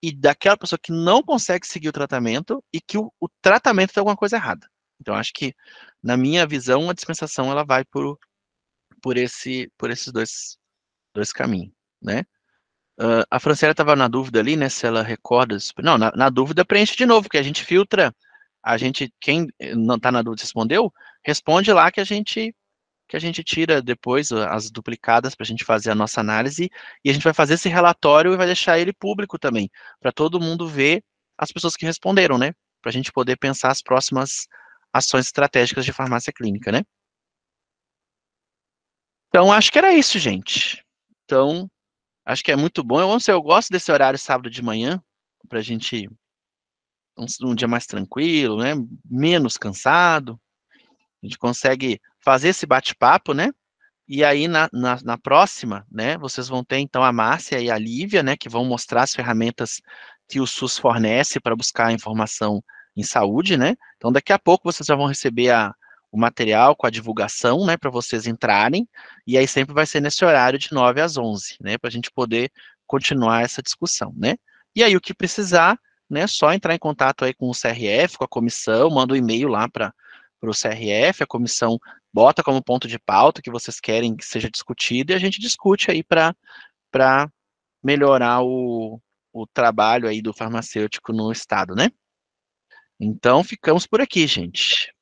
e daquela pessoa que não consegue seguir o tratamento e que o, o tratamento tem alguma coisa errada. Então, acho que, na minha visão, a dispensação ela vai por, por, esse, por esses dois, dois caminhos, né? Uh, a Franciela estava na dúvida ali, né, se ela recorda... Não, na, na dúvida preenche de novo, que a gente filtra, a gente, quem eh, não está na dúvida respondeu, responde lá que a gente que a gente tira depois as duplicadas para a gente fazer a nossa análise e a gente vai fazer esse relatório e vai deixar ele público também, para todo mundo ver as pessoas que responderam, né? Para a gente poder pensar as próximas ações estratégicas de farmácia clínica, né? Então, acho que era isso, gente. Então, acho que é muito bom. Eu eu gosto desse horário sábado de manhã, para a gente um, um dia mais tranquilo, né? Menos cansado. A gente consegue fazer esse bate-papo, né? E aí, na, na, na, próxima, né, vocês vão ter, então, a Márcia e a Lívia, né, que vão mostrar as ferramentas que o SUS fornece para buscar informação em saúde, né? Então, daqui a pouco, vocês já vão receber a, o material com a divulgação, né, para vocês entrarem, e aí sempre vai ser nesse horário de 9 às 11, né, para a gente poder continuar essa discussão, né? E aí, o que precisar, né, é só entrar em contato aí com o CRF, com a comissão, manda um e-mail lá para para o CRF, a comissão bota como ponto de pauta que vocês querem que seja discutido e a gente discute aí para melhorar o, o trabalho aí do farmacêutico no estado, né? Então, ficamos por aqui, gente.